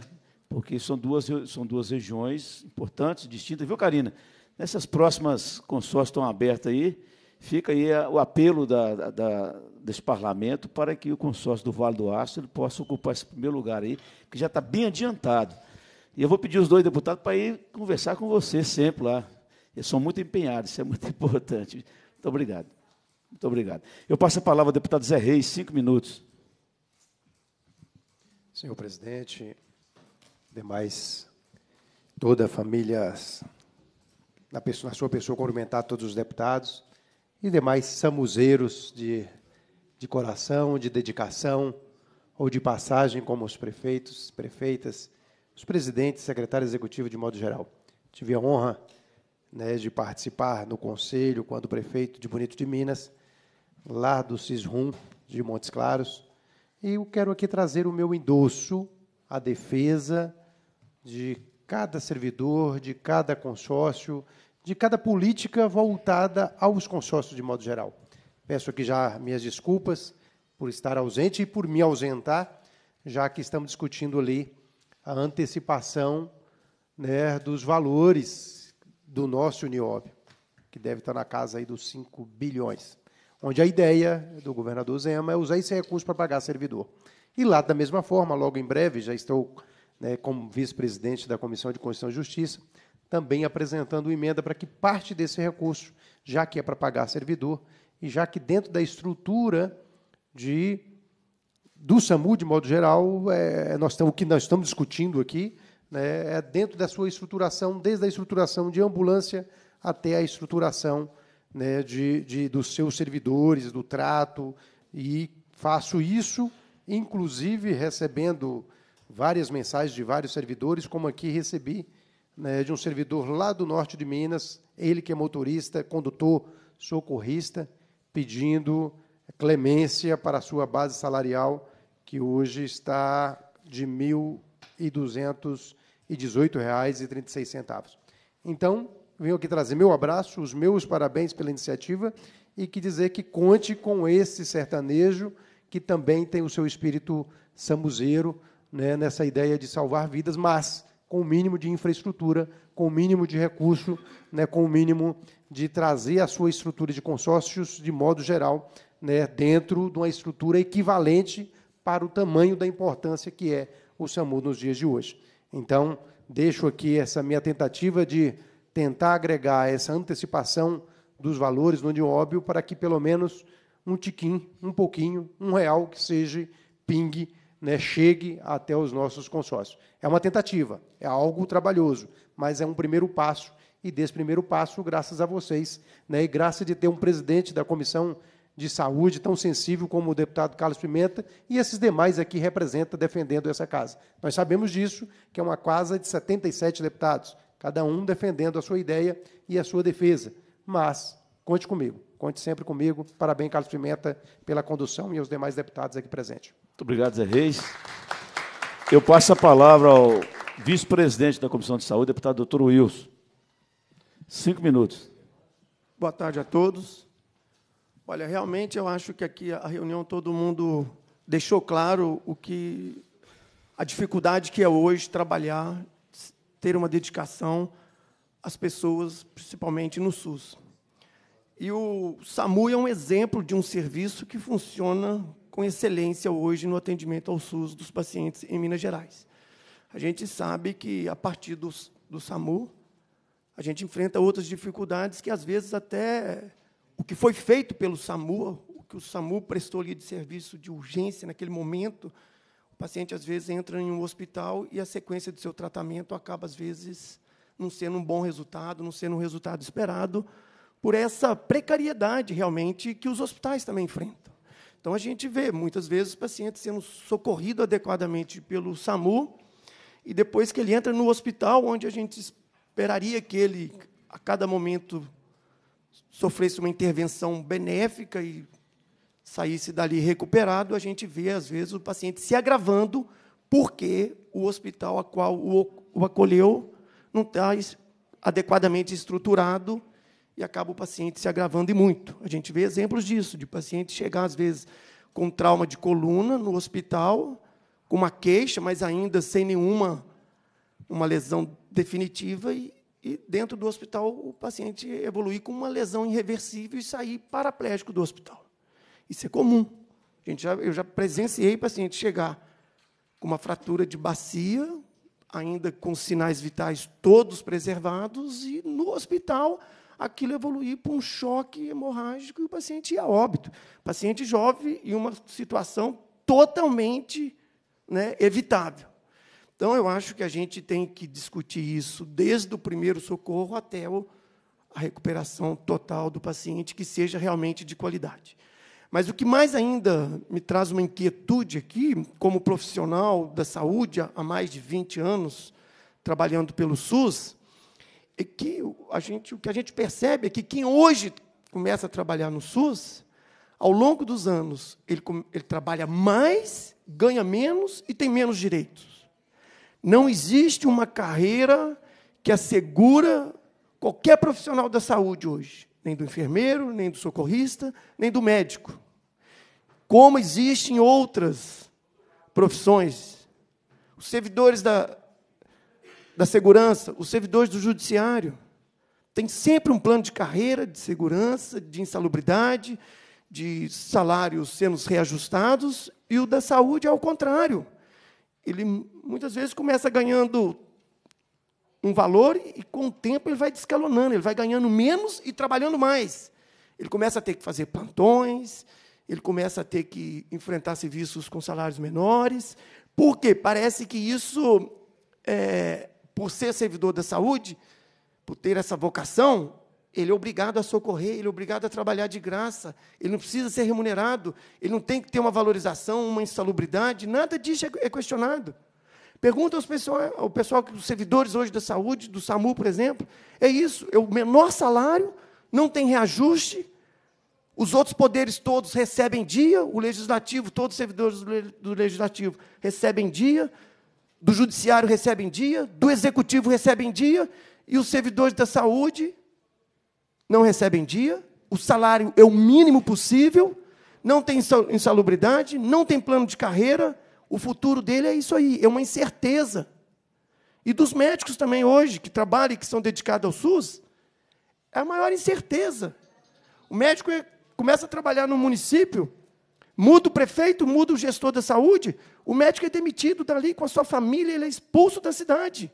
porque são duas, são duas regiões importantes, distintas. Viu, Karina? Nessas próximas consórcios estão abertas aí, Fica aí o apelo da, da, desse parlamento para que o consórcio do Vale do ele possa ocupar esse primeiro lugar aí, que já está bem adiantado. E eu vou pedir os dois deputados para ir conversar com você sempre lá. Eles são muito empenhados, isso é muito *laughs* importante. Muito obrigado. Muito obrigado. Eu passo a palavra ao deputado Zé Reis, cinco minutos. Senhor presidente, demais, toda a família, na, pessoa, na sua pessoa, cumprimentar todos os deputados e demais samuzeiros de, de coração, de dedicação ou de passagem, como os prefeitos, prefeitas, os presidentes, secretário executivo de modo geral. Tive a honra né, de participar no conselho quando prefeito de Bonito de Minas, lá do CISRUM de Montes Claros, e eu quero aqui trazer o meu endosso à defesa de cada servidor, de cada consórcio, de cada política voltada aos consórcios de modo geral. Peço aqui já minhas desculpas por estar ausente e por me ausentar, já que estamos discutindo ali a antecipação né, dos valores do nosso Uniob que deve estar na casa aí dos 5 bilhões, onde a ideia do governador Zema é usar esse recurso para pagar servidor. E lá, da mesma forma, logo em breve, já estou né, como vice-presidente da Comissão de Constituição e Justiça, também apresentando emenda para que parte desse recurso, já que é para pagar servidor, e já que dentro da estrutura de do SAMU, de modo geral, é, nós temos, o que nós estamos discutindo aqui né, é dentro da sua estruturação, desde a estruturação de ambulância até a estruturação né, de, de, dos seus servidores, do trato, e faço isso, inclusive recebendo várias mensagens de vários servidores, como aqui recebi né, de um servidor lá do norte de Minas, ele que é motorista, é condutor, socorrista, pedindo clemência para a sua base salarial, que hoje está de R$ 1.218,36. Então, venho aqui trazer meu abraço, os meus parabéns pela iniciativa e que dizer que conte com esse sertanejo que também tem o seu espírito samuzeiro né, nessa ideia de salvar vidas, mas com o mínimo de infraestrutura, com o mínimo de recurso, né, com o mínimo de trazer a sua estrutura de consórcios, de modo geral, né, dentro de uma estrutura equivalente para o tamanho da importância que é o SAMU nos dias de hoje. Então, deixo aqui essa minha tentativa de tentar agregar essa antecipação dos valores no Dióbio para que pelo menos um tiquim, um pouquinho, um real que seja pingue né, chegue até os nossos consórcios. É uma tentativa, é algo trabalhoso, mas é um primeiro passo. E desse primeiro passo, graças a vocês, né, e graças de ter um presidente da comissão de saúde tão sensível como o deputado Carlos Pimenta e esses demais aqui representa defendendo essa casa. Nós sabemos disso, que é uma casa de 77 deputados, cada um defendendo a sua ideia e a sua defesa. Mas conte comigo, conte sempre comigo. Parabéns, Carlos Pimenta, pela condução e aos demais deputados aqui presentes obrigado, Zé Reis. Eu passo a palavra ao vice-presidente da Comissão de Saúde, deputado doutor Wilson. Cinco minutos. Boa tarde a todos. Olha, realmente eu acho que aqui a reunião todo mundo deixou claro o que a dificuldade que é hoje trabalhar, ter uma dedicação às pessoas, principalmente no SUS. E o SAMU é um exemplo de um serviço que funciona com excelência hoje no atendimento ao SUS dos pacientes em Minas Gerais. A gente sabe que, a partir do, do SAMU, a gente enfrenta outras dificuldades que, às vezes, até o que foi feito pelo SAMU, o que o SAMU prestou ali de serviço de urgência naquele momento, o paciente, às vezes, entra em um hospital e a sequência do seu tratamento acaba, às vezes, não sendo um bom resultado, não sendo um resultado esperado, por essa precariedade, realmente, que os hospitais também enfrentam. Então, a gente vê, muitas vezes, o paciente sendo socorrido adequadamente pelo SAMU, e depois que ele entra no hospital, onde a gente esperaria que ele, a cada momento, sofresse uma intervenção benéfica e saísse dali recuperado, a gente vê, às vezes, o paciente se agravando porque o hospital a qual o acolheu não está adequadamente estruturado e acaba o paciente se agravando e muito. A gente vê exemplos disso, de paciente chegar, às vezes, com trauma de coluna no hospital, com uma queixa, mas ainda sem nenhuma uma lesão definitiva, e, e dentro do hospital o paciente evoluir com uma lesão irreversível e sair paraplégico do hospital. Isso é comum. A gente já, eu já presenciei paciente chegar com uma fratura de bacia, ainda com sinais vitais todos preservados, e no hospital aquilo evoluir para um choque hemorrágico e o paciente ir a óbito. Paciente jovem e uma situação totalmente né, evitável. Então, eu acho que a gente tem que discutir isso desde o primeiro socorro até o, a recuperação total do paciente, que seja realmente de qualidade. Mas o que mais ainda me traz uma inquietude aqui, como profissional da saúde há mais de 20 anos, trabalhando pelo SUS, é que a gente, o que a gente percebe é que quem hoje começa a trabalhar no SUS, ao longo dos anos, ele, ele trabalha mais, ganha menos e tem menos direitos. Não existe uma carreira que assegura qualquer profissional da saúde hoje, nem do enfermeiro, nem do socorrista, nem do médico. Como existem outras profissões. Os servidores da, da segurança, os servidores do judiciário. Tem sempre um plano de carreira, de segurança, de insalubridade, de salários sendo reajustados, e o da saúde é ao contrário. Ele muitas vezes começa ganhando um valor e com o tempo ele vai descalonando, ele vai ganhando menos e trabalhando mais. Ele começa a ter que fazer plantões, ele começa a ter que enfrentar serviços com salários menores, porque parece que isso é, por ser servidor da saúde, por ter essa vocação, ele é obrigado a socorrer, ele é obrigado a trabalhar de graça, ele não precisa ser remunerado, ele não tem que ter uma valorização, uma insalubridade, nada disso é, é questionado. Pergunta aos pessoal, ao pessoal, dos servidores hoje da saúde, do SAMU, por exemplo, é isso, é o menor salário, não tem reajuste, os outros poderes todos recebem dia, o legislativo, todos os servidores do legislativo recebem dia, do judiciário recebem dia, do executivo recebem dia, e os servidores da saúde não recebem dia, o salário é o mínimo possível, não tem insalubridade, não tem plano de carreira, o futuro dele é isso aí, é uma incerteza. E dos médicos também hoje, que trabalham e que são dedicados ao SUS, é a maior incerteza. O médico é, começa a trabalhar no município, Muda o prefeito, muda o gestor da saúde, o médico é demitido dali com a sua família, ele é expulso da cidade.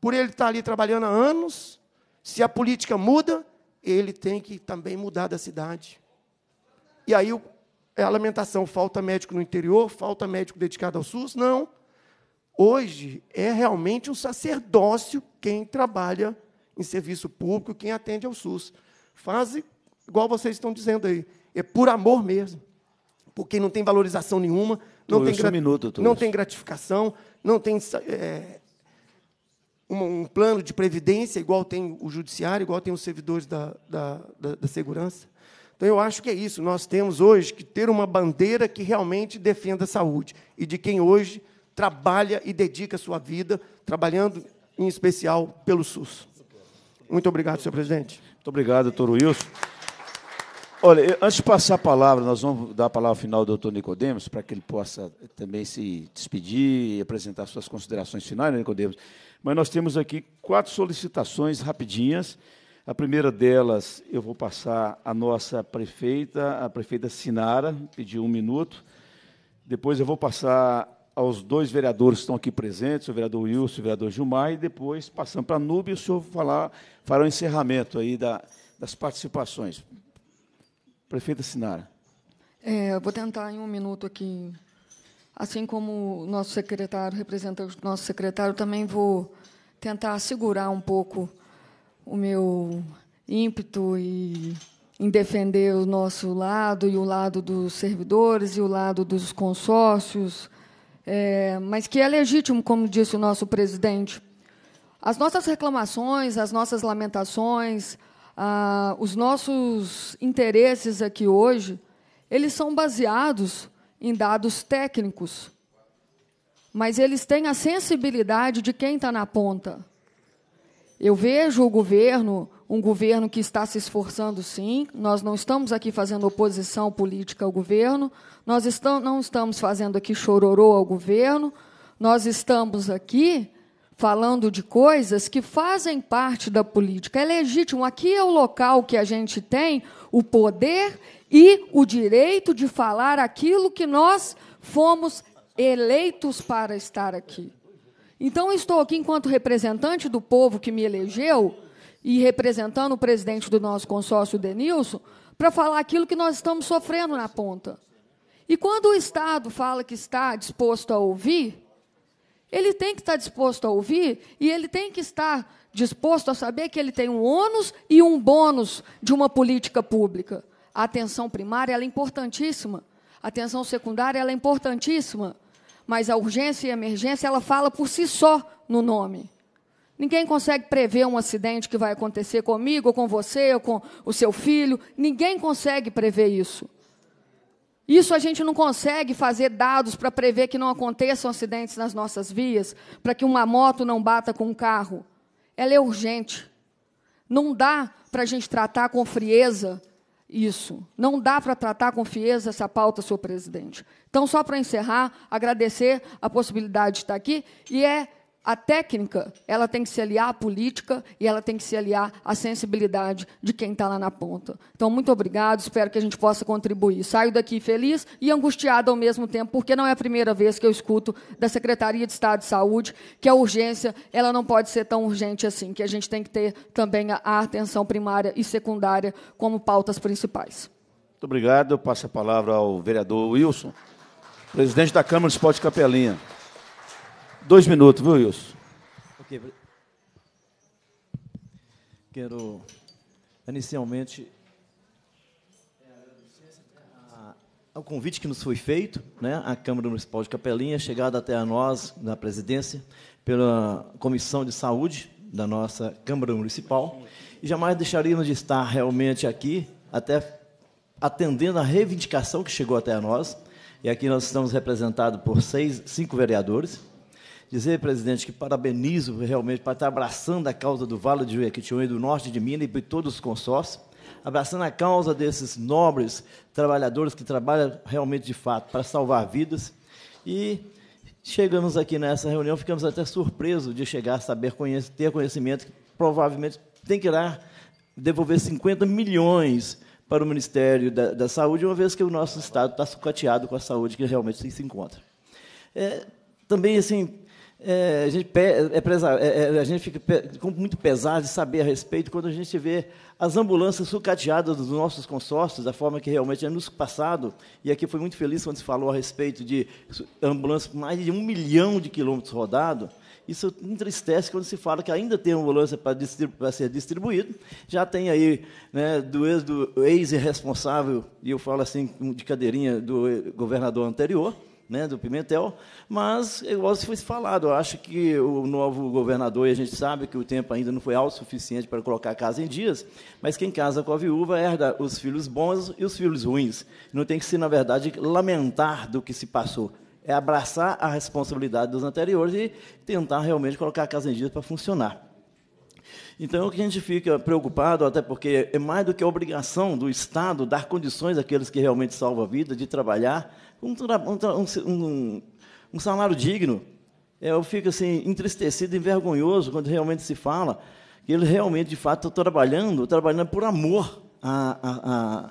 Por ele estar ali trabalhando há anos, se a política muda, ele tem que também mudar da cidade. E aí é a lamentação: falta médico no interior, falta médico dedicado ao SUS? Não. Hoje é realmente um sacerdócio quem trabalha em serviço público, quem atende ao SUS. Faz igual vocês estão dizendo aí, é por amor mesmo porque não tem valorização nenhuma, não, tem, gra... minuto, não tem, gratificação, não tem é, um, um, plano de previdência igual tem o judiciário, igual tem os servidores da, da, da, da segurança. Então, eu acho que é isso. Nós temos hoje que ter uma bandeira que realmente defenda a saúde e de quem hoje trabalha e dedica a sua vida, trabalhando em especial pelo SUS. Muito obrigado, senhor presidente. Muito obrigado, doutor Wilson. Olha, antes de passar a palavra, nós vamos dar a palavra final ao doutor Nicodemos, para que ele possa também se despedir e apresentar suas considerações finais, né, Nicodemos. Mas nós temos aqui quatro solicitações rapidinhas. A primeira delas, eu vou passar a nossa prefeita, a prefeita Sinara, pediu um minuto. Depois eu vou passar aos dois vereadores que estão aqui presentes, o vereador Wilson e o vereador Gilmar, e depois passando para a Nube, o senhor falar, fará o um encerramento aí da, das participações. Prefeita Sinara. É, vou tentar em um minuto aqui. Assim como o nosso secretário representa o nosso secretário, também vou tentar segurar um pouco o meu ímpeto e em defender o nosso lado e o lado dos servidores e o lado dos consórcios, é, mas que é legítimo, como disse o nosso presidente. As nossas reclamações, as nossas lamentações, ah, os nossos interesses aqui hoje, eles são baseados em dados técnicos, mas eles têm a sensibilidade de quem está na ponta. Eu vejo o governo, um governo que está se esforçando, sim. Nós não estamos aqui fazendo oposição política ao governo, nós não estamos fazendo aqui chororô ao governo, nós estamos aqui falando de coisas que fazem parte da política. É legítimo. Aqui é o local que a gente tem o poder e o direito de falar aquilo que nós fomos eleitos para estar aqui. Então, estou aqui enquanto representante do povo que me elegeu e representando o presidente do nosso consórcio, Denilson, para falar aquilo que nós estamos sofrendo na ponta. E quando o Estado fala que está disposto a ouvir, ele tem que estar disposto a ouvir e ele tem que estar disposto a saber que ele tem um ônus e um bônus de uma política pública. A atenção primária é importantíssima, a atenção secundária é importantíssima, mas a urgência e a emergência ela fala por si só no nome. Ninguém consegue prever um acidente que vai acontecer comigo, ou com você, ou com o seu filho. Ninguém consegue prever isso. Isso a gente não consegue fazer dados para prever que não aconteçam acidentes nas nossas vias, para que uma moto não bata com um carro. Ela é urgente. Não dá para a gente tratar com frieza isso. Não dá para tratar com frieza essa pauta, senhor presidente. Então, só para encerrar, agradecer a possibilidade de estar aqui e é a técnica ela tem que se aliar à política e ela tem que se aliar à sensibilidade de quem está lá na ponta. Então, muito obrigado, espero que a gente possa contribuir. Saio daqui feliz e angustiada ao mesmo tempo, porque não é a primeira vez que eu escuto da Secretaria de Estado de Saúde que a urgência ela não pode ser tão urgente assim, que a gente tem que ter também a atenção primária e secundária como pautas principais. Muito obrigado. Eu passo a palavra ao vereador Wilson, presidente da Câmara de Esporte Capelinha. Dois minutos, viu, Wilson? Ok. Quero, inicialmente, eh, ao convite que nos foi feito, né, à Câmara Municipal de Capelinha, chegada até a nós, da presidência, pela Comissão de Saúde da nossa Câmara Municipal, e jamais deixaríamos de estar realmente aqui, até atendendo à reivindicação que chegou até a nós, e aqui nós estamos representados por seis, cinco vereadores, dizer, presidente, que parabenizo realmente para estar abraçando a causa do Vale de Jequitinhonha, do norte de Minas e de todos os consórcios, abraçando a causa desses nobres trabalhadores que trabalham realmente de fato para salvar vidas. E chegamos aqui nessa reunião, ficamos até surpresos de chegar a saber, conhecer, ter conhecimento que provavelmente tem que irá devolver 50 milhões para o Ministério da, da, Saúde, uma vez que o nosso Estado está sucateado com a saúde que realmente se encontra. É, também, assim, é, a, gente é, é presa, é, é, a gente fica com muito pesar de saber a respeito quando a gente vê as ambulâncias sucateadas dos nossos consórcios, da forma que realmente é nos passado, e aqui foi muito feliz quando se falou a respeito de ambulâncias mais de um milhão de quilômetros rodados, isso entristece quando se fala que ainda tem ambulância para, distribu para ser distribuído. Já tem aí né, do ex-responsável, ex e eu falo assim de cadeirinha do governador anterior, né, do Pimentel, mas, igual se foi falado, eu acho que o novo governador, e a gente sabe que o tempo ainda não foi alto o suficiente para colocar a casa em dias, mas quem casa com a viúva herda os filhos bons e os filhos ruins. Não tem que se, na verdade, lamentar do que se passou. É abraçar a responsabilidade dos anteriores e tentar realmente colocar a casa em dias para funcionar. Então, o que a gente fica preocupado, até porque é mais do que a obrigação do Estado dar condições àqueles que realmente salvam a vida, de trabalhar, um, um, um salário digno. É, eu fico assim, entristecido e vergonhoso quando realmente se fala que ele realmente, de fato, está trabalhando, trabalhando por amor a, a, a,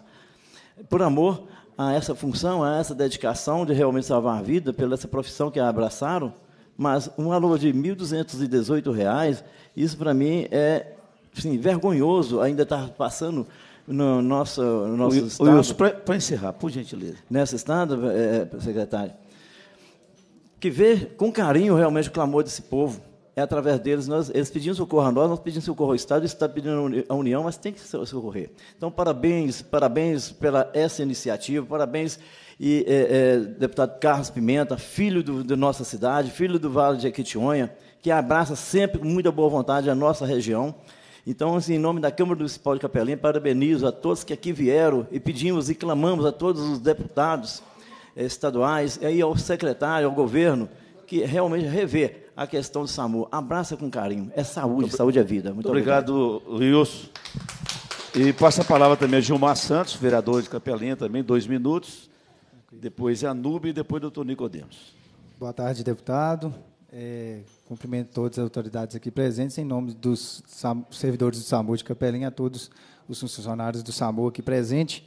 por amor a essa função, a essa dedicação de realmente salvar a vida, pela essa profissão que abraçaram, mas um valor de R$ 1.218, isso para mim é assim, vergonhoso ainda estar tá passando no nosso, no nosso o, estado. Wilson, para encerrar, por gentileza. Nessa estado, é, é, secretário, que vê com carinho realmente o clamor desse povo. É através deles, nós, eles pedindo socorro a nós, nós pedimos socorro ao Estado, o Estado pedindo a União, mas tem que socorrer. Então, parabéns, parabéns pela essa iniciativa, parabéns, e, é, é, deputado Carlos Pimenta, filho da nossa cidade, filho do Vale de Equitionha, que abraça sempre com muita boa vontade a nossa região. Então, assim, em nome da Câmara Municipal de Capelinha, parabenizo a todos que aqui vieram e pedimos e clamamos a todos os deputados eh, estaduais e aí ao secretário, ao governo, que realmente rever a questão do SAMU. Abraça com carinho. É saúde, saúde é vida. Muito obrigado, obrigado. Wilson. E passa a palavra também a Gilmar Santos, vereador de Capelinha, também, dois minutos. Depois é a Nube e depois o doutor Nicodemos. Boa tarde, deputado. É, Cumprimento todas as autoridades aqui presentes, em nome dos servidores do SAMU de Capelinha, a todos os funcionários do SAMU aqui presentes.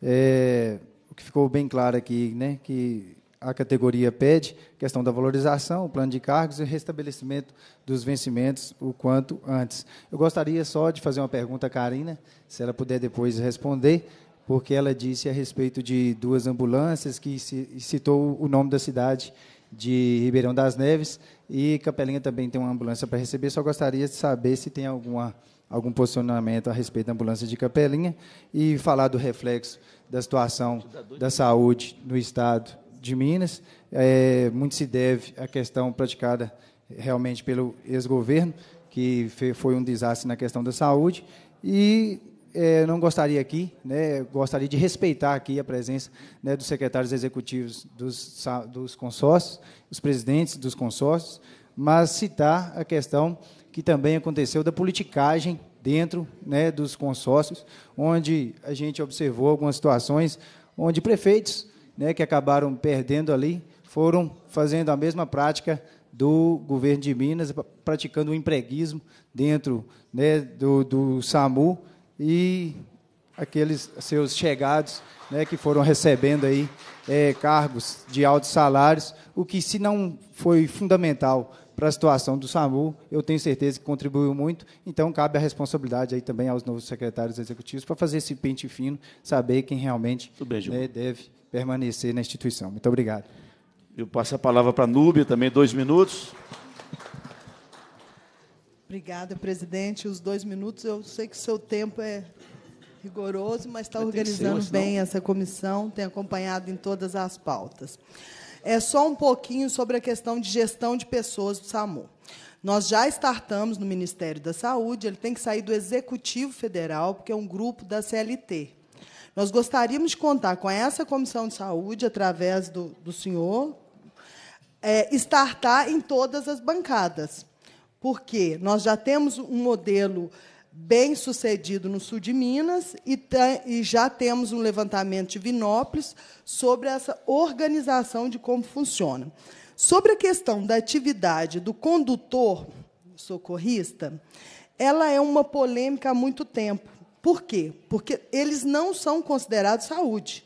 É, o que ficou bem claro aqui, né, que a categoria pede, questão da valorização, o plano de cargos e o restabelecimento dos vencimentos o quanto antes. Eu gostaria só de fazer uma pergunta à Karina, se ela puder depois responder, porque ela disse a respeito de duas ambulâncias que citou o nome da cidade de Ribeirão das Neves. E Capelinha também tem uma ambulância para receber. Só gostaria de saber se tem alguma, algum posicionamento a respeito da ambulância de Capelinha e falar do reflexo da situação tá da saúde no estado de Minas. É, muito se deve à questão praticada realmente pelo ex-governo, que foi um desastre na questão da saúde. E eh, não gostaria aqui, né, gostaria de respeitar aqui a presença né, dos secretários executivos dos, dos consórcios, os presidentes dos consórcios, mas citar a questão que também aconteceu da politicagem dentro né, dos consórcios, onde a gente observou algumas situações onde prefeitos né, que acabaram perdendo ali foram fazendo a mesma prática do governo de Minas, praticando o um empreguismo dentro né, do, do SAMU, e aqueles seus chegados né, que foram recebendo aí é, cargos de altos salários, o que se não foi fundamental para a situação do SAMU, eu tenho certeza que contribuiu muito, então cabe a responsabilidade aí também aos novos secretários executivos para fazer esse pente fino, saber quem realmente bem, né, deve permanecer na instituição. Muito obrigado. Eu passo a palavra para a Núbia também, dois minutos. Obrigada, presidente. Os dois minutos, eu sei que o seu tempo é rigoroso, mas está organizando ser, bem essa comissão, tem acompanhado em todas as pautas. É só um pouquinho sobre a questão de gestão de pessoas do SAMU. Nós já startamos no Ministério da Saúde, ele tem que sair do Executivo Federal, porque é um grupo da CLT. Nós gostaríamos de contar com essa Comissão de Saúde, através do, do senhor, é, startar em todas as bancadas porque nós já temos um modelo bem sucedido no sul de Minas e, e já temos um levantamento de Vinópolis sobre essa organização de como funciona. Sobre a questão da atividade do condutor socorrista, ela é uma polêmica há muito tempo. Por quê? Porque eles não são considerados saúde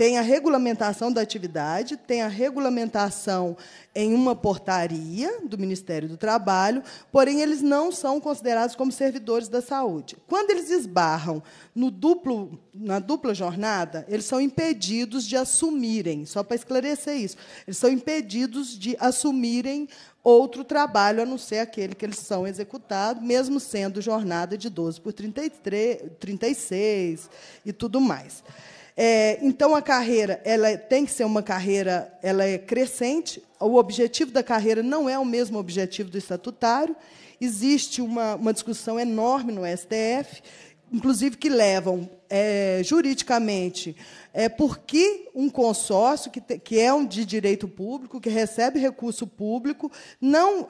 tem a regulamentação da atividade, tem a regulamentação em uma portaria do Ministério do Trabalho, porém eles não são considerados como servidores da saúde. Quando eles esbarram no duplo, na dupla jornada, eles são impedidos de assumirem, só para esclarecer isso, eles são impedidos de assumirem outro trabalho a não ser aquele que eles são executados, mesmo sendo jornada de 12 por 33, 36 e tudo mais. É, então a carreira, ela é, tem que ser uma carreira, ela é crescente. O objetivo da carreira não é o mesmo objetivo do estatutário. Existe uma, uma discussão enorme no STF, inclusive que levam é, juridicamente é, por que um consórcio que, te, que é um de direito público, que recebe recurso público, não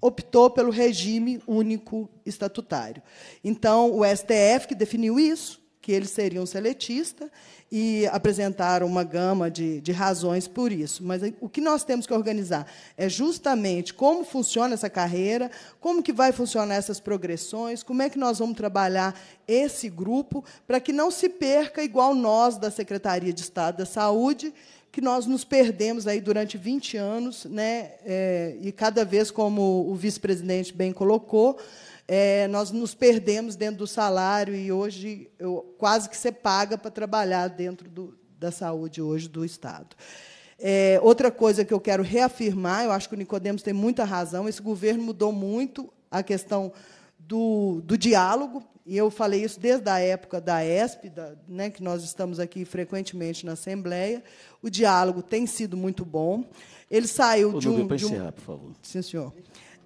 optou pelo regime único estatutário. Então o STF que definiu isso que eles seriam seletistas e apresentaram uma gama de, de razões por isso. Mas o que nós temos que organizar é justamente como funciona essa carreira, como que vai funcionar essas progressões, como é que nós vamos trabalhar esse grupo para que não se perca igual nós da Secretaria de Estado da Saúde, que nós nos perdemos aí durante 20 anos, né? É, e cada vez como o vice-presidente bem colocou, é, nós nos perdemos dentro do salário e hoje eu, quase que você paga para trabalhar dentro do, da saúde hoje do Estado. É, outra coisa que eu quero reafirmar, eu acho que o Nicodemos tem muita razão, esse governo mudou muito a questão do, do diálogo, e eu falei isso desde a época da ESP, da, né, que nós estamos aqui frequentemente na Assembleia. O diálogo tem sido muito bom. Ele saiu o de um. Para encerrar, um... por favor. Sim, senhor.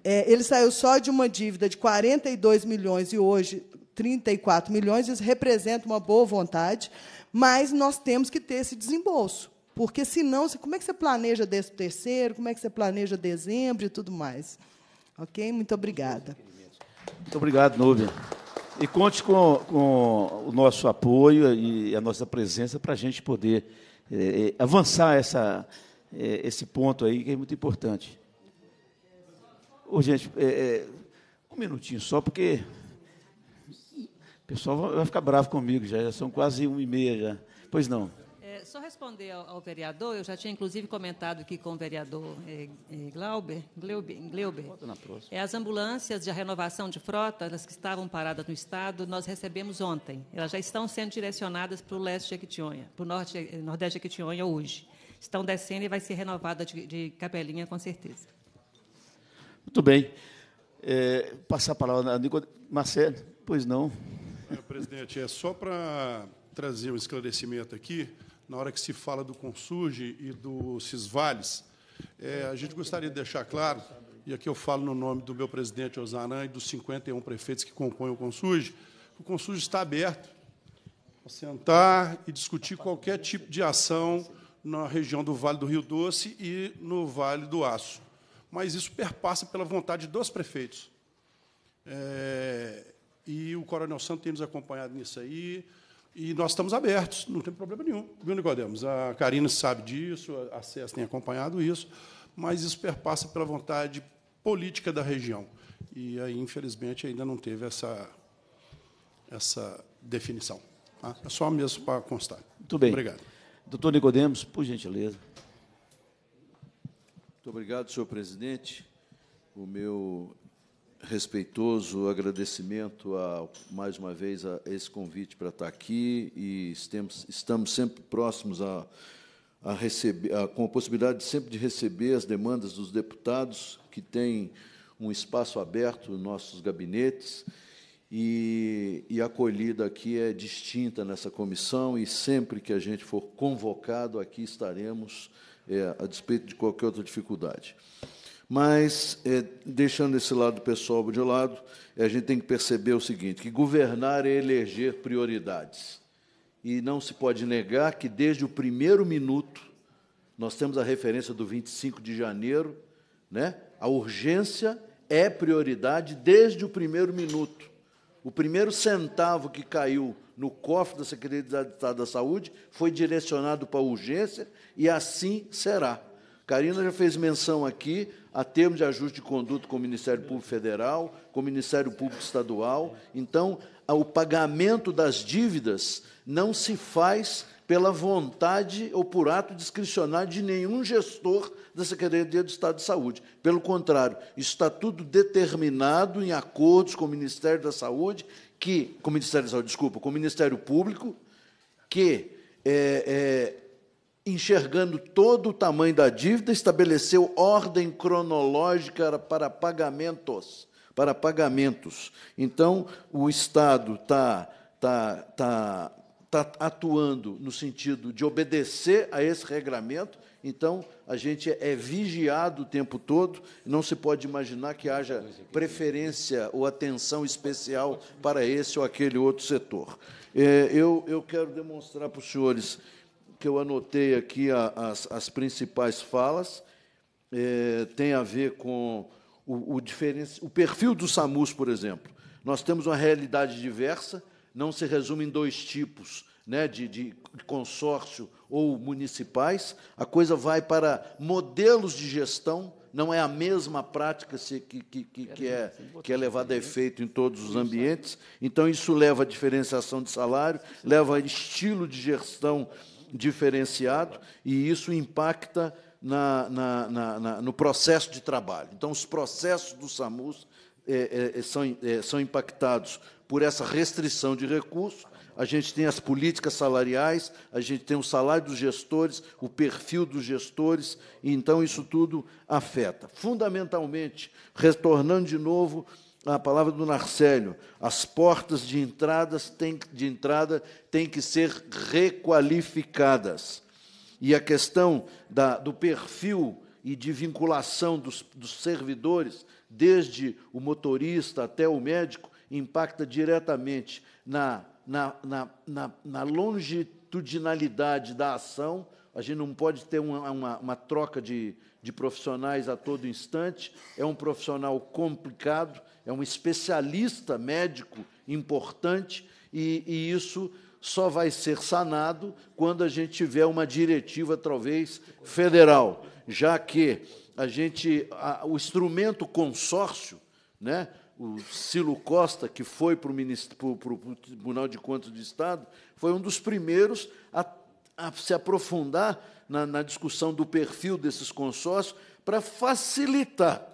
É, ele saiu só de uma dívida de 42 milhões e hoje 34 milhões, isso representa uma boa vontade, mas nós temos que ter esse desembolso. Porque senão, como é que você planeja décimo terceiro, como é que você planeja dezembro e tudo mais? Ok? Muito obrigada. Muito obrigado, Núbia. E conte com, com o nosso apoio e a nossa presença para a gente poder é, é, avançar essa, é, esse ponto aí que é muito importante. Ô, gente, é, é, um minutinho só, porque o pessoal vai ficar bravo comigo, já, já são quase uma e meia já. Pois não. É, só responder ao, ao, vereador, eu já tinha inclusive comentado aqui com o vereador é, é, Glauber, Gleuber, Gleuber é, as ambulâncias de renovação de frota, as que estavam paradas no Estado, nós recebemos ontem. Elas já estão sendo direcionadas para o leste de Jequitinhonha, para o norte, eh, nordeste de Jequitinhonha hoje. Estão descendo e vai ser renovada de, de capelinha, com certeza. Muito bem. É, passar a palavra a Nicodemo. Marcelo, pois não. presidente, é só para trazer um esclarecimento aqui, na hora que se fala do Consurge e do Cisvales, é, a gente gostaria de deixar claro, e aqui eu falo no nome do meu presidente Osanã e dos 51 prefeitos que compõem o Consurge, o Consurge está aberto a sentar e discutir qualquer tipo de ação na região do Vale do Rio Doce e no Vale do Aço mas isso perpassa pela vontade dos prefeitos. É, e o Coronel Santos tem nos acompanhado nisso aí, e nós estamos abertos, não tem problema nenhum, viu, Nicodemos? A Karina sabe disso, a SES tem acompanhado isso, mas isso perpassa pela vontade política da região. E aí, infelizmente, ainda não teve essa, essa definição. Tá? É só mesmo para constar. Muito bem. Obrigado. Doutor Nicodemos, por gentileza. Muito obrigado, senhor presidente. O meu respeitoso agradecimento a, mais uma vez a esse convite para estar aqui e estamos, estamos sempre próximos a, a receber, a, com a possibilidade sempre de receber as demandas dos deputados que têm um espaço aberto nos nossos gabinetes e, e a acolhida aqui é distinta nessa comissão e sempre que a gente for convocado aqui estaremos é, a despeito de qualquer outra dificuldade. Mas, é, deixando esse lado pessoal de lado, é, a gente tem que perceber o seguinte, que governar é eleger prioridades. E não se pode negar que, desde o primeiro minuto, nós temos a referência do 25 de janeiro, né? a urgência é prioridade desde o primeiro minuto. O primeiro centavo que caiu no cofre da Secretaria de Estado da Saúde, foi direcionado para a urgência e assim será. Karina já fez menção aqui a termos de ajuste de conduta com o Ministério Público Federal, com o Ministério Público Estadual. Então, o pagamento das dívidas não se faz pela vontade ou por ato discricionário de nenhum gestor da Secretaria do Estado de Saúde. Pelo contrário, está tudo determinado em acordos com o Ministério da Saúde que, com o Ministério da Saúde, desculpa, com o Ministério Público, que, é, é, enxergando todo o tamanho da dívida, estabeleceu ordem cronológica para pagamentos. Para pagamentos. Então, o Estado está tá, tá, tá está atuando no sentido de obedecer a esse regramento, então a gente é, é vigiado o tempo todo, não se pode imaginar que haja preferência ou atenção especial para esse ou aquele outro setor. É, eu, eu quero demonstrar para os senhores que eu anotei aqui a, as, as principais falas, é, tem a ver com o, o, o perfil do SAMUS, por exemplo. Nós temos uma realidade diversa, não se resume em dois tipos né, de, de consórcio ou municipais, a coisa vai para modelos de gestão, não é a mesma prática se, que, que, que, que, é, que é levada a efeito em todos os ambientes. Então, isso leva a diferenciação de salário, leva a estilo de gestão diferenciado, e isso impacta na, na, na, no processo de trabalho. Então, os processos do SAMUS é, é, é, são, é, são impactados por essa restrição de recursos. A gente tem as políticas salariais, a gente tem o salário dos gestores, o perfil dos gestores, então isso tudo afeta. Fundamentalmente, retornando de novo à palavra do Narcélio, as portas de, entradas têm, de entrada têm que ser requalificadas. E a questão da, do perfil e de vinculação dos, dos servidores desde o motorista até o médico, impacta diretamente na, na, na, na, na longitudinalidade da ação. A gente não pode ter uma, uma, uma troca de, de profissionais a todo instante. É um profissional complicado, é um especialista médico importante, e, e isso só vai ser sanado quando a gente tiver uma diretiva, talvez, federal, já que a gente, a, o instrumento consórcio, né? o Silo Costa, que foi para o, para, o, Tribunal de Contas do Estado, foi um dos primeiros a, a se aprofundar na, na discussão do perfil desses consórcios para facilitar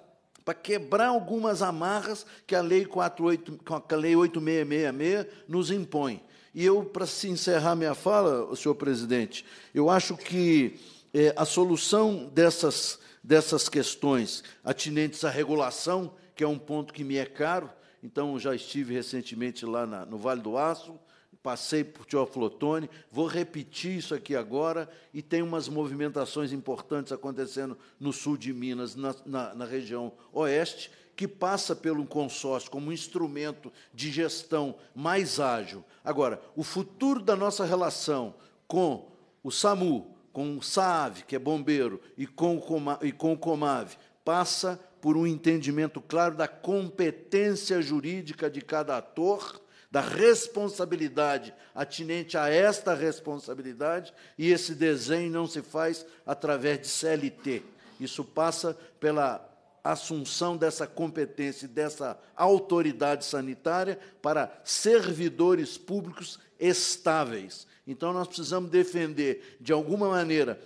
para quebrar algumas amarras que a Lei, 48, a lei 8666 nos impõe. E eu, para se encerrar minha fala, senhor presidente, eu acho que é, a solução dessas dessas questões atinentes à regulação, que é um ponto que me é caro. Então, já estive recentemente lá na, no Vale do Aço, passei por Teoflotone, vou repetir isso aqui agora, e tem umas movimentações importantes acontecendo no sul de Minas, na, na, na região oeste, que passa pelo consórcio como um instrumento de gestão mais ágil. Agora, o futuro da nossa relação com o SAMU, com o SAV, que é bombeiro, e com o, Coma, e com o COMAV, passa por um entendimento claro da competência jurídica de cada ator, da responsabilidade atinente a esta responsabilidade, e esse desenho não se faz através de CLT. Isso passa pela assunção dessa competência e dessa autoridade sanitária para servidores públicos estáveis então, nós precisamos defender, de alguma maneira,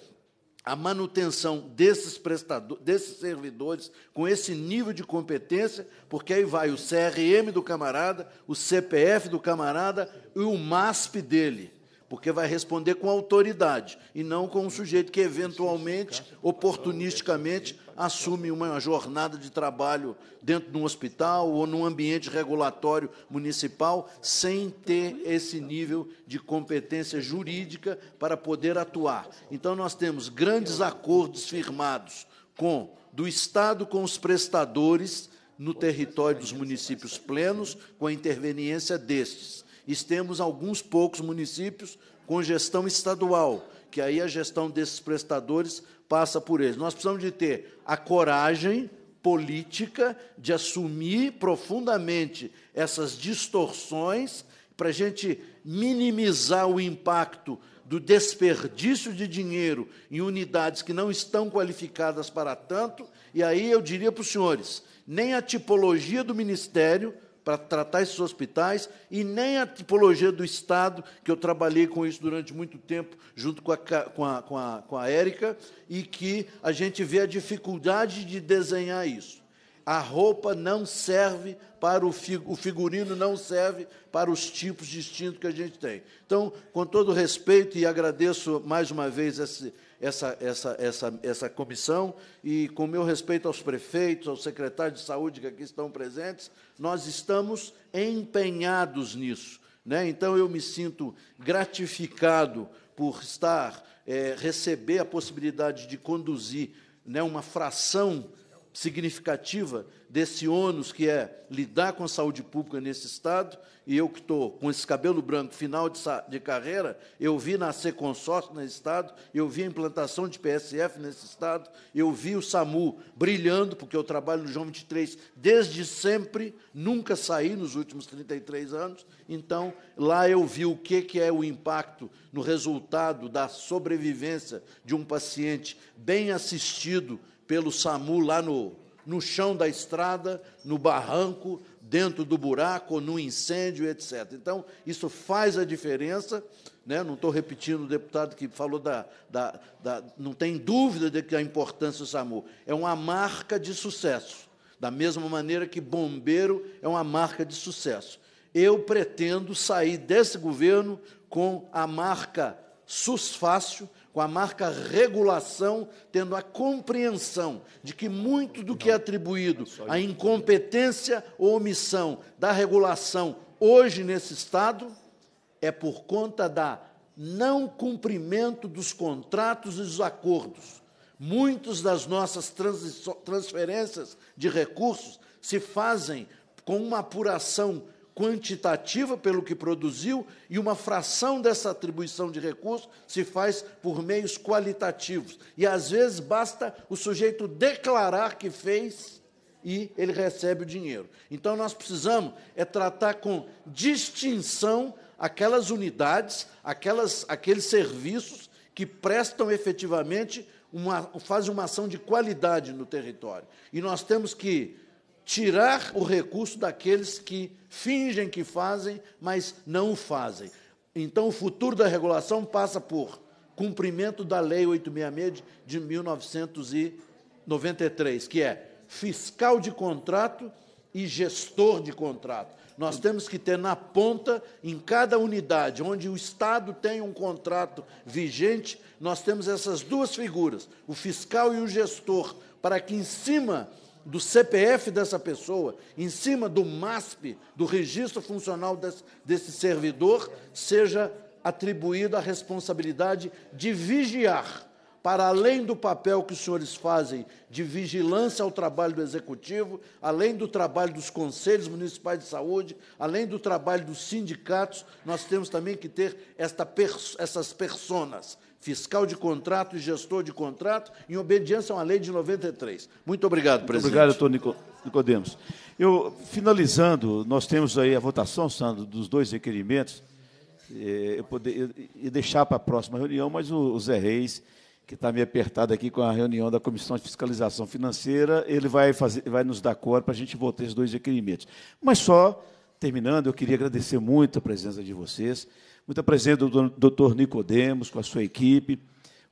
a manutenção desses, prestador, desses servidores com esse nível de competência, porque aí vai o CRM do camarada, o CPF do camarada e o MASP dele porque vai responder com autoridade e não com um sujeito que eventualmente, oportunisticamente, assume uma jornada de trabalho dentro de um hospital ou num ambiente regulatório municipal sem ter esse nível de competência jurídica para poder atuar. Então nós temos grandes acordos firmados com do Estado com os prestadores no território dos municípios plenos, com a interveniência destes e temos alguns poucos municípios com gestão estadual, que aí a gestão desses prestadores passa por eles. Nós precisamos de ter a coragem política de assumir profundamente essas distorções para a gente minimizar o impacto do desperdício de dinheiro em unidades que não estão qualificadas para tanto. E aí eu diria para os senhores, nem a tipologia do ministério para tratar esses hospitais e nem a tipologia do Estado, que eu trabalhei com isso durante muito tempo, junto com a, com a, com a, com a Érica, e que a gente vê a dificuldade de desenhar isso. A roupa não serve para o, fig, o figurino, não serve para os tipos distintos que a gente tem. Então, com todo respeito, e agradeço mais uma vez esse essa, essa, essa, essa comissão, e com meu respeito aos prefeitos, aos secretários de saúde que aqui estão presentes, nós estamos empenhados nisso. Né? Então, eu me sinto gratificado por estar, é, receber a possibilidade de conduzir né, uma fração significativa desse ônus que é lidar com a saúde pública nesse Estado, e eu que estou com esse cabelo branco, final de, de carreira, eu vi nascer consórcio nesse Estado, eu vi a implantação de PSF nesse Estado, eu vi o SAMU brilhando, porque eu trabalho no João 23 desde sempre, nunca saí nos últimos 33 anos, então lá eu vi o que, que é o impacto no resultado da sobrevivência de um paciente bem assistido, pelo SAMU lá no, no chão da estrada, no barranco, dentro do buraco, no incêndio, etc. Então, isso faz a diferença. Né? Não estou repetindo o deputado que falou da, da, da, Não tem dúvida de que a importância do SAMU. É uma marca de sucesso. Da mesma maneira que bombeiro é uma marca de sucesso. Eu pretendo sair desse governo com a marca SUS Fácil, com a marca regulação, tendo a compreensão de que muito do que é atribuído à incompetência ou omissão da regulação hoje nesse Estado é por conta da não cumprimento dos contratos e dos acordos. Muitas das nossas transferências de recursos se fazem com uma apuração quantitativa pelo que produziu e uma fração dessa atribuição de recursos se faz por meios qualitativos. E às vezes basta o sujeito declarar que fez e ele recebe o dinheiro. Então nós precisamos é tratar com distinção aquelas unidades, aquelas, aqueles serviços que prestam efetivamente uma fazem uma ação de qualidade no território. E nós temos que tirar o recurso daqueles que fingem que fazem, mas não o fazem. Então, o futuro da regulação passa por cumprimento da Lei 866 de 1993, que é fiscal de contrato e gestor de contrato. Nós temos que ter na ponta, em cada unidade onde o Estado tem um contrato vigente, nós temos essas duas figuras, o fiscal e o gestor, para que em cima do CPF dessa pessoa, em cima do MASP, do registro funcional desse, desse servidor, seja atribuída a responsabilidade de vigiar, para além do papel que os senhores fazem de vigilância ao trabalho do executivo, além do trabalho dos conselhos municipais de saúde, além do trabalho dos sindicatos, nós temos também que ter esta, essas personas, fiscal de contrato e gestor de contrato, em obediência a uma lei de 93. Muito obrigado, presidente. obrigado, doutor Nicodemos. Eu, finalizando, nós temos aí a votação, Sandro, dos dois requerimentos. Eh, eu poder eu deixar para a próxima reunião, mas o Zé Reis, que está meio apertado aqui com a reunião da Comissão de Fiscalização Financeira, ele vai, fazer, vai nos dar cor para a gente votar esses dois requerimentos. Mas só, terminando, eu queria agradecer muito a presença de vocês muita presença do doutor Nicodemos com a sua equipe,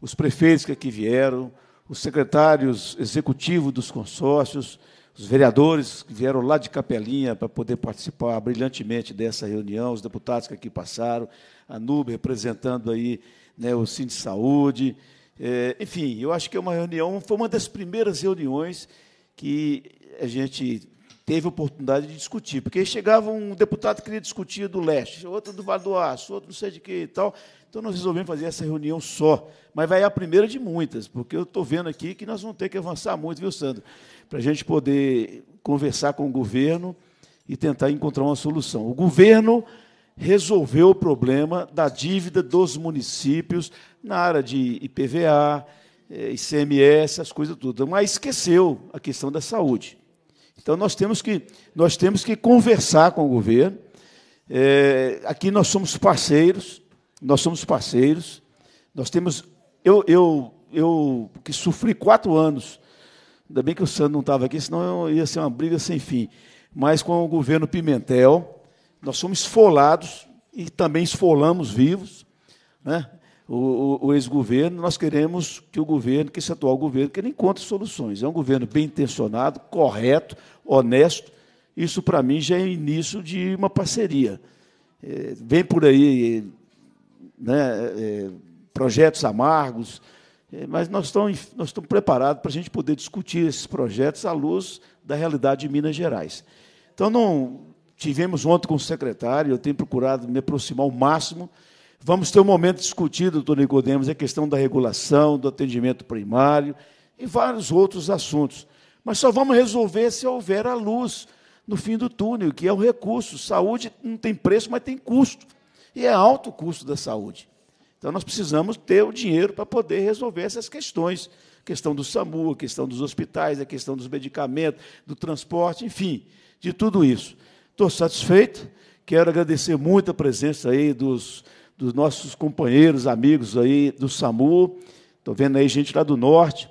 os prefeitos que aqui vieram, os secretários executivos dos consórcios, os vereadores que vieram lá de Capelinha para poder participar brilhantemente dessa reunião, os deputados que aqui passaram, a NUB representando aí né, o Cine Saúde. É, enfim, eu acho que é uma reunião, foi uma das primeiras reuniões que a gente teve oportunidade de discutir, porque chegava um deputado que queria discutir do leste, outro do Vale do Aço, outro não sei de que e tal. Então nós resolvemos fazer essa reunião só. Mas vai a primeira de muitas, porque eu estou vendo aqui que nós vamos ter que avançar muito, viu, Sandro? Para a gente poder conversar com o governo e tentar encontrar uma solução. O governo resolveu o problema da dívida dos municípios na área de IPVA, eh, ICMS, as coisas tudo, mas esqueceu a questão da saúde. Então nós temos que, nós temos que conversar com o governo. É, aqui nós somos parceiros, nós somos parceiros, nós temos. Eu, eu, eu que sofri quatro anos, ainda bem que o Sandro não estava aqui, senão ia ser uma briga sem fim. Mas com o governo Pimentel, nós somos esfolados e também esfolamos vivos. Né? o, o ex-governo, nós queremos que o governo, que esse atual governo, que ele encontre soluções. É um governo bem intencionado, correto, honesto. Isso, para mim, já é início de uma parceria. É, vem por aí né, é, projetos amargos, é, mas nós estamos, nós estamos preparados para a gente poder discutir esses projetos à luz da realidade de Minas Gerais. Então, não tivemos ontem com o secretário, eu tenho procurado me aproximar ao máximo Vamos ter um momento discutido, doutor Nicodemos, a questão da regulação, do atendimento primário e vários outros assuntos. Mas só vamos resolver se houver a luz no fim do túnel, que é o recurso. Saúde não tem preço, mas tem custo. E é alto o custo da saúde. Então nós precisamos ter o dinheiro para poder resolver essas questões. A questão do SAMU, a questão dos hospitais, a questão dos medicamentos, do transporte, enfim, de tudo isso. Estou satisfeito, quero agradecer muito a presença aí dos dos nossos companheiros, amigos aí do SAMU. Estou vendo aí gente lá do norte,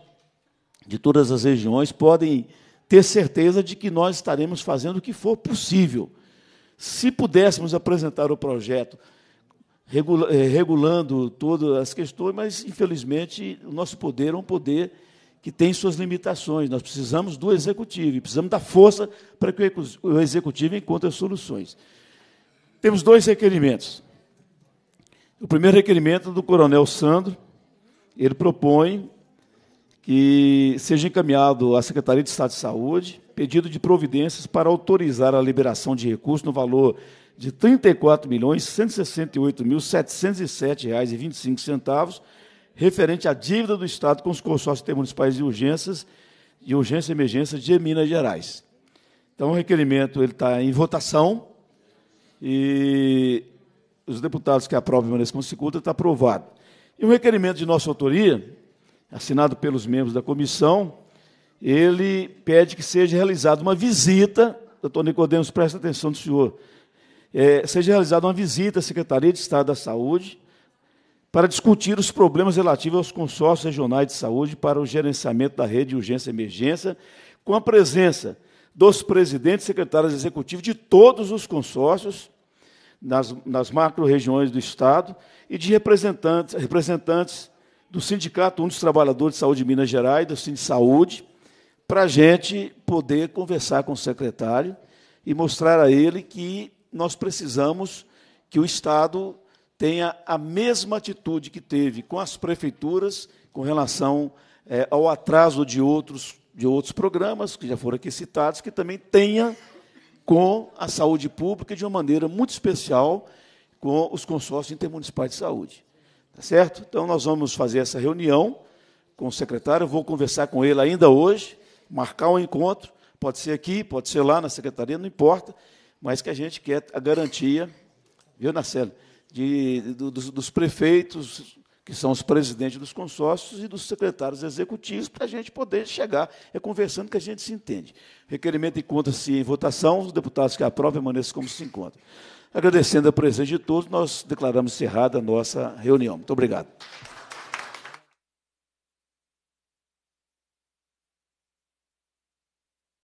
de todas as regiões, podem ter certeza de que nós estaremos fazendo o que for possível. Se pudéssemos apresentar o projeto eh, regulando todas as questões, mas infelizmente o nosso poder é um poder que tem suas limitações. Nós precisamos do executivo, precisamos da força para que o executivo encontre as soluções. Temos dois requerimentos. O primeiro requerimento do coronel Sandro, ele propõe que seja encaminhado à Secretaria de Estado de Saúde pedido de providências para autorizar a liberação de recursos no valor de R$ 34.168.707,25, referente à dívida do Estado com os consórcios intermunicipais de urgências e urgência e emergência de Minas Gerais. Então, o requerimento ele está em votação e os deputados que aprovem permaneçam constituídos, está aprovado. E o um requerimento de nossa autoria, assinado pelos membros da comissão, ele pede que seja realizada uma visita, doutor Nicodemos, presta atenção do senhor, é, seja realizada uma visita à Secretaria de Estado da Saúde para discutir os problemas relativos aos consórcios regionais de saúde para o gerenciamento da rede de urgência e emergência, com a presença dos presidentes e secretários executivos de todos os consórcios, nas, nas macro-regiões do Estado e de representantes, representantes do Sindicato um dos Trabalhadores de Saúde de Minas Gerais, do Sindicato Saúde, para a gente poder conversar com o secretário e mostrar a ele que nós precisamos que o Estado tenha a mesma atitude que teve com as prefeituras com relação é, ao atraso de outros, de outros programas que já foram aqui citados, que também tenha com a saúde pública de uma maneira muito especial com os consórcios intermunicipais de saúde. Tá certo? Então, nós vamos fazer essa reunião com o secretário, vou conversar com ele ainda hoje, marcar um encontro, pode ser aqui, pode ser lá na secretaria, não importa, mas que a gente quer a garantia, viu, Marcelo, de, dos, dos prefeitos, que são os presidentes dos consórcios e dos secretários executivos, para a gente poder chegar, é conversando que a gente se entende. Requerimento encontra-se em votação, os deputados que aprovam permaneçam como se encontram. Agradecendo a presença de todos, nós declaramos encerrada a nossa reunião. Muito obrigado.